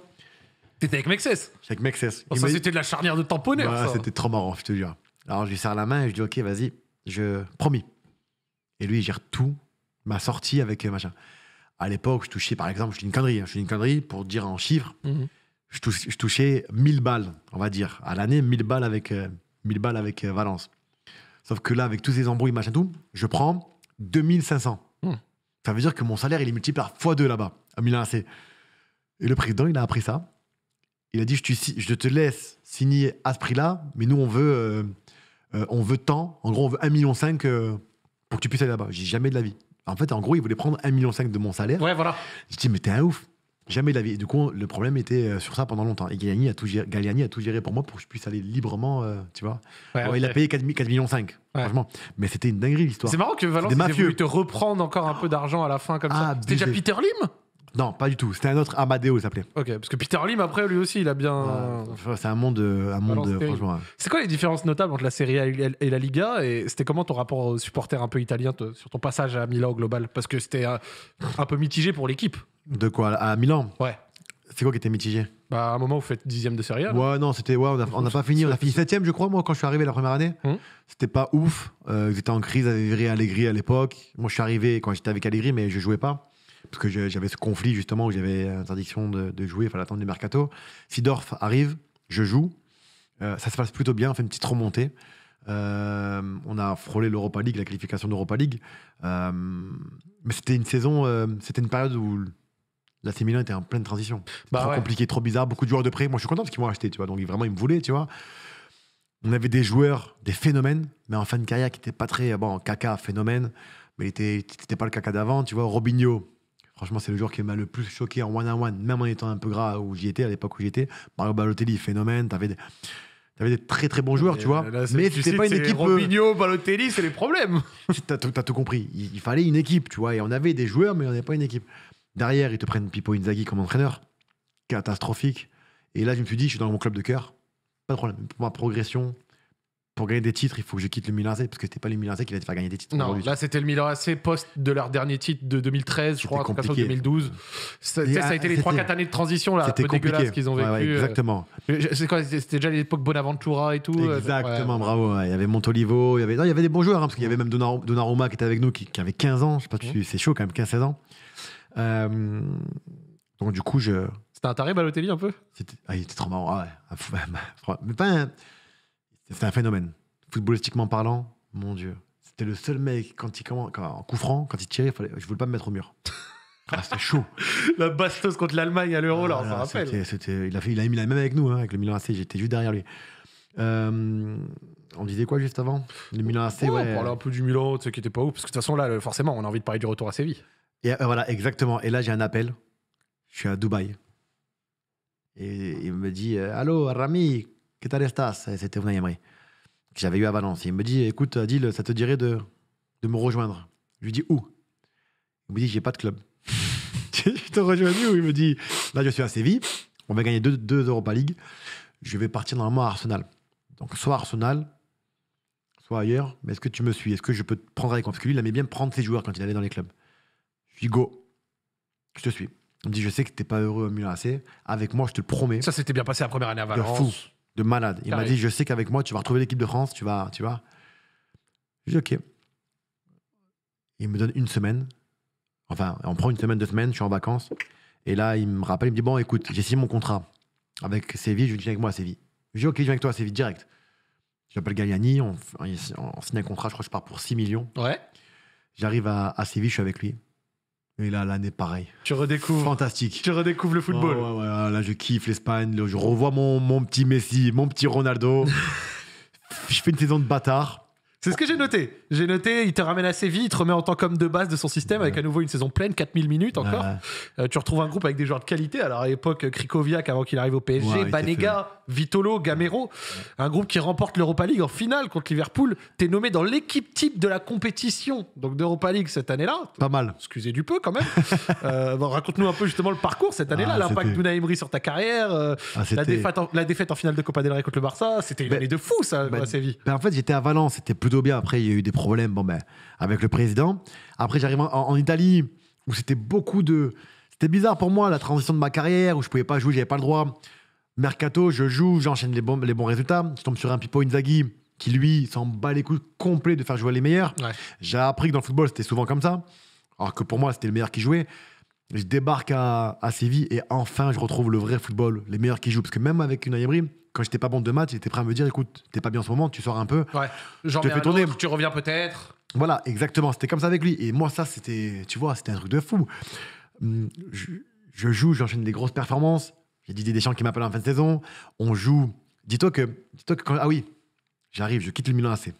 T'étais avec Mexès J'étais avec Mexès. ça, c'était de la charnière de tamponneur. ça. C'était trop marrant, je te jure. Alors, je lui serre la main et je dis, OK, vas-y, je promis. Et lui, il gère tout, ma sortie avec euh, machin. À l'époque, je touchais, par exemple, je suis une connerie, hein, je suis une connerie pour dire en chiffres, mhm. je, je touchais 1000 balles, on va dire, à l'année, 1000 balles avec, 1000 euh, balles avec euh, Valence. Sauf que là, avec tous ces embrouilles, machin, tout, je prends 2500. Mhm. Ça veut dire que mon salaire, il est multiplié par x2 là-bas, à Milan AC. Et le président, il a appris ça. Il a dit je te, laisse signer à ce prix-là, mais nous on veut, euh, euh, on veut tant. En gros, on veut 1,5 million euh, pour que tu puisses aller là-bas. J'ai jamais de la vie. En fait, en gros, il voulait prendre 1,5 million de mon salaire. Ouais, voilà. J'ai dit mais t'es un ouf. Jamais de la vie. du coup, le problème était sur ça pendant longtemps. Et Galliani a tout géré, a tout géré pour moi pour que je puisse aller librement, tu vois. Il a payé 4,5 millions franchement. Mais c'était une dinguerie l'histoire. C'est marrant que Valence ait voulu te reprendre encore un peu d'argent à la fin comme ah, ça. C'était déjà Peter Lim non, pas du tout. C'était un autre Amadeo, il s'appelait. Ok, parce que Peter Lim, après, lui aussi, il a bien. c'est un monde, un monde franchement. C'est quoi les différences notables entre la Serie A et la Liga Et c'était comment ton rapport aux supporters un peu italien sur ton passage à Milan au global Parce que c'était un, peu mitigé pour l'équipe. De quoi À Milan Ouais. C'est quoi qui était mitigé Bah, à un moment, vous faites dixième de Serie A. Ouais, non, c'était. Ouais, on n'a pas fini. On a fini septième, je crois, moi, quand je suis arrivé la première année. Hmm. C'était pas ouf. J'étais euh, ils en crise avec Allegri à l'époque. Moi, je suis arrivé quand j'étais avec Allegri, mais je jouais pas parce que j'avais ce conflit justement où j'avais interdiction de, jouer il fallait attendre du mercato. Sidorf arrive, je joue, euh, ça se passe plutôt bien, on fait une petite remontée. Euh, on a frôlé l'Europa League, la qualification d'Europa League. Euh, mais c'était une saison, c'était une période où la Milan était en pleine transition. Bah trop compliqué, trop bizarre, beaucoup de joueurs de près Moi, je suis content parce qu'ils m'ont acheté, tu vois. Donc, vraiment, ils me voulaient, tu vois. On avait des joueurs, des phénomènes, mais en fin de carrière qui n'étaient pas très. Bon, caca phénomène, mais il n'était pas le caca d'avant, tu vois. Robinho, Franchement, c'est le joueur qui m'a le plus choqué en one-on-one, même en étant un peu gras où j'y étais, à l'époque où j'y étais. Mario Balotelli, phénomène. Tu avais des très très bons joueurs, tu vois. Mais tu c'était pas une équipe. Robinho, euh, Balotelli, c'est les problèmes. [laughs] T'as as tout compris. Il, fallait une équipe, tu vois. Et on avait des joueurs, mais on n'avait pas une équipe. Derrière, ils te prennent Pipo Inzaghi comme entraîneur. Catastrophique. Et là, je me suis dit, je suis dans mon club de cœur. Pas de problème. Pour ma progression, pour gagner des titres, il faut que je quitte le Milan AC parce que c'était pas le Milan AC qui va te faire gagner des titres. Non, là c'était le Milan AC post de leur dernier titre de 2013, je crois, en 2012. Ça, ça, a été les 3-4 années de transition là, un peu dégueulasse qu'ils ont vécu. Ouais, euh. exactement. C'était déjà l'époque Bonaventura et tout. Euh, exactement, bravo. Il y avait Montolivo, il y avait, non, il y avait des bons joueurs hein, parce qu'il y avait même Donnarumma qui était avec nous qui, avait 15 ans. Je sais pas, si mhm. c'est chaud quand même, 15-16 ans. Euh, donc du coup, je. C'était un taré Balotelli un peu ah, Il était trop marrant, ah ouais. [laughs] Mais pas un. C'était un phénomène. Footballistiquement parlant, mon Dieu. C'était le seul mec, quand il quand, en couffrant, quand il tirait, fallait, je voulais pas me mettre au mur. [laughs] Ah, c'était chaud. la bastos contre l'Allemagne à l'Euro, là, on ah, rappelle. il, a fait, il a mis la même avec nous, hein, avec le Milan AC, j'étais juste derrière lui. Euh, on disait quoi juste avant Le Milan AC, ouais, On parlait un peu du Milan, qui n'était pas ouf, parce que de toute façon, là, forcément, on a envie de parler du retour à Séville. Et euh, voilà, exactement. Et là, j'ai un appel. Je suis à Dubaï. Et il me dit euh, Allô, Rami, c'était tal C'était Unai que j'avais eu à Valence. il me dit Écoute, Adil, ça te dirait de, de me rejoindre Je lui dis Où Il me dit J'ai pas de club. je [laughs] te rejoins où Il me dit Là, je suis à Séville, on va gagner deux, deux Europa League, je vais partir normalement à Arsenal. Donc, soit Arsenal, soit ailleurs, mais est-ce que tu me suis Est-ce que je peux te prendre avec moi Parce que lui, il aimait bien prendre ses joueurs quand il allait dans les clubs. Je lui dis Go, je te suis. Il me dit, je sais que t'es pas heureux à Milan AC. Avec moi, je te le promets. Ça c'était bien passé la première année à Valence de malade. Il m'a dit, je sais qu'avec moi, tu vas retrouver l'équipe de France, tu vas, tu vas. J'ai dit, ok. Il me donne une semaine. Enfin, on prend une semaine, deux semaines, je suis en vacances. Et là, il me rappelle, il me dit, bon, écoute, j'ai signé mon contrat avec Séville, je viens avec moi à Séville. Je dis, ok, je viens avec toi à Séville, direct. J'appelle Galliani, on, signe un contrat, je crois que je pars pour 6 millions. Ouais. J'arrive à, à Séville, je suis avec lui. Et là, l'année, pareil. Tu redécouvres. Fantastique. Tu redécouvre le football. là, je kiffe l'Espagne. Je revois mon, mon petit Messi, mon petit Ronaldo. [laughs] je fais une saison de bâtard. C'est ce que j'ai noté. J'ai noté, il te ramène assez vite, il te remet en tant qu'homme de base de son système avec à nouveau une saison pleine, 4000 minutes encore. Euh, tu retrouves un groupe avec des joueurs de qualité. Alors à l'époque, Krikoviak avant qu'il arrive au PSG, Banega, Vitolo, Gamero, un groupe qui remporte l'Europa League en finale contre Liverpool. T'es nommé dans l'équipe type de la compétition, donc d'Europa League cette année-là. Pas mal. Excusez du peu quand même. [laughs] Euh, raconte-nous un peu justement le parcours cette année-là, ah, l'impact d'Una Emery sur ta carrière, euh, ah, la, défaite en, finale de Copa del Rey contre le Barça. C'était une ben- année de fou ça, ma ben- à Séville. Ben, en fait, j'étais à Valence, c'était plutôt bien. Après, il y a eu des problèmes bon, ben, avec le président. Après, j'arrive en, en Italie où c'était beaucoup de. C'était bizarre pour moi la transition de ma carrière où je pouvais pas jouer, j'avais pas le droit. Mercato, je joue, j'enchaîne les bons, résultats. Je tombe sur un Pipo Inzaghi qui, lui, s'en bat les couilles complets de faire jouer les meilleurs. J'ai appris que dans le football, c'était souvent comme ça. Alors que pour moi, c'était le meilleur qui jouait. Je débarque à, à, Séville et enfin, je retrouve le vrai football, les meilleurs qui jouent. Parce que même avec une Emery, quand j'étais pas bon de match, j'étais prêt à me dire écoute, t'es pas bien en ce moment, tu sors un peu. Ouais. fais tourner. tu reviens peut-être. Voilà, exactement. C'était comme ça avec lui. Et moi, ça, c'était, tu vois, c'était un truc de fou. Hum, je, je joue, j'enchaîne des grosses performances. J'ai des Deschamps qui m'appellent en fin de saison. On joue. Dis-toi que, dis que ah oui, j'arrive, je quitte le Milan AC.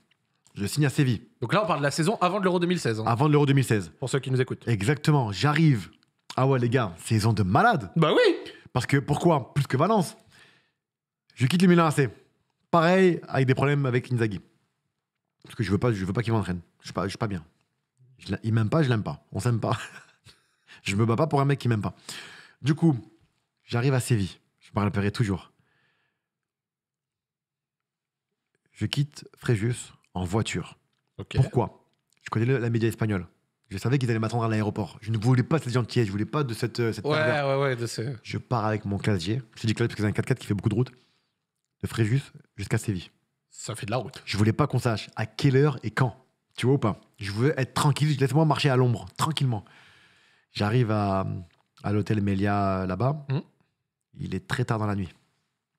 Je signe à Séville. Donc là, on parle de la saison avant de l'Euro 2016. Hein. Avant de l'Euro 2016. Pour ceux qui nous écoutent. Exactement, j'arrive. Ah ouais, les gars, saison de malade. Bah oui. Parce que pourquoi Plus que Valence. Je quitte le Milan AC. Pareil, avec des problèmes avec Inzaghi. Parce que je veux pas, je veux pas qu'il m'entraîne. Je suis pas, suis pas bien. il m'aime pas, je l'aime pas. On s'aime pas. [laughs] je me bats pas pour un mec qui m'aime pas. Du coup, J'arrive à Séville. Je me rappellerai toujours. Je quitte Fréjus en voiture. Pourquoi Je connais la média espagnole. Je savais qu'ils allaient m'attendre à l'aéroport. Je ne voulais pas cette gentillesse, je voulais pas de cette. Euh, ouais, ouais, ouais, de ce... Je pars avec mon casier. Je dis clavier parce que c'est un 4x4 qui fait beaucoup de route. De Fréjus jusqu'à Séville. Ça fait de la route. Je voulais pas qu'on sache à quelle heure et quand. Tu vois ou pas Je veux être tranquille. Laisse-moi marcher à l'ombre, tranquillement. J'arrive à, l'hôtel Melia là-bas. Hmm il est très tard dans la nuit.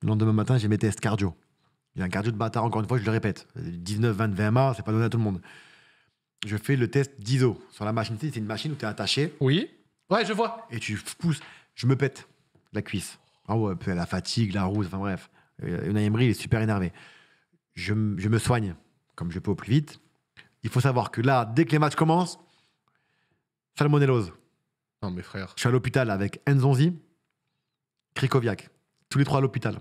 Le lendemain matin, j'ai mes tests cardio. J'ai un cardio de bâtard, encore une fois, je le répète. 19, 20, 20 mars, c'est pas donné à tout le monde. Je fais le test d'ISO sur la machine. C'est une machine où tu es attaché. Oui. Ouais, je vois. Et tu pousses. Je me pète la cuisse. Ah ouais, la fatigue, la rouge, enfin bref. Euh, une Emery, il est super énervé. Je, me soigne comme je peux au plus vite. Il faut savoir que là, dès que les matchs commencent, salmonellose. Non, mes frères. Je suis à l'hôpital avec Nzonzi. Krikoviak. Tous les trois à l'hôpital.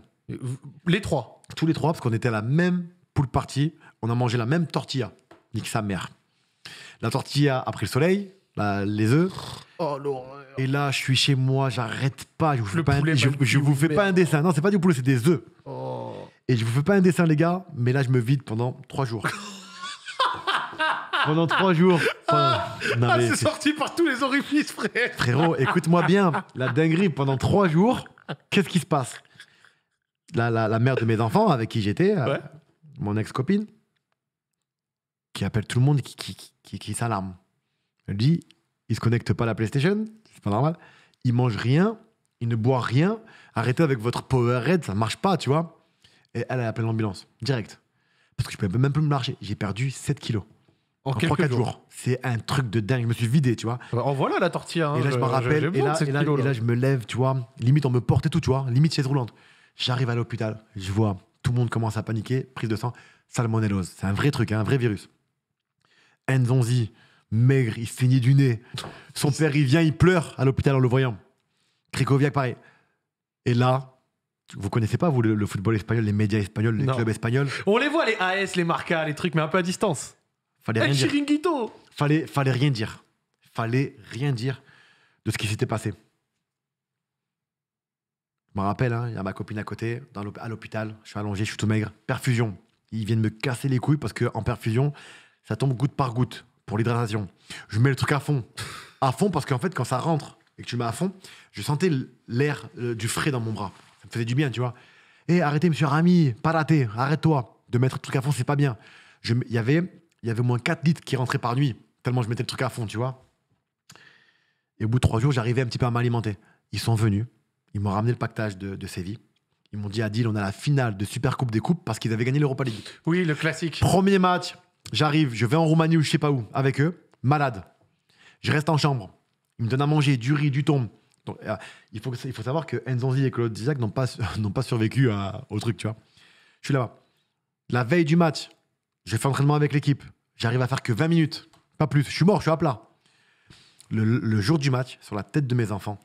Les trois Tous les trois, parce qu'on était à la même poule partie, on a mangé la même tortilla. Nique sa mère. La tortilla a pris le soleil, bah, les œufs. Oh, Et là, je suis chez moi, j'arrête pas. Je vous fais, pas, je, vous fais pas un dessin. Non, c'est pas du poulet, c'est des œufs. Oh. Et je vous fais pas un dessin, les gars, mais là, je me vide pendant trois jours. [laughs] pendant trois jours. Ah, c'est sorti par tous les orifices, frère. Frérot, écoute-moi bien. La dinguerie pendant trois jours. Qu'est-ce qui se passe la, mère de mes enfants avec qui j'étais, euh, mon ex-copine, qui appelle tout le monde, qui, qui, qui, s'alarme. Elle dit il ne se connecte pas à la PlayStation, c'est pas normal. Il mange rien, il ne boit rien. Arrêtez avec votre Powerade, ça ne marche pas, tu vois. Et elle, elle appelle l'ambulance, direct. Parce que je ne pouvais même plus me marcher. J'ai perdu 7 kilos. En, 3-4 jours. C'est un truc de dingue. Je me suis vidé, tu vois. Bah, en voilà la tortilla. Hein, et là, je me euh, rappelle. Et là, je me lève, tu vois. Limite, on me portait tout, tu vois. Limite, chaise roulante. J'arrive à l'hôpital. Je vois, tout le monde commence à paniquer. Prise de sang, salmonellose. C'est un vrai truc, hein, un vrai virus. Nzonzi, maigre, il finit du nez. Son père, il vient, il pleure à l'hôpital en le voyant. Krikoviak, pareil. Et là, vous connaissez pas, vous, le, football espagnol, les médias espagnols, les clubs espagnols On les voit, les AS, les Marca, les trucs, mais un peu à distance. Fallait rien dire. Fallait, fallait rien dire. Fallait rien dire de ce qui s'était passé. Je me rappelle, hein, il y a ma copine à côté, à l'hôpital. Je suis allongé, je suis tout maigre. Perfusion. Ils viennent me casser les couilles parce qu'en perfusion, ça tombe goutte par goutte pour l'hydratation. Je mets le truc à fond. À fond parce qu'en fait, quand ça rentre et que tu mets à fond, je sentais l'air euh, du frais dans mon bras. Ça me faisait du bien, tu vois. Et eh, arrêtez, monsieur Rami, pas raté, arrête-toi. De mettre le truc à fond, c'est pas bien. Il y avait il y avait au moins 4 litres qui rentraient par nuit, tellement je mettais le truc à fond, tu vois. Et au bout de 3 jours, j'arrivais un petit peu à m'alimenter. Ils sont venus, ils m'ont ramené le pactage de, Séville. Ils m'ont dit, Adil, on a la finale de Super Coupe des Coupes parce qu'ils avaient gagné l'Europa League. Oui, le classique. Premier match, j'arrive, je vais en Roumanie ou je sais pas où avec eux, malade. Je reste en chambre. Ils me donnent à manger du riz, du thon. Euh, il, faut, il faut savoir que Enzonzi et Claude Dizac n'ont pas, [laughs] pas survécu euh, au truc, tu vois. Je suis là-bas. La veille du match, je fais entraînement avec l'équipe. J'arrive à faire que 20 minutes, pas plus. Je suis mort, je suis à plat. Le, jour du match, sur la tête de mes enfants,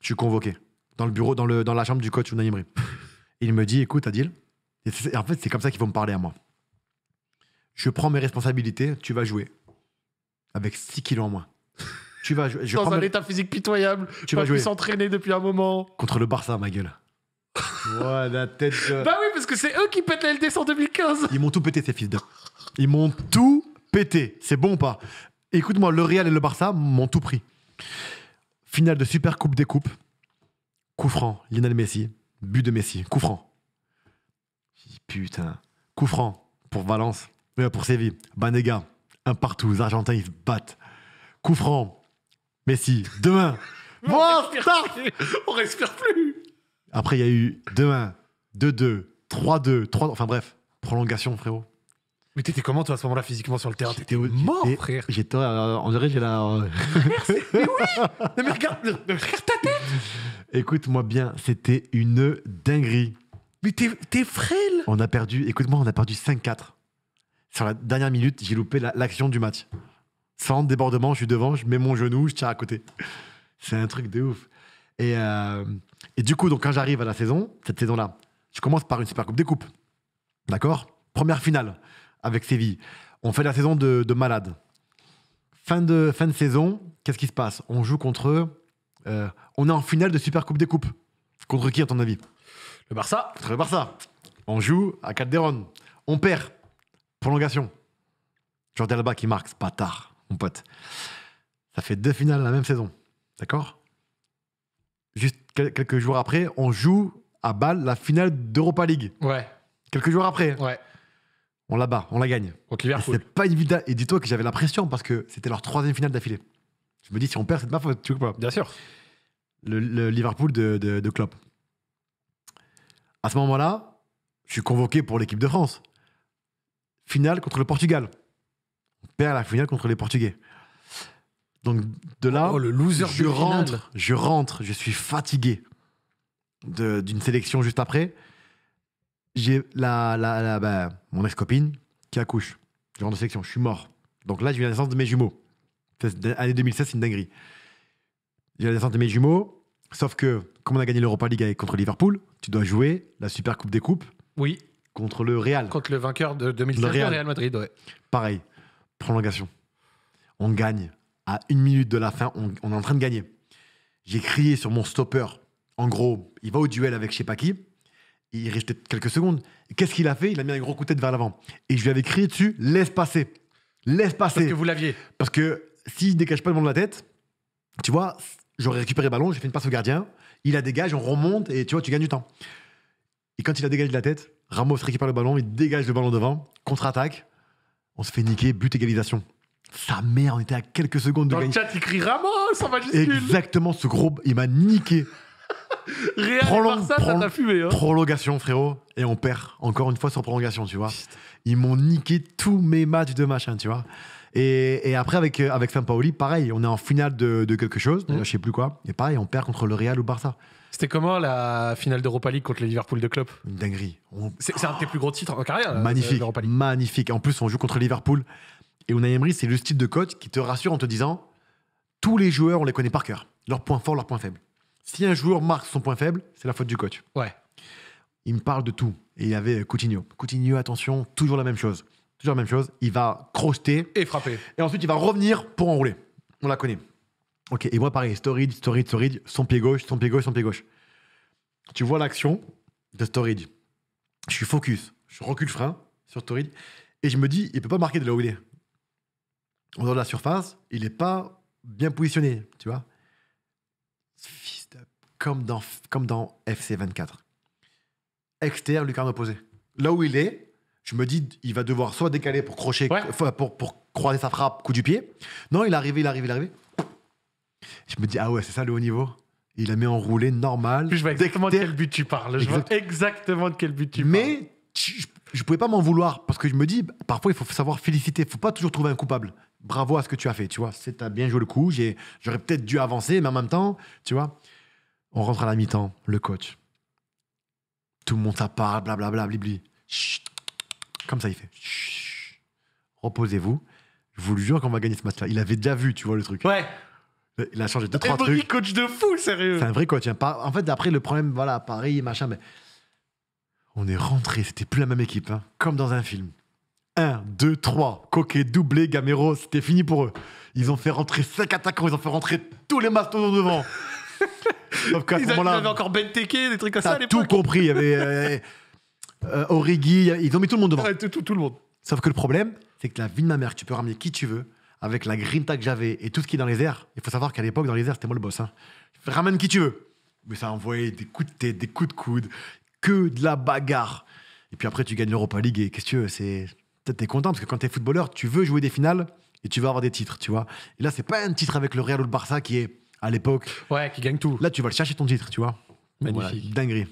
je suis convoqué dans le bureau, dans, le, dans la chambre du coach Unanimri. [laughs] Il me dit, écoute Adil, en fait c'est comme ça qu'ils vont me parler à moi. Je prends mes responsabilités, tu vas jouer. Avec 6 kilos en moins. Tu vas jouer. dans un état physique pitoyable, tu vas jouer. s'entraîner depuis un moment. Contre le Barça, ma gueule. Ouais, la tête de... Bah oui, parce que c'est eux qui pètent la LDS en 2015. Ils m'ont tout pété, ces fils de. Ils m'ont tout pété. C'est bon ou pas Écoute-moi, le Real et le Barça m'ont tout pris. Finale de Super Coupe des Coupes. Coup franc, Lionel Messi. But de Messi. Coup franc. Putain. Coup franc pour Valence. Mais euh, pour Séville. Banega. Un partout. Les Argentins, ils battent. Coup franc. Messi. Demain. [laughs] on, on respire plus. Après, il y a eu 2-1, 2-2, 3-2, 3 Enfin bref, prolongation, frérot. Mais t'étais comment, toi, à ce moment-là, physiquement sur le terrain T'étais mort, frère. J'étais, euh, En vrai, j'ai la. Euh... [laughs] mais oui mais, regarde, ta tête Écoute-moi bien, c'était une dinguerie. Mais t'es frêle On a perdu, écoute-moi, on a perdu 5-4. Sur la dernière minute, j'ai loupé l'action du match. Sans débordement, je suis devant, je mets mon genou, je tire à côté. C'est un truc de ouf. Euh, et, du coup, donc, quand j'arrive à la saison, cette saison-là, je commence par une Super Coupe des Coupes. D'accord Première finale avec Séville. On fait la saison de, malade. Fin de, fin de saison, qu'est-ce qui se passe On joue contre eux. on est en finale de Super Coupe des Coupes. Contre qui, à ton avis Le Barça. Contre le Barça. On joue à Calderon. On perd. Prolongation. Jordi Alba qui marque, c'est pas tard, mon pote. Ça fait deux finales la même saison. D'accord quelques jours après, on joue à Bâle la finale d'Europa League. Ouais. Quelques jours après. Ouais. On la bat, on la gagne. C'est pas évident. Et dis-toi que j'avais la pression parce que c'était leur troisième finale d'affilée. Je me dis, si on perd, c'est de ma faute, tu Bien sûr. Le, Liverpool de, de, Klopp. À ce moment-là, je suis convoqué pour l'équipe de France. Finale contre le Portugal. On perd la finale contre les Portugais. Donc de là, oh, je rentre, je rentre, je suis fatigué d'une sélection juste après. J'ai la, la, la bah, mon ex-copine qui accouche. Je rentre de sélection, je suis mort. Donc là, j'ai eu la naissance de mes jumeaux. L'année 2016, c'est une dinguerie. J'ai la naissance de mes jumeaux, sauf que comme on a gagné l'Europa League contre Liverpool, tu dois jouer la Super Coupe des Coupes. Oui. Contre le Real. Contre le vainqueur de 2016, le Real, Madrid, ouais. Pareil, prolongation. On gagne à une minute de la fin, on, est en train de gagner. J'ai crié sur mon stopper. En gros, il va au duel avec je sais pas qui. Il restait quelques secondes. Qu'est-ce qu'il a fait Il a mis un gros coup de tête vers l'avant. Et je lui avais crié dessus laisse passer. Laisse passer. Parce que vous l'aviez. Parce que s'il ne dégage pas le ballon de la tête, tu vois, j'aurais récupéré le ballon, j'ai fait une passe au gardien. Il la dégage, on remonte et tu vois, tu gagnes du temps. Et quand il a dégagé de la tête, Ramos récupère le ballon, il dégage le ballon devant, contre-attaque. On se fait niquer, but égalisation. Sa mère, on était à quelques secondes de Dans le chat, il crie Ramos en majuscule. Exactement, ce gros, il m'a niqué. [laughs] Real et Barça, ça t'a fumé. Hein. Prolongation, frérot. Et on perd, encore une fois, sur prolongation, tu vois. Ils m'ont niqué tous mes matchs de machin, tu vois. Et, après, avec, euh, avec avec pareil, on est en finale de, quelque chose, mm. je sais plus quoi. Et pareil, on perd contre le Real ou Barça. C'était comment la finale d'Europa League contre le Liverpool de Klopp Une dinguerie. C'est un de tes plus gros titres en carrière. Euh, magnifique, magnifique. En plus, on joue contre Liverpool. Et Unai Emery, c'est le style de coach qui te rassure en te disant tous les joueurs, on les connaît par cœur, leurs points forts, leurs points faibles. Si un joueur marque son point faible, c'est la faute du coach. Ouais. Il me parle de tout. Et il y avait Coutinho. Coutinho, attention, toujours la même chose. Toujours la même chose. Il va crocheter. Et frapper. Et ensuite, il va revenir pour enrouler. On la connaît. Ok, et moi, pareil, Storage, Storage, Storage, son pied gauche, son pied gauche, son pied gauche. Tu vois l'action de Storage. Je suis focus. Je recule le frein sur Storage. Et je me dis, il peut pas marquer de là où en de la surface, il n'est pas bien positionné, tu vois. comme, dans, comme dans FC24. Externe, lucarne opposé. Là où il est, je me dis, il va devoir soit décaler pour crocher, pour, pour croiser sa frappe, coup du pied. Non, il est arrivé, il est arrivé, il est arrivé. Je me dis, ah ouais, c'est ça le haut niveau. Il mis met roulé normal. je vois exactement de quel but tu parles. Je vois exactement de quel but tu parles. Mais je ne pouvais pas m'en vouloir parce que je me dis, parfois, il faut savoir féliciter. Il ne faut pas toujours trouver un coupable bravo à ce que tu as fait, tu vois. C'est, as bien joué le coup, j'ai, j'aurais peut-être dû avancer, mais en même temps, tu vois. On rentre à la mi-temps, le coach. Tout le monde ça blablabla, blibli. comme ça, il fait. reposez-vous. Je vous le jure qu'on va gagner ce match-là. Il avait déjà vu, tu vois, le truc. Ouais. Il a changé de trois trucs. C'est coach de fou, sérieux. C'est un vrai coach. Hein. En fait, après, le problème, voilà, Paris, machin, mais on est rentré. C'était plus la même équipe, hein. comme dans un film. 1, 2, 3, Coquet, doublé, Gamero, c'était fini pour eux. Ils ont fait rentrer 5 attaquants, ils ont fait rentrer tous les mastodons devant. [laughs] Sauf qu'à ce moment-là. Ils avaient encore Teke, des trucs comme ça à tout compris. Il y avait euh, euh, Origi, ils ont mis tout le monde devant. tout, le monde. Sauf que le problème, c'est que la vie de ma mère, tu peux ramener qui tu veux, avec la grinta que j'avais et tout ce qui est dans les airs. Il faut savoir qu'à l'époque, dans les airs, c'était moi le boss. Hein. Ramène qui tu veux. Mais ça envoyait des coups de tête, des coups de coude, que de la bagarre. Et puis après, tu gagnes l'Europa League et qu'est-ce que tu veux es content parce que quand tu es footballeur, tu veux jouer des finales et tu veux avoir des titres, tu vois. Et là, c'est pas un titre avec le Real ou le Barça qui est à l'époque. Ouais, qui gagne tout. Là, tu vas le chercher ton titre, tu vois. Magnifique. dinguerie.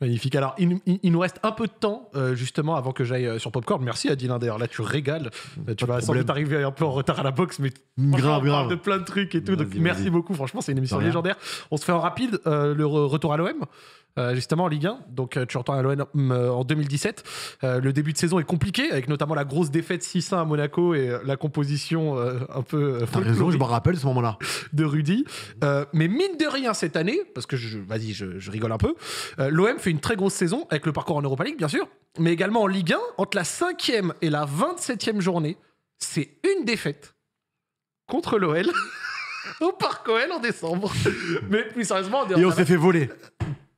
Magnifique. Alors, il, nous reste un peu de temps, euh, justement, avant que j'aille euh, sur Popcorn. Merci, Adilin, d'ailleurs. Là, tu régales. Euh, tu vas sans doute arriver un peu en retard à la boxe, mais mm, grave, grave. de plein de trucs et tout. Donc, merci beaucoup. Franchement, c'est une émission légendaire. On se fait en rapide. le retour à l'OM euh, justement en Ligue 1. Donc euh, tu entends à l'OM hum, euh, en 2017. le début de saison est compliqué, avec notamment la grosse défaite 6-1 à Monaco et la composition un peu. T'as raison, je me rappelle ce moment-là. De Rudy. mais mine de rien cette année, parce que je, vas-y, je, rigole un peu, l'OM fait une très grosse saison avec le parcours en Europa League, bien sûr, mais également en Ligue 1, entre la 5e et la 27e journée, c'est une défaite contre l'OL. [laughs] au Parc OL en décembre. [laughs] Mais plus sérieusement, Et on s'est fait voler.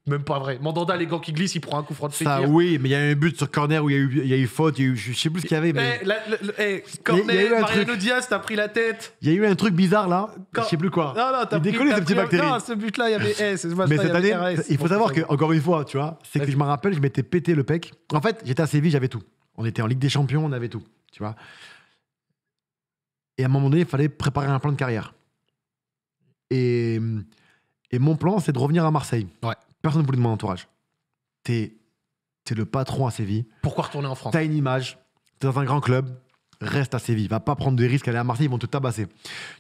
Même pas vrai. Mandanda, les gants qui glissent, il prend un coup franc de Ah oui, mais il y a eu un but sur corner où il y a eu, il y a eu faute, il y je sais plus ce qu'il y avait. Mais... corner, a Diaz, t'as pris la tête. Il y a eu un truc bizarre là, je sais plus quoi. Non, non, t'as il décollait ces petites bactéries. Non, ce but-là, il y avait. Eh, S. mais cette année, il faut savoir que, encore une fois, tu vois, c'est que je me rappelle, je m'étais pété le pec. En fait, j'étais à Séville, j'avais tout. On était en Ligue des Champions, on avait tout, tu vois. Et à un moment donné, il fallait préparer un plan de carrière. Et, et mon plan, c'est de revenir à Marseille. Ouais. Personne ne voulait de mon entourage. T'es es le patron à Séville. Pourquoi retourner en France T'as une image, t'es dans un grand club, reste à Séville. Va pas prendre des risques, aller à Marseille, ils vont te tabasser.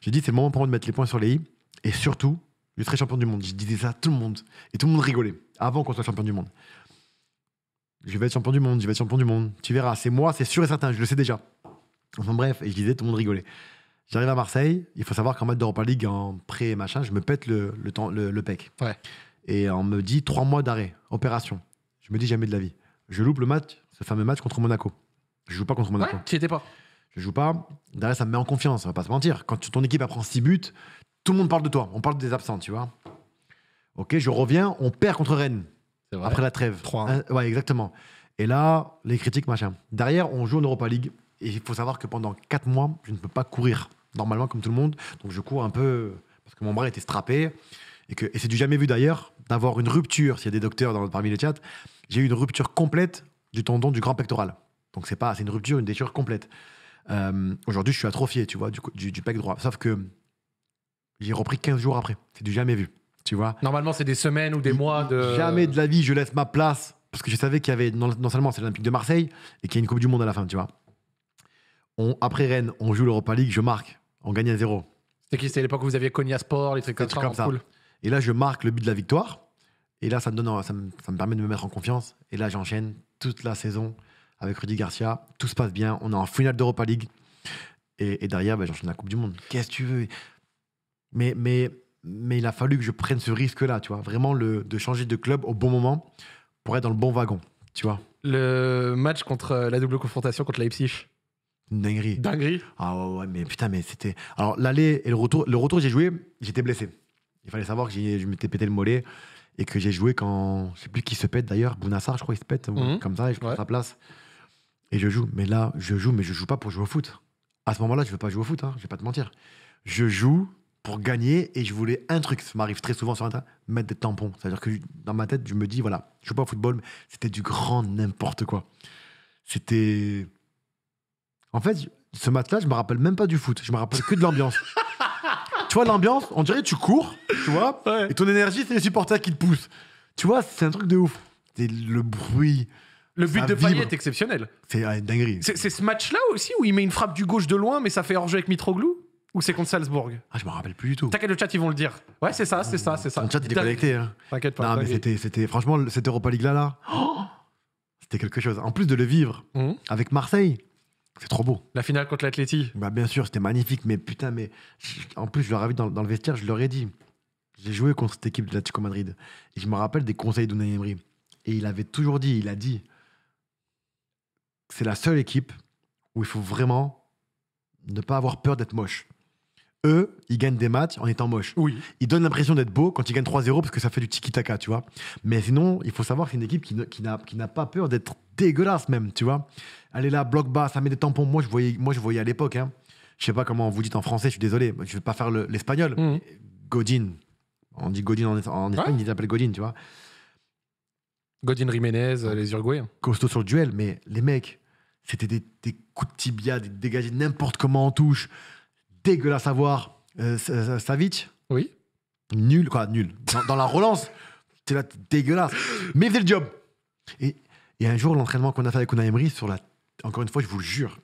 J'ai dit, c'est le moment pour moi de mettre les points sur les i. Et surtout, je serai champion du monde. Je disais ça à tout le monde. Et tout le monde rigolait avant qu'on soit champion du monde. Je vais être champion du monde, je vais être champion du monde. Tu verras, c'est moi, c'est sûr et certain, je le sais déjà. Enfin bref, et je disais, tout le monde rigolait. J'arrive à Marseille, il faut savoir qu'en mode d'Europa League, en pré-machin, je me pète le, le, le pec. Ouais. Et on me dit trois mois d'arrêt, opération. Je me dis jamais de la vie. Je loupe le match, ce fameux match contre Monaco. Je joue pas contre Monaco. tu étais pas. Je joue pas. Derrière, ça me met en confiance, on va pas se mentir. Quand ton équipe apprend six buts, tout le monde parle de toi. On parle des absents, tu vois. Ok, je reviens, on perd contre Rennes. Après la trêve. 3. Euh, ouais, exactement. Et là, les critiques, machin. Derrière, on joue en Europa League. Et il faut savoir que pendant quatre mois, je ne peux pas courir. Normalement, comme tout le monde. Donc, je cours un peu parce que mon bras était strappé et, c'est du jamais vu d'ailleurs d'avoir une rupture, s'il y a des docteurs dans, parmi les chat j'ai eu une rupture complète du tendon du grand pectoral. Donc c'est pas, c'est une rupture, une déchirure complète. Euh, aujourd'hui, je suis atrophié, tu vois, du, du, pec droit. Sauf que j'ai repris 15 jours après. C'est du jamais vu, tu vois. Normalement, c'est des semaines ou des mois de. Jamais de la vie, je laisse ma place parce que je savais qu'il y avait non, seulement c'est l'Olympique de Marseille et qu'il y a une Coupe du Monde à la fin, tu vois. On, après Rennes, on joue l'Europa League, je marque, on gagne à zéro. C'était qui C'était l'époque où vous aviez à Sport, les trucs, comme, ça, et là, je marque le but de la victoire. Et là, ça me, donne, ça me, permet de me mettre en confiance. Et là, j'enchaîne toute la saison avec Rudy Garcia. Tout se passe bien. On est en finale d'Europa League. Et, derrière, bah, j'enchaîne la Coupe du Monde. Qu'est-ce que tu veux mais, mais, mais il a fallu que je prenne ce risque-là, tu vois. Vraiment, le, de changer de club au bon moment pour être dans le bon wagon, tu vois. Le match contre la double confrontation contre Leipzig dinguerie. Dinguerie. Ah ouais, ouais mais putain, mais c'était. Alors l'aller et le retour, le retour j'ai joué, j'étais blessé. Il fallait savoir que je m'étais pété le mollet et que j'ai joué quand. Je sais plus qui se pète d'ailleurs. Bounassar, je crois, il se pète mhm. comme ça et je prends sa place. Et je joue. Mais là, je joue, mais je joue pas pour jouer au foot. À ce moment-là, je veux pas jouer au foot, hein, je vais pas te mentir. Je joue pour gagner et je voulais un truc, ça m'arrive très souvent sur Internet, mettre des tampons. C'est-à-dire que dans ma tête, je me dis, voilà, je joue pas au football, mais c'était du grand n'importe quoi. C'était. En fait, ce match-là, je me rappelle même pas du foot, je me rappelle que de l'ambiance. [laughs] tu vois l'ambiance, on dirait tu cours, tu vois, et ton énergie, c'est les supporters qui te poussent. Tu vois, c'est un truc de ouf. C'est le bruit. Le but de Payet est exceptionnel. C'est ah, dinguerie. C'est ce match-là aussi où il met une frappe du gauche de loin, mais ça fait hors-jeu avec Mitroglou ou c'est contre Salzbourg Ah, je me rappelle plus du tout. T'inquiète, le chat, ils vont le dire. Ouais, c'est ça, c'est ça, c'est ça. Le chat, il est connecté. Hein. T'inquiète pas. Non, mais c'était, c'était, franchement, cette Europa League-là, là, oh c'était quelque chose. En plus de le vivre mmh. avec Marseille, c'est trop beau. La finale contre l'Atleti Bah bien sûr, c'était magnifique, mais putain, mais en plus, je leur avais dans, dans le vestiaire, je leur ai dit, j'ai joué contre cette équipe de l'Atlético Madrid, et je me rappelle des conseils d'Unai Emery, et il avait toujours dit, il a dit, c'est la seule équipe où il faut vraiment ne pas avoir peur d'être moche eux, ils gagnent des matchs en étant moches. Oui. Ils donnent l'impression d'être beaux quand ils gagnent 3-0 parce que ça fait du tiki-taka, tu vois. Mais sinon, il faut savoir que c'est une équipe qui, n'a, qui n'a pas peur d'être dégueulasse même, tu vois. Elle est là, bloc bas, ça met des tampons. Moi, je voyais, moi, je voyais à l'époque, hein. je sais pas comment vous dites en français, je suis désolé, je vais pas faire l'espagnol. Mhm. Godin. On dit Godin en, Espagne, ils appellent Godin, tu vois. Godin Jiménez, les Uruguay. Costaud sur le duel, mais les mecs, c'était des, des coups de tibia, des dégagés n'importe comment en touche dégueulasse à voir. Euh, Savic Oui. Nul, quoi, nul. Dans, la relance, c'est là, dégueulasse. Mais il faisait le job. Et, un jour, l'entraînement qu'on a fait avec Unai Emery, sur la, encore une fois, je vous le jure,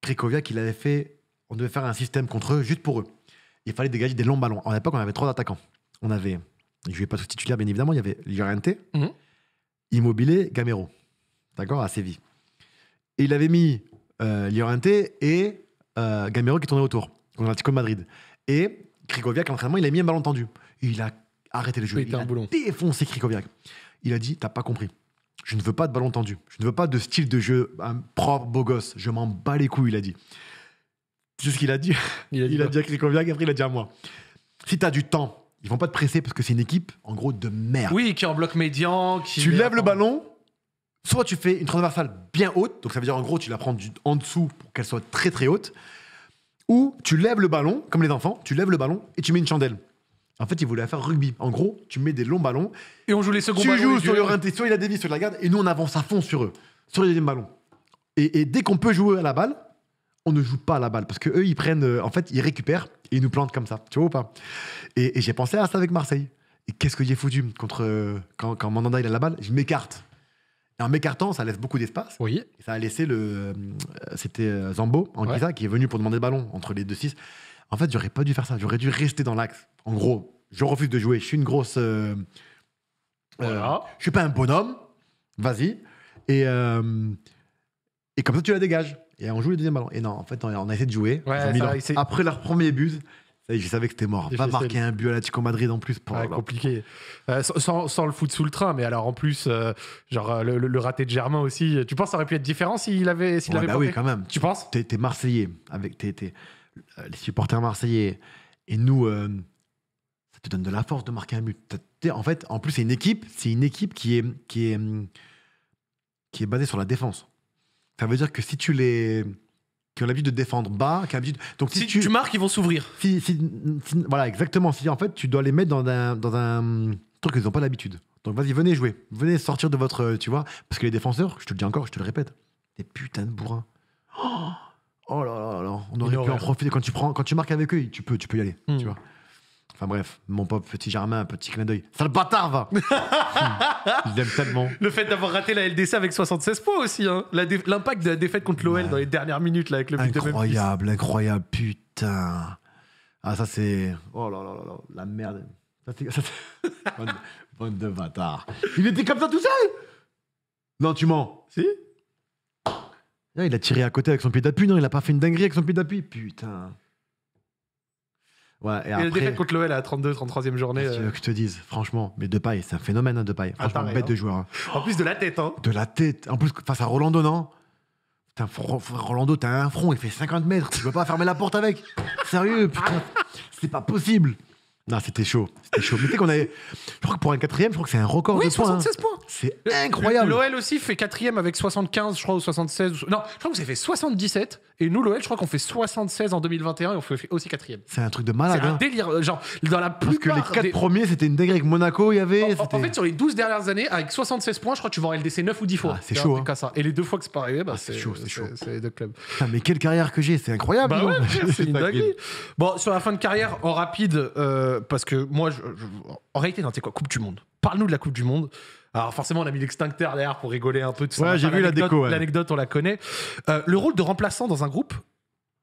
Krikovia, il avait fait, on devait faire un système contre eux, juste pour eux. Il fallait dégager des longs ballons. À l'époque, on avait trois attaquants. On avait, je ne vais pas tout titulaire, bien évidemment, il y avait Llorente, immobilé, Immobilier, Gamero. D'accord À Séville. Et il avait mis euh, et euh, Gamero qui tournait autour, contre l'Atlético Madrid. Et Krikoviak, à l'entraînement, il a mis un ballon tendu. il a arrêté le jeu. Il, a défoncé Krikoviak. Il a dit T'as pas compris. Je ne veux pas de ballon tendu. Je ne veux pas de style de jeu propre, beau gosse. Je m'en bats les couilles, il a dit. C'est ce qu'il a dit. [laughs] Il a dit, il a à après, il a dit à moi Si t'as du temps, ils vont pas te presser parce que c'est une équipe, en gros, de merde. Oui, qui en bloc médian. Qui tu lèves le ballon soit tu fais une transversale bien haute, donc ça veut dire en gros tu la prends du, en dessous pour qu'elle soit très très haute, ou tu lèves le ballon, comme les enfants, tu lèves le ballon et tu mets une chandelle. En fait, ils voulaient faire rugby. En gros, tu mets des longs ballons. Et on joue les secondes ballons. joues sur le soit il a dévié, soit il la garde, et nous on avance à fond sur eux, sur les ballons. Et, dès qu'on peut jouer à la balle, on ne joue pas à la balle parce que eux ils prennent, euh, en fait, ils récupèrent et ils nous plantent comme ça, tu vois pas Et, j'ai pensé à ça avec Marseille. Et qu'est-ce que j'ai foutu contre euh, quand, quand Mandanda il a la balle Je m'écarte en m'écartant, ça laisse beaucoup d'espace. Oui. ça a laissé le. Euh, c'était euh, Zambo, en ça qui est venu pour demander le ballon entre les deux 6. En fait, j'aurais pas dû faire ça. J'aurais dû rester dans l'axe. En gros, je refuse de jouer. Je suis une grosse. Euh, voilà. je suis pas un bonhomme. Vas-y. Et, et comme ça, tu la dégages. Et on joue le deuxième ballon. Et non, en fait, on a essayé de jouer. Ouais, Après leur premier but, je savais que c'était mort. Va marquer un but à l'Atlético Madrid en plus. Pour ouais, compliqué. Euh, sans, sans, le foot sous le train, mais alors en plus, euh, genre euh, le, raté de Germain aussi. Tu penses ça aurait pu être différent s'il avait, s'il bah Oui, quand même. Tu penses T'es Marseillais avec les supporters marseillais et nous. ça te donne de la force de marquer un but. En fait, en plus, c'est une équipe, c'est une équipe qui est qui est qui est basée sur la défense. Ça veut dire que si tu les qui ont l'habitude de défendre bas, qui l'habitude. Donc si, tu... marques, ils vont s'ouvrir. voilà, exactement. Si en fait, tu dois les mettre dans un, dans un truc qu'ils n'ont pas l'habitude. Donc vas-y, venez jouer, venez sortir de votre, euh, tu vois, parce que les défenseurs, je te le dis encore, je te le répète, des putains de bourrins. Oh, oh là là là, on aurait pu en profiter quand tu prends, quand tu marques avec eux, tu peux, tu peux y aller, tu hmm. vois. Enfin bref, mon pauvre petit Germain, un petit clin d'œil. le bâtard, va [laughs] Il l'aime tellement. Le fait d'avoir raté la LDC avec 76 points aussi. Hein. L'impact de la défaite contre l'OL dans les dernières minutes là, avec le but Incroyable, de incroyable, putain. Ah, ça c'est. Oh là là là là, la merde. Ça, ça, bonne, de bâtard. Il était comme ça tout seul Non, tu mens. Si non, ah, Il a tiré à côté avec son pied d'appui, non Il a pas fait une dinguerie avec son pied d'appui, putain. Ouais, et, après, la contre l'OL à 32, 33e journée. Euh. que je te dise, franchement, mais Depay, c'est un phénomène, hein, Depay. Ah, franchement, bête hein. de joueur. Hein. En plus de la tête, hein. De la tête. En plus, face à Rolando, non Rolando, t'as un front, il fait 50 mètres. Tu peux pas fermer la porte avec. Sérieux, putain. C'est pas possible. Non, c'était chaud. C'était chaud. Mais tu qu'on avait. Je crois que pour un quatrième, je crois que c'est un record oui, de 76 hein. points. C'est incroyable. L'OL aussi fait quatrième avec 75, je crois, ou 76. Non, je crois que vous avez fait 77. Et nous, l'OL, je crois qu'on fait 76 en 2021 et on fait aussi quatrième. C'est un truc de malade. C'est un hein. délire. Euh, genre, dans la Parce plupart. que les quatre premiers, c'était une dinguerie. Avec Monaco, il y avait. En, fait, sur les 12 dernières années, avec 76 points, je crois que tu vas en LDC 9 ou 10 fois. Ah, c'est chaud. Hein. Ça. Et les deux fois que c'est pas arrivé, bah, ah, c'est chaud. C'est chaud. les deux clubs. mais quelle carrière que j'ai. C'est incroyable. Bah ouais, [laughs] c'est une dinguerie. Bon, sur la fin de carrière, en rapide, euh, parce que moi, je, en réalité, non, quoi, Coupe du Monde parle-nous de la Coupe du Monde. Alors forcément, on a mis l'extincteur derrière pour rigoler un peu. Tout ouais, j'ai vu la déco. L'anecdote, on la connaît. Euh, le rôle de remplaçant dans un groupe,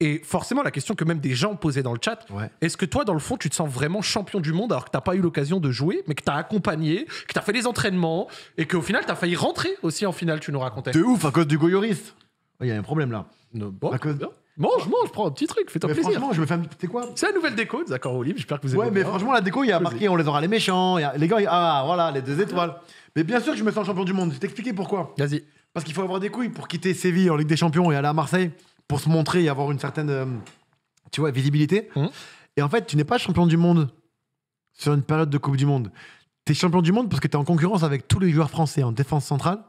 est forcément, la question que même des gens posaient dans le chat, est-ce que toi, dans le fond, tu te sens vraiment champion du monde alors que t'as pas eu l'occasion de jouer, mais que t'as accompagné, que t'as fait les entraînements, et qu'au final, t'as failli rentrer aussi en finale, tu nous racontais. De ouf, à cause du Goyoris. Il y a un problème là. bon, à cause... Mange, mange, prends un petit truc, fais-toi plaisir. Franchement, je me fais un quoi C'est la nouvelle déco d'accord, accords j'espère que vous aimez. Ouais, mais franchement, la déco, il y a marqué on les aura les méchants. Les gars, ah voilà, les deux étoiles. Mais bien sûr que je me sens champion du monde. Je vais t'expliquer pourquoi. Vas-y. Parce qu'il faut avoir des couilles pour quitter Séville en Ligue des Champions et aller à Marseille pour se montrer et avoir une certaine, euh, tu vois, visibilité. Hum. Et en fait, tu n'es pas champion du monde sur une période de Coupe du Monde. Tu es champion du monde parce que tu es en concurrence avec tous les joueurs français en défense centrale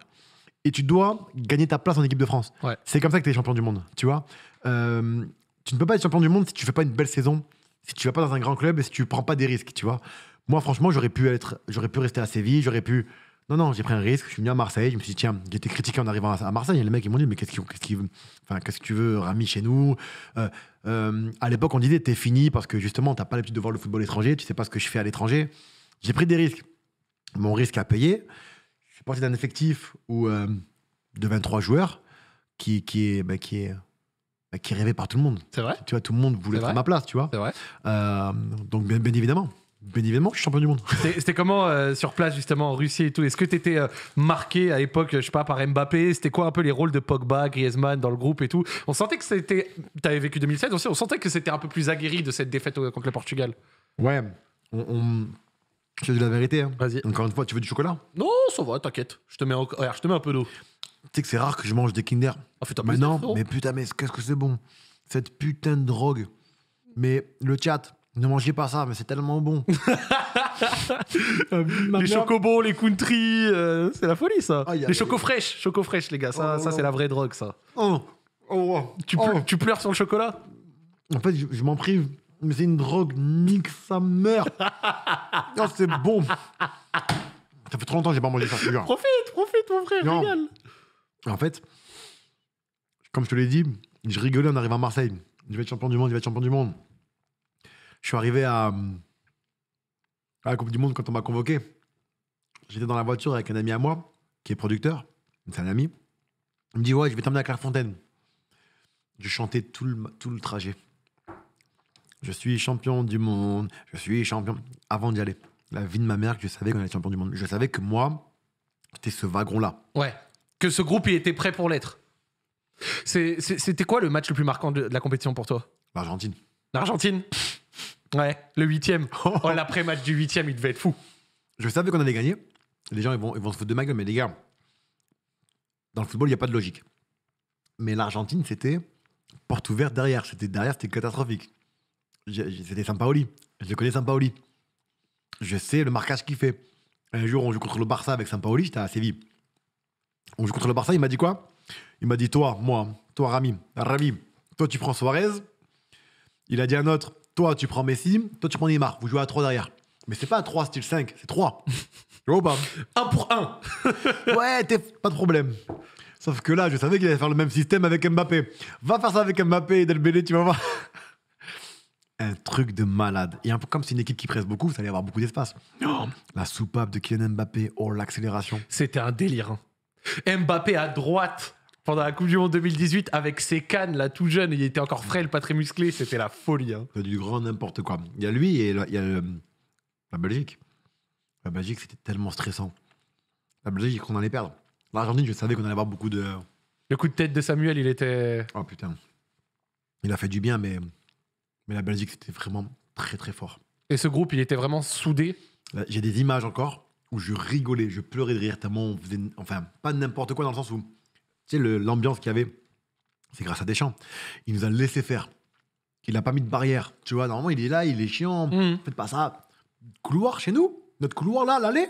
et tu dois gagner ta place en équipe de France. C'est comme ça que tu es champion du monde, tu vois. Euh, tu ne peux pas être champion du monde si tu fais pas une belle saison, si tu vas pas dans un grand club et si tu prends pas des risques, tu vois. Moi, franchement, j'aurais pu être, j'aurais pu rester à Séville, j'aurais pu. Non, non, j'ai pris un risque. Je suis venu à Marseille. Je me suis dit, tiens, j'ai été critiqué en arrivant à Marseille. Et les mecs, ils m'ont dit, mais qu'est-ce, que tu veux, Rami, chez nous euh, euh, À l'époque, on disait, t'es fini parce que justement, t'as pas l'habitude de voir le football étranger, tu sais pas ce que je fais à l'étranger. J'ai pris des risques. Mon risque à payer parti d'un effectif ou euh, de 23 joueurs qui, qui est, bah, qui est bah, qui rêvé par tout le monde. C'est vrai. Tu vois, tout le monde voulait être à ma place, tu vois. C'est vrai. Euh, donc, bien, évidemment. Bien évidemment, je suis champion du monde. C'était comment euh, sur place, justement, en Russie et tout Est-ce que tu étais marqué à l'époque, je sais pas, par Mbappé C'était quoi un peu les rôles de Pogba, Griezmann dans le groupe et tout On sentait que c'était. Tu avais vécu 2016 aussi, on sentait que c'était un peu plus aguerri de cette défaite contre le Portugal. Ouais. On, on... Je te dis la vérité. Hein. Vas-y. Encore une fois, tu veux du chocolat Non, ça va, t'inquiète. Je te mets, je te mets un peu d'eau. Tu sais que c'est rare que je mange des Kinder. Ah, fais Non, mais putain, mais qu'est-ce que c'est bon Cette putain de drogue. Mais le chat, ne mangez pas ça, mais c'est tellement bon. [laughs] Ah, les chocobons, les country, euh, c'est la folie ça. les chocos fraîches, choco les gars, ça, oh. ça c'est la vraie drogue ça. Oh, oh. oh. Tu, pleures sur le chocolat En fait, je m'en prive. Mais c'est une drogue, nique sa mère. [laughs] c'est bon. Ça fait trop longtemps que j'ai pas mangé ça, Profite, profite, mon frère, rigole En fait, comme je te l'ai dit, je rigolais en arrivant à Marseille. Je vais être champion du monde, je vais être champion du monde. Je suis arrivé à, la Coupe du Monde quand on m'a convoqué. J'étais dans la voiture avec un ami à moi, qui est producteur. C'est un ami. Il me dit Ouais, je vais t'emmener à Clairefontaine. Je chantais tout tout le trajet je suis champion du monde, je suis champion. Avant d'y aller, la vie de ma mère, je savais qu'on était champion du monde. Je savais que moi, j'étais ce wagon-là. Ouais. Que ce groupe, il était prêt pour l'être. C'était quoi le match le plus marquant de, la compétition pour toi L'Argentine. L'Argentine Ouais, le huitième. [laughs] Oh. oh, l'après-match du huitième, il devait être fou. Je savais qu'on allait gagner. Les gens, ils vont, ils vont se foutre de ma gueule, mais les gars, dans le football, il n'y a pas de logique. Mais l'Argentine, c'était porte ouverte derrière. C'était derrière, c'était catastrophique. C'était Sampaoli. Je connais Sampaoli. Je sais le marquage qu'il fait. Un jour, on joue contre le Barça avec Sampaoli, j'étais à Séville. On joue contre le Barça, il m'a dit quoi Il m'a dit Toi, moi, toi, Rami, Rami, toi, tu prends Suarez. Il a dit à un autre Toi, tu prends Messi, toi, tu prends Neymar. Vous jouez à 3 derrière. Mais c'est pas à 3 style 5, c'est 3. [laughs] Tu vois pas 1 pour 1. [laughs] ouais, pas de problème. Sauf que là, je savais qu'il allait faire le même système avec Mbappé. Va faire ça avec Mbappé et Delbélé, tu vas voir un truc de malade. Et un peu comme c'est une équipe qui presse beaucoup, vous allez avoir beaucoup d'espace. Non oh. la soupape de Kylian Mbappé, oh l'accélération. C'était un délire. Hein. Mbappé à droite pendant la Coupe du Monde 2018 avec ses cannes là tout jeune, il était encore frêle, pas très musclé, c'était la folie. Hein. Du grand n'importe quoi. Il y a lui et il y a la Belgique. La Belgique c'était tellement stressant. La Belgique qu'on allait perdre. L'Argentine je savais qu'on allait avoir beaucoup de... Le coup de tête de Samuel il était... Oh putain. Il a fait du bien mais mais la Belgique, c'était vraiment très, très fort. Et ce groupe, il était vraiment soudé J'ai des images encore où je rigolais, je pleurais de rire tellement on faisait, enfin, pas n'importe quoi dans le sens où, tu sais, l'ambiance qu'il y avait, c'est grâce à Deschamps. Il nous a laissé faire. Il n'a pas mis de barrière. Tu vois, normalement, il est là, il est chiant. Mmh. Faites pas ça. Couloir chez nous Notre couloir là, l'allée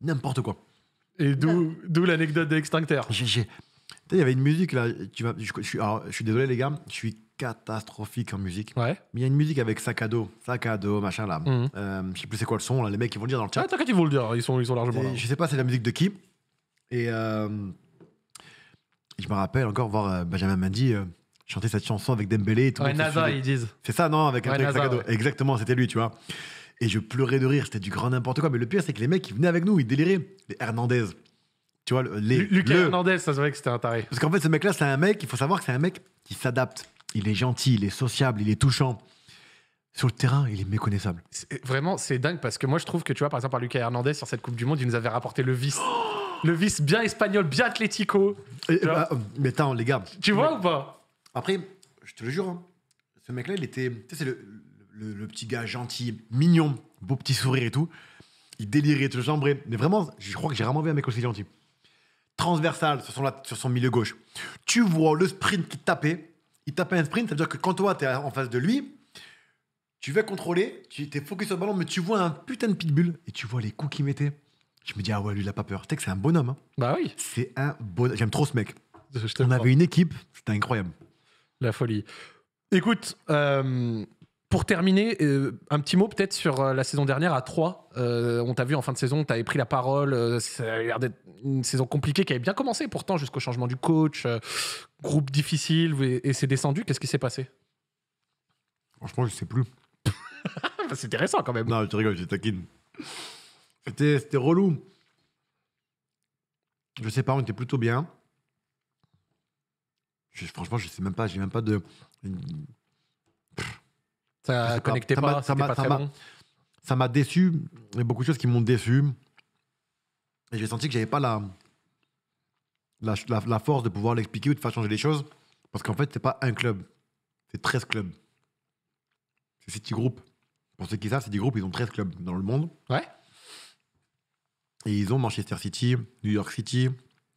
N'importe quoi. Et d'où l'anecdote de l'extincteur. Il y avait une musique là. Tu vas, je suis désolé, les gars. Je suis catastrophique en musique. Ouais. Mais il y a une musique avec sac à sac à dos, machin là. Mhm. Euh, je sais plus c'est quoi le son, les mecs ils vont le dire dans le chat. Ah, t'inquiète, ils vont le dire, ils sont, largement là. Je sais pas, c'est la musique de qui. Et euh, je me rappelle encore voir euh, Benjamin Mendy chanter cette chanson avec Dembélé et tout. ils disent. C'est ça, non, avec un sac Exactement, c'était lui, tu vois. Et je pleurais de rire, c'était du grand n'importe quoi. Mais le pire, c'est que les mecs, ils venaient avec nous, ils déliraient. Les Hernandez. Tu vois, les. Lucas Hernandez, ça se que c'était un taré. Parce qu'en fait, ce mec-là, c'est un mec, il faut savoir que c'est un mec qui s'adapte il est gentil, il est sociable, il est touchant. Sur le terrain, il est méconnaissable. vraiment, c'est dingue parce que moi, je trouve que, tu vois, par exemple, par Lucas Hernandez sur cette Coupe du Monde, il nous avait rapporté le vice. Oh le vice bien espagnol, bien atlético. Bah, mais attends, les gars. Tu vois ou pas Après, je te le jure, hein, ce mec-là, il était. Tu sais, c'est le, petit gars gentil, mignon, beau petit sourire et tout. Il délirait, tout chambré. Mais vraiment, je crois que j'ai rarement vu un mec aussi gentil. Transversal sur sur son milieu gauche. Tu vois le sprint qui tapait il tape un sprint, ça veut dire que quand toi, tu es en face de lui, tu vas contrôler, tu t'es focus sur le ballon, mais tu vois un putain de pitbull et tu vois les coups qu'il mettait. Je me dis, ah ouais, lui, il a pas peur. Tu sais que c'est un bonhomme. Hein. Bah oui. C'est un bonhomme. J'aime trop ce mec. On avait une équipe, c'était incroyable. La folie. Écoute, euh, pour terminer, euh, un petit mot peut-être sur euh, la saison dernière à 3. Euh, on t'a vu en fin de saison, tu avais pris la parole. ça a l'air d'être une saison compliquée qui avait bien commencé pourtant jusqu'au changement du coach, groupe difficile, et, c'est descendu. Qu'est-ce qui s'est passé Franchement, je sais plus. [laughs] Bah, c'est intéressant quand même. Non, je rigole, je taquine. C'était, c'était relou. Je sais pas, on était plutôt bien. franchement, je sais même pas, j'ai même pas de ça ne connectait ça pas, ça Ça m'a déçu. Il y a beaucoup de choses qui m'ont déçu. Et j'ai senti que j'avais pas la, la, force de pouvoir l'expliquer ou de faire changer les choses. Parce qu'en fait, c'est pas un club. C'est 13 clubs. C'est City Group. Pour ceux qui savent, c'est des groupes, ils ont 13 clubs dans le monde. Ouais. Et ils ont Manchester City, New York City,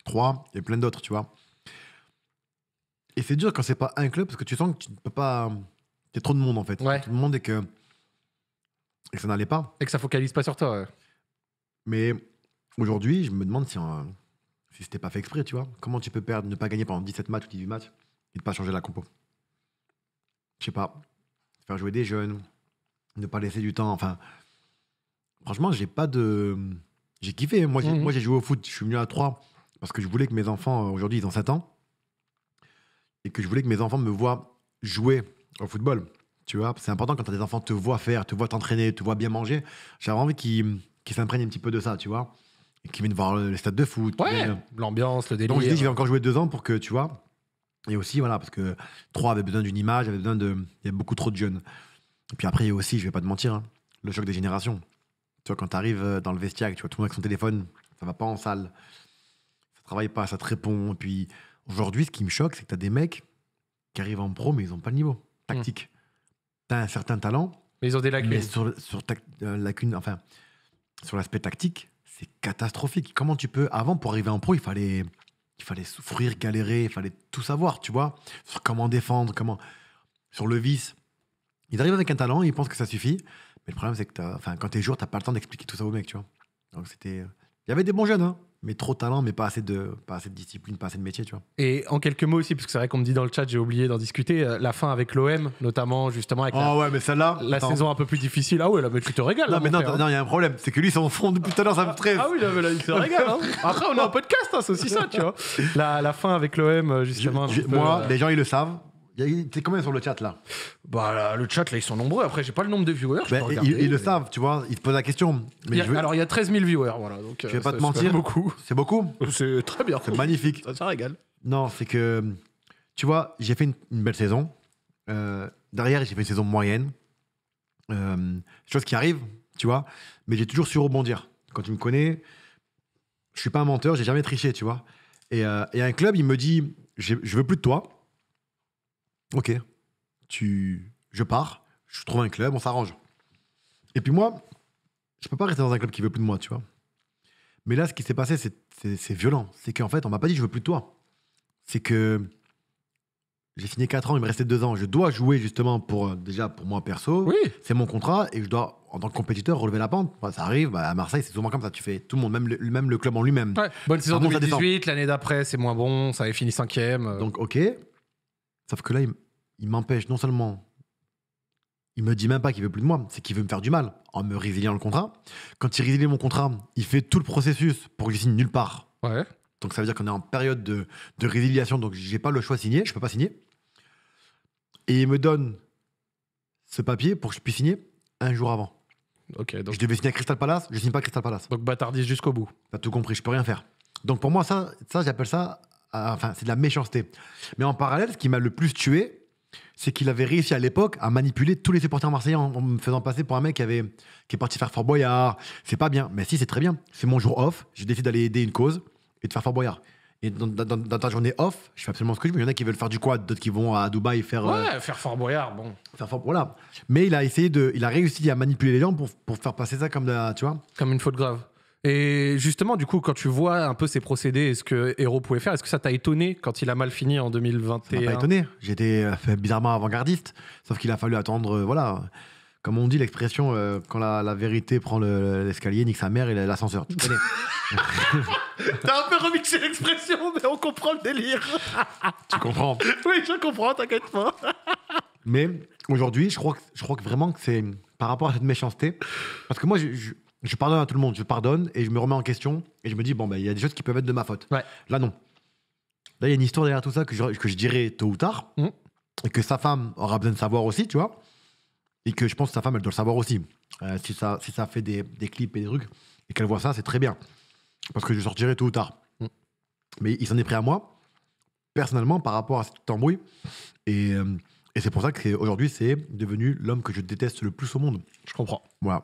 3 et plein d'autres, tu vois. Et c'est dur quand c'est pas un club parce que tu sens que tu ne peux pas il y a trop de monde en fait. Tout le monde et que, et ça n'allait pas. Et que ça focalise pas sur toi. Mais aujourd'hui, je me demande si, euh, si c'était pas fait exprès, tu vois. Comment tu peux perdre, ne pas gagner pendant 17 matchs ou 18 matchs et ne pas changer la compo Je sais pas. Faire jouer des jeunes, ne pas laisser du temps. Enfin, franchement, j'ai pas de. J'ai kiffé. Moi, j'ai, mhm. moi, j'ai joué au foot. Je suis venu à 3 parce que je voulais que mes enfants, euh, aujourd'hui, ils ont 7 ans, et que je voulais que mes enfants me voient jouer au football. Tu vois, c'est important quand as des enfants te voient faire, te voient t'entraîner, te voient bien manger. J'avais envie qu'ils s'imprègnent un petit peu de ça, tu vois. Et qu'ils viennent voir les stades de foot. Euh, l'ambiance, le délire. Donc je dis, je vais encore jouer deux ans pour que, tu vois. Et aussi, voilà, parce que trois avaient besoin d'une image, avait besoin de. Il y a beaucoup trop de jeunes. Et puis après, il y a aussi, je vais pas te mentir, hein, le choc des générations. Tu vois, quand tu arrives euh, dans le vestiaire, tu vois tout le monde avec son téléphone, ça va pas en salle, ça travaille pas, ça te répond. Et puis aujourd'hui, ce qui me choque, c'est que tu as des mecs qui arrivent en pro, mais ils ont pas le niveau tactique. T'as un certain talent. Mais ils ont des lacunes. Mais sur, sur euh, enfin, sur l'aspect tactique, c'est catastrophique. Comment tu peux. Avant, pour arriver en pro, il fallait, il fallait souffrir, galérer, il fallait tout savoir, tu vois. Sur comment défendre, comment. Sur le vice. Ils arrivent avec un talent, il pense que ça suffit. Mais le problème, c'est que enfin, quand t'es joueur, t'as pas le temps d'expliquer tout ça aux mecs, tu vois. Donc c'était. Euh, il y avait des bons jeunes, hein mais trop de talent, mais pas assez, de, pas assez de discipline, pas assez de métier, tu vois. Et en quelques mots aussi, parce que c'est vrai qu'on me dit dans le chat, j'ai oublié d'en discuter, euh, la fin avec l'OM, notamment justement avec Ah ouais, mais celle-là, la saison un peu plus difficile. Ah ouais, là, mais tu te régales. Non, hein, mais non, hein. il y a un problème, c'est que lui, son front depuis tout à l'heure, ça me stresse. Ah oui, là, mais là, il se régale. Hein. [laughs] Après, on a un podcast, c'est aussi ça, tu vois. La, fin avec l'OM, euh, justement. moi, euh, les gens, ils le savent, T'es combien sur le chat là Bah le chat là ils sont nombreux. Après j'ai pas le nombre de viewers. Ben, ils, le savent, tu vois. Ils te posent la question. Mais Alors il y a 13 000 viewers, voilà. Donc, euh, vais pas te mentir. C'est beaucoup. C'est beaucoup. C'est très bien. C'est magnifique. Ça, ça régale. Non, c'est que tu vois, j'ai fait une, belle saison. Euh, derrière j'ai fait une saison moyenne. Euh, chose qui arrive, tu vois. Mais j'ai toujours su rebondir. Quand tu me connais, je suis pas un menteur. J'ai jamais triché, tu vois. Et, et un club il me dit, je veux plus de toi Ok, tu, je pars, je trouve un club, on s'arrange. Et puis moi, je peux pas rester dans un club qui veut plus de moi, tu vois. Mais là, ce qui s'est passé, c'est violent. C'est qu'en fait, on m'a pas dit je veux plus de toi. C'est que j'ai fini 4 ans, il me restait 2 ans. Je dois jouer justement pour euh, déjà pour moi perso. C'est mon contrat et je dois, en tant que compétiteur, relever la pente. ça arrive bah, à Marseille, c'est souvent comme ça. Tu fais tout le monde, même le, club en lui-même. Bonne saison 2018, l'année d'après, c'est moins bon. Ça avait fini cinquième. Euh. Donc, ok. Sauf que là, il, il m'empêche non seulement il me dit même pas qu'il veut plus de moi, c'est qu'il veut me faire du mal en me résiliant le contrat. Quand il résilie mon contrat, il fait tout le processus pour que je signe nulle part. Ouais. Donc ça veut dire qu'on est en période de, résiliation, donc j'ai pas le choix de signer, je peux pas signer. Et il me donne ce papier pour que je puisse signer un jour avant. Ok. Donc... Je devais signer à Crystal Palace, je signe pas à Crystal Palace. Donc bâtardise jusqu'au bout. as tout compris, je peux rien faire. Donc pour moi ça, ça j'appelle ça, euh, enfin c'est de la méchanceté. Mais en parallèle, ce qui m'a le plus tué, c'est qu'il avait réussi à l'époque à manipuler tous les supporters marseillais en, me faisant passer pour un mec qui, est parti faire Fort Boyard. C'est pas bien. Mais si, c'est très bien. C'est mon jour off. Je décide d'aller aider une cause et de faire Fort Boyard. Et dans, ta journée off, je fais absolument ce que je veux. Il y en a qui veulent faire du quoi, d'autres qui vont à Dubaï faire. Euh, ouais, faire Fort Boyard, bon. Faire Fort, voilà. Mais il a essayé Il a réussi à manipuler les gens pour, faire passer ça comme Tu Comme une faute grave. Et justement, du coup, quand tu vois un peu ces procédés et ce que Hero pouvait faire, est-ce que ça t'a étonné quand il a mal fini en 2021 Ça m'a pas étonné. J'étais euh, bizarrement avant-gardiste, sauf qu'il a fallu attendre, euh, voilà. Comme on dit l'expression, euh, quand la, vérité prend l'escalier, nique sa mère et l'ascenseur. Tu connais [laughs] T'as un peu remixé l'expression, mais on comprend le délire. [laughs] tu comprends Oui, je comprends, t'inquiète pas. mais aujourd'hui, je crois, que, je crois que vraiment que c'est par rapport à cette méchanceté. Parce que moi, je je pardonne à tout le monde, je pardonne et je me remets en question et je me dis, bon, ben, il y a des choses qui peuvent être de ma faute. Là, non. Là, il y a une histoire derrière tout ça que je, que je dirais tôt ou tard mmh. et que sa femme aura besoin de savoir aussi, tu vois. Et que je pense que sa femme, elle doit le savoir aussi. Euh, si, ça, si ça fait des, clips et des trucs et qu'elle voit ça, c'est très bien. Parce que je sortirai tôt ou tard. Mmh. Mais il s'en est pris à moi, personnellement, par rapport à cette embrouille. Et. Euh, et c'est pour ça qu'aujourd'hui, c'est devenu l'homme que je déteste le plus au monde. Je comprends. Voilà.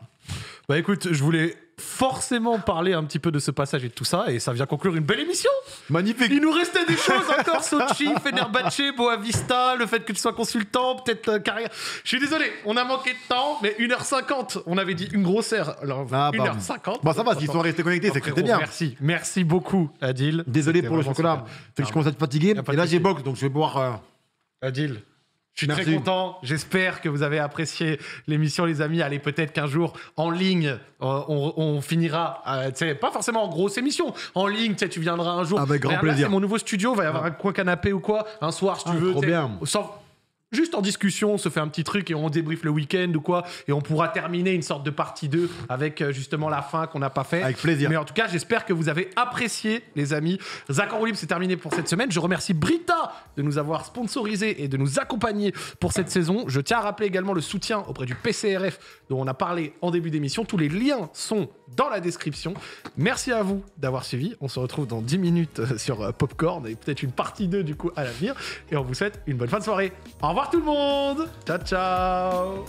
Bah écoute, je voulais forcément parler un petit peu de ce passage et de tout ça, et ça vient conclure une belle émission. Magnifique. Il nous restait des [laughs] choses encore Sochi, Fenerbahce, Boavista, le fait que tu sois consultant, peut-être euh, carrière. Je suis désolé, on a manqué de temps, mais 1h50, on avait dit une grosse heure. 1h50. Bah ça va, s'ils sont restés connectés, c'est que c'était bien. Merci, merci beaucoup, Adil. Désolé pour le chocolat. Fait que je commence à être fatigué. Et là, j'ai box, donc je vais boire. Euh, Adil, je suis très content. J'espère que vous avez apprécié l'émission, les amis. Allez, peut-être qu'un jour, en ligne, euh, on, finira, euh, sais, pas forcément en grosse émission, en ligne, tu viendras un jour. Avec grand plaisir. C'est mon nouveau studio, va y avoir un coin canapé ou quoi, un soir, si tu ah, veux. Trop bien juste en discussion, on se fait un petit truc et on débriefe le week-end ou quoi, et on pourra terminer une sorte de partie 2 avec euh, justement la fin qu'on n'a pas fait. Avec plaisir. Mais en tout cas, j'espère que vous avez apprécié, les amis. Zach en c'est terminé pour cette semaine. Je remercie Brita de nous avoir sponsorisé et de nous accompagner pour cette saison. Je tiens à rappeler également le soutien auprès du PCRF dont on a parlé en début d'émission. Tous les liens sont dans la description. Merci à vous d'avoir suivi. On se retrouve dans 10 minutes euh, sur euh, Popcorn et peut-être une partie 2 du coup à l'avenir. Et on vous souhaite une bonne fin de soirée. Au revoir revoir tout le monde Ciao, ciao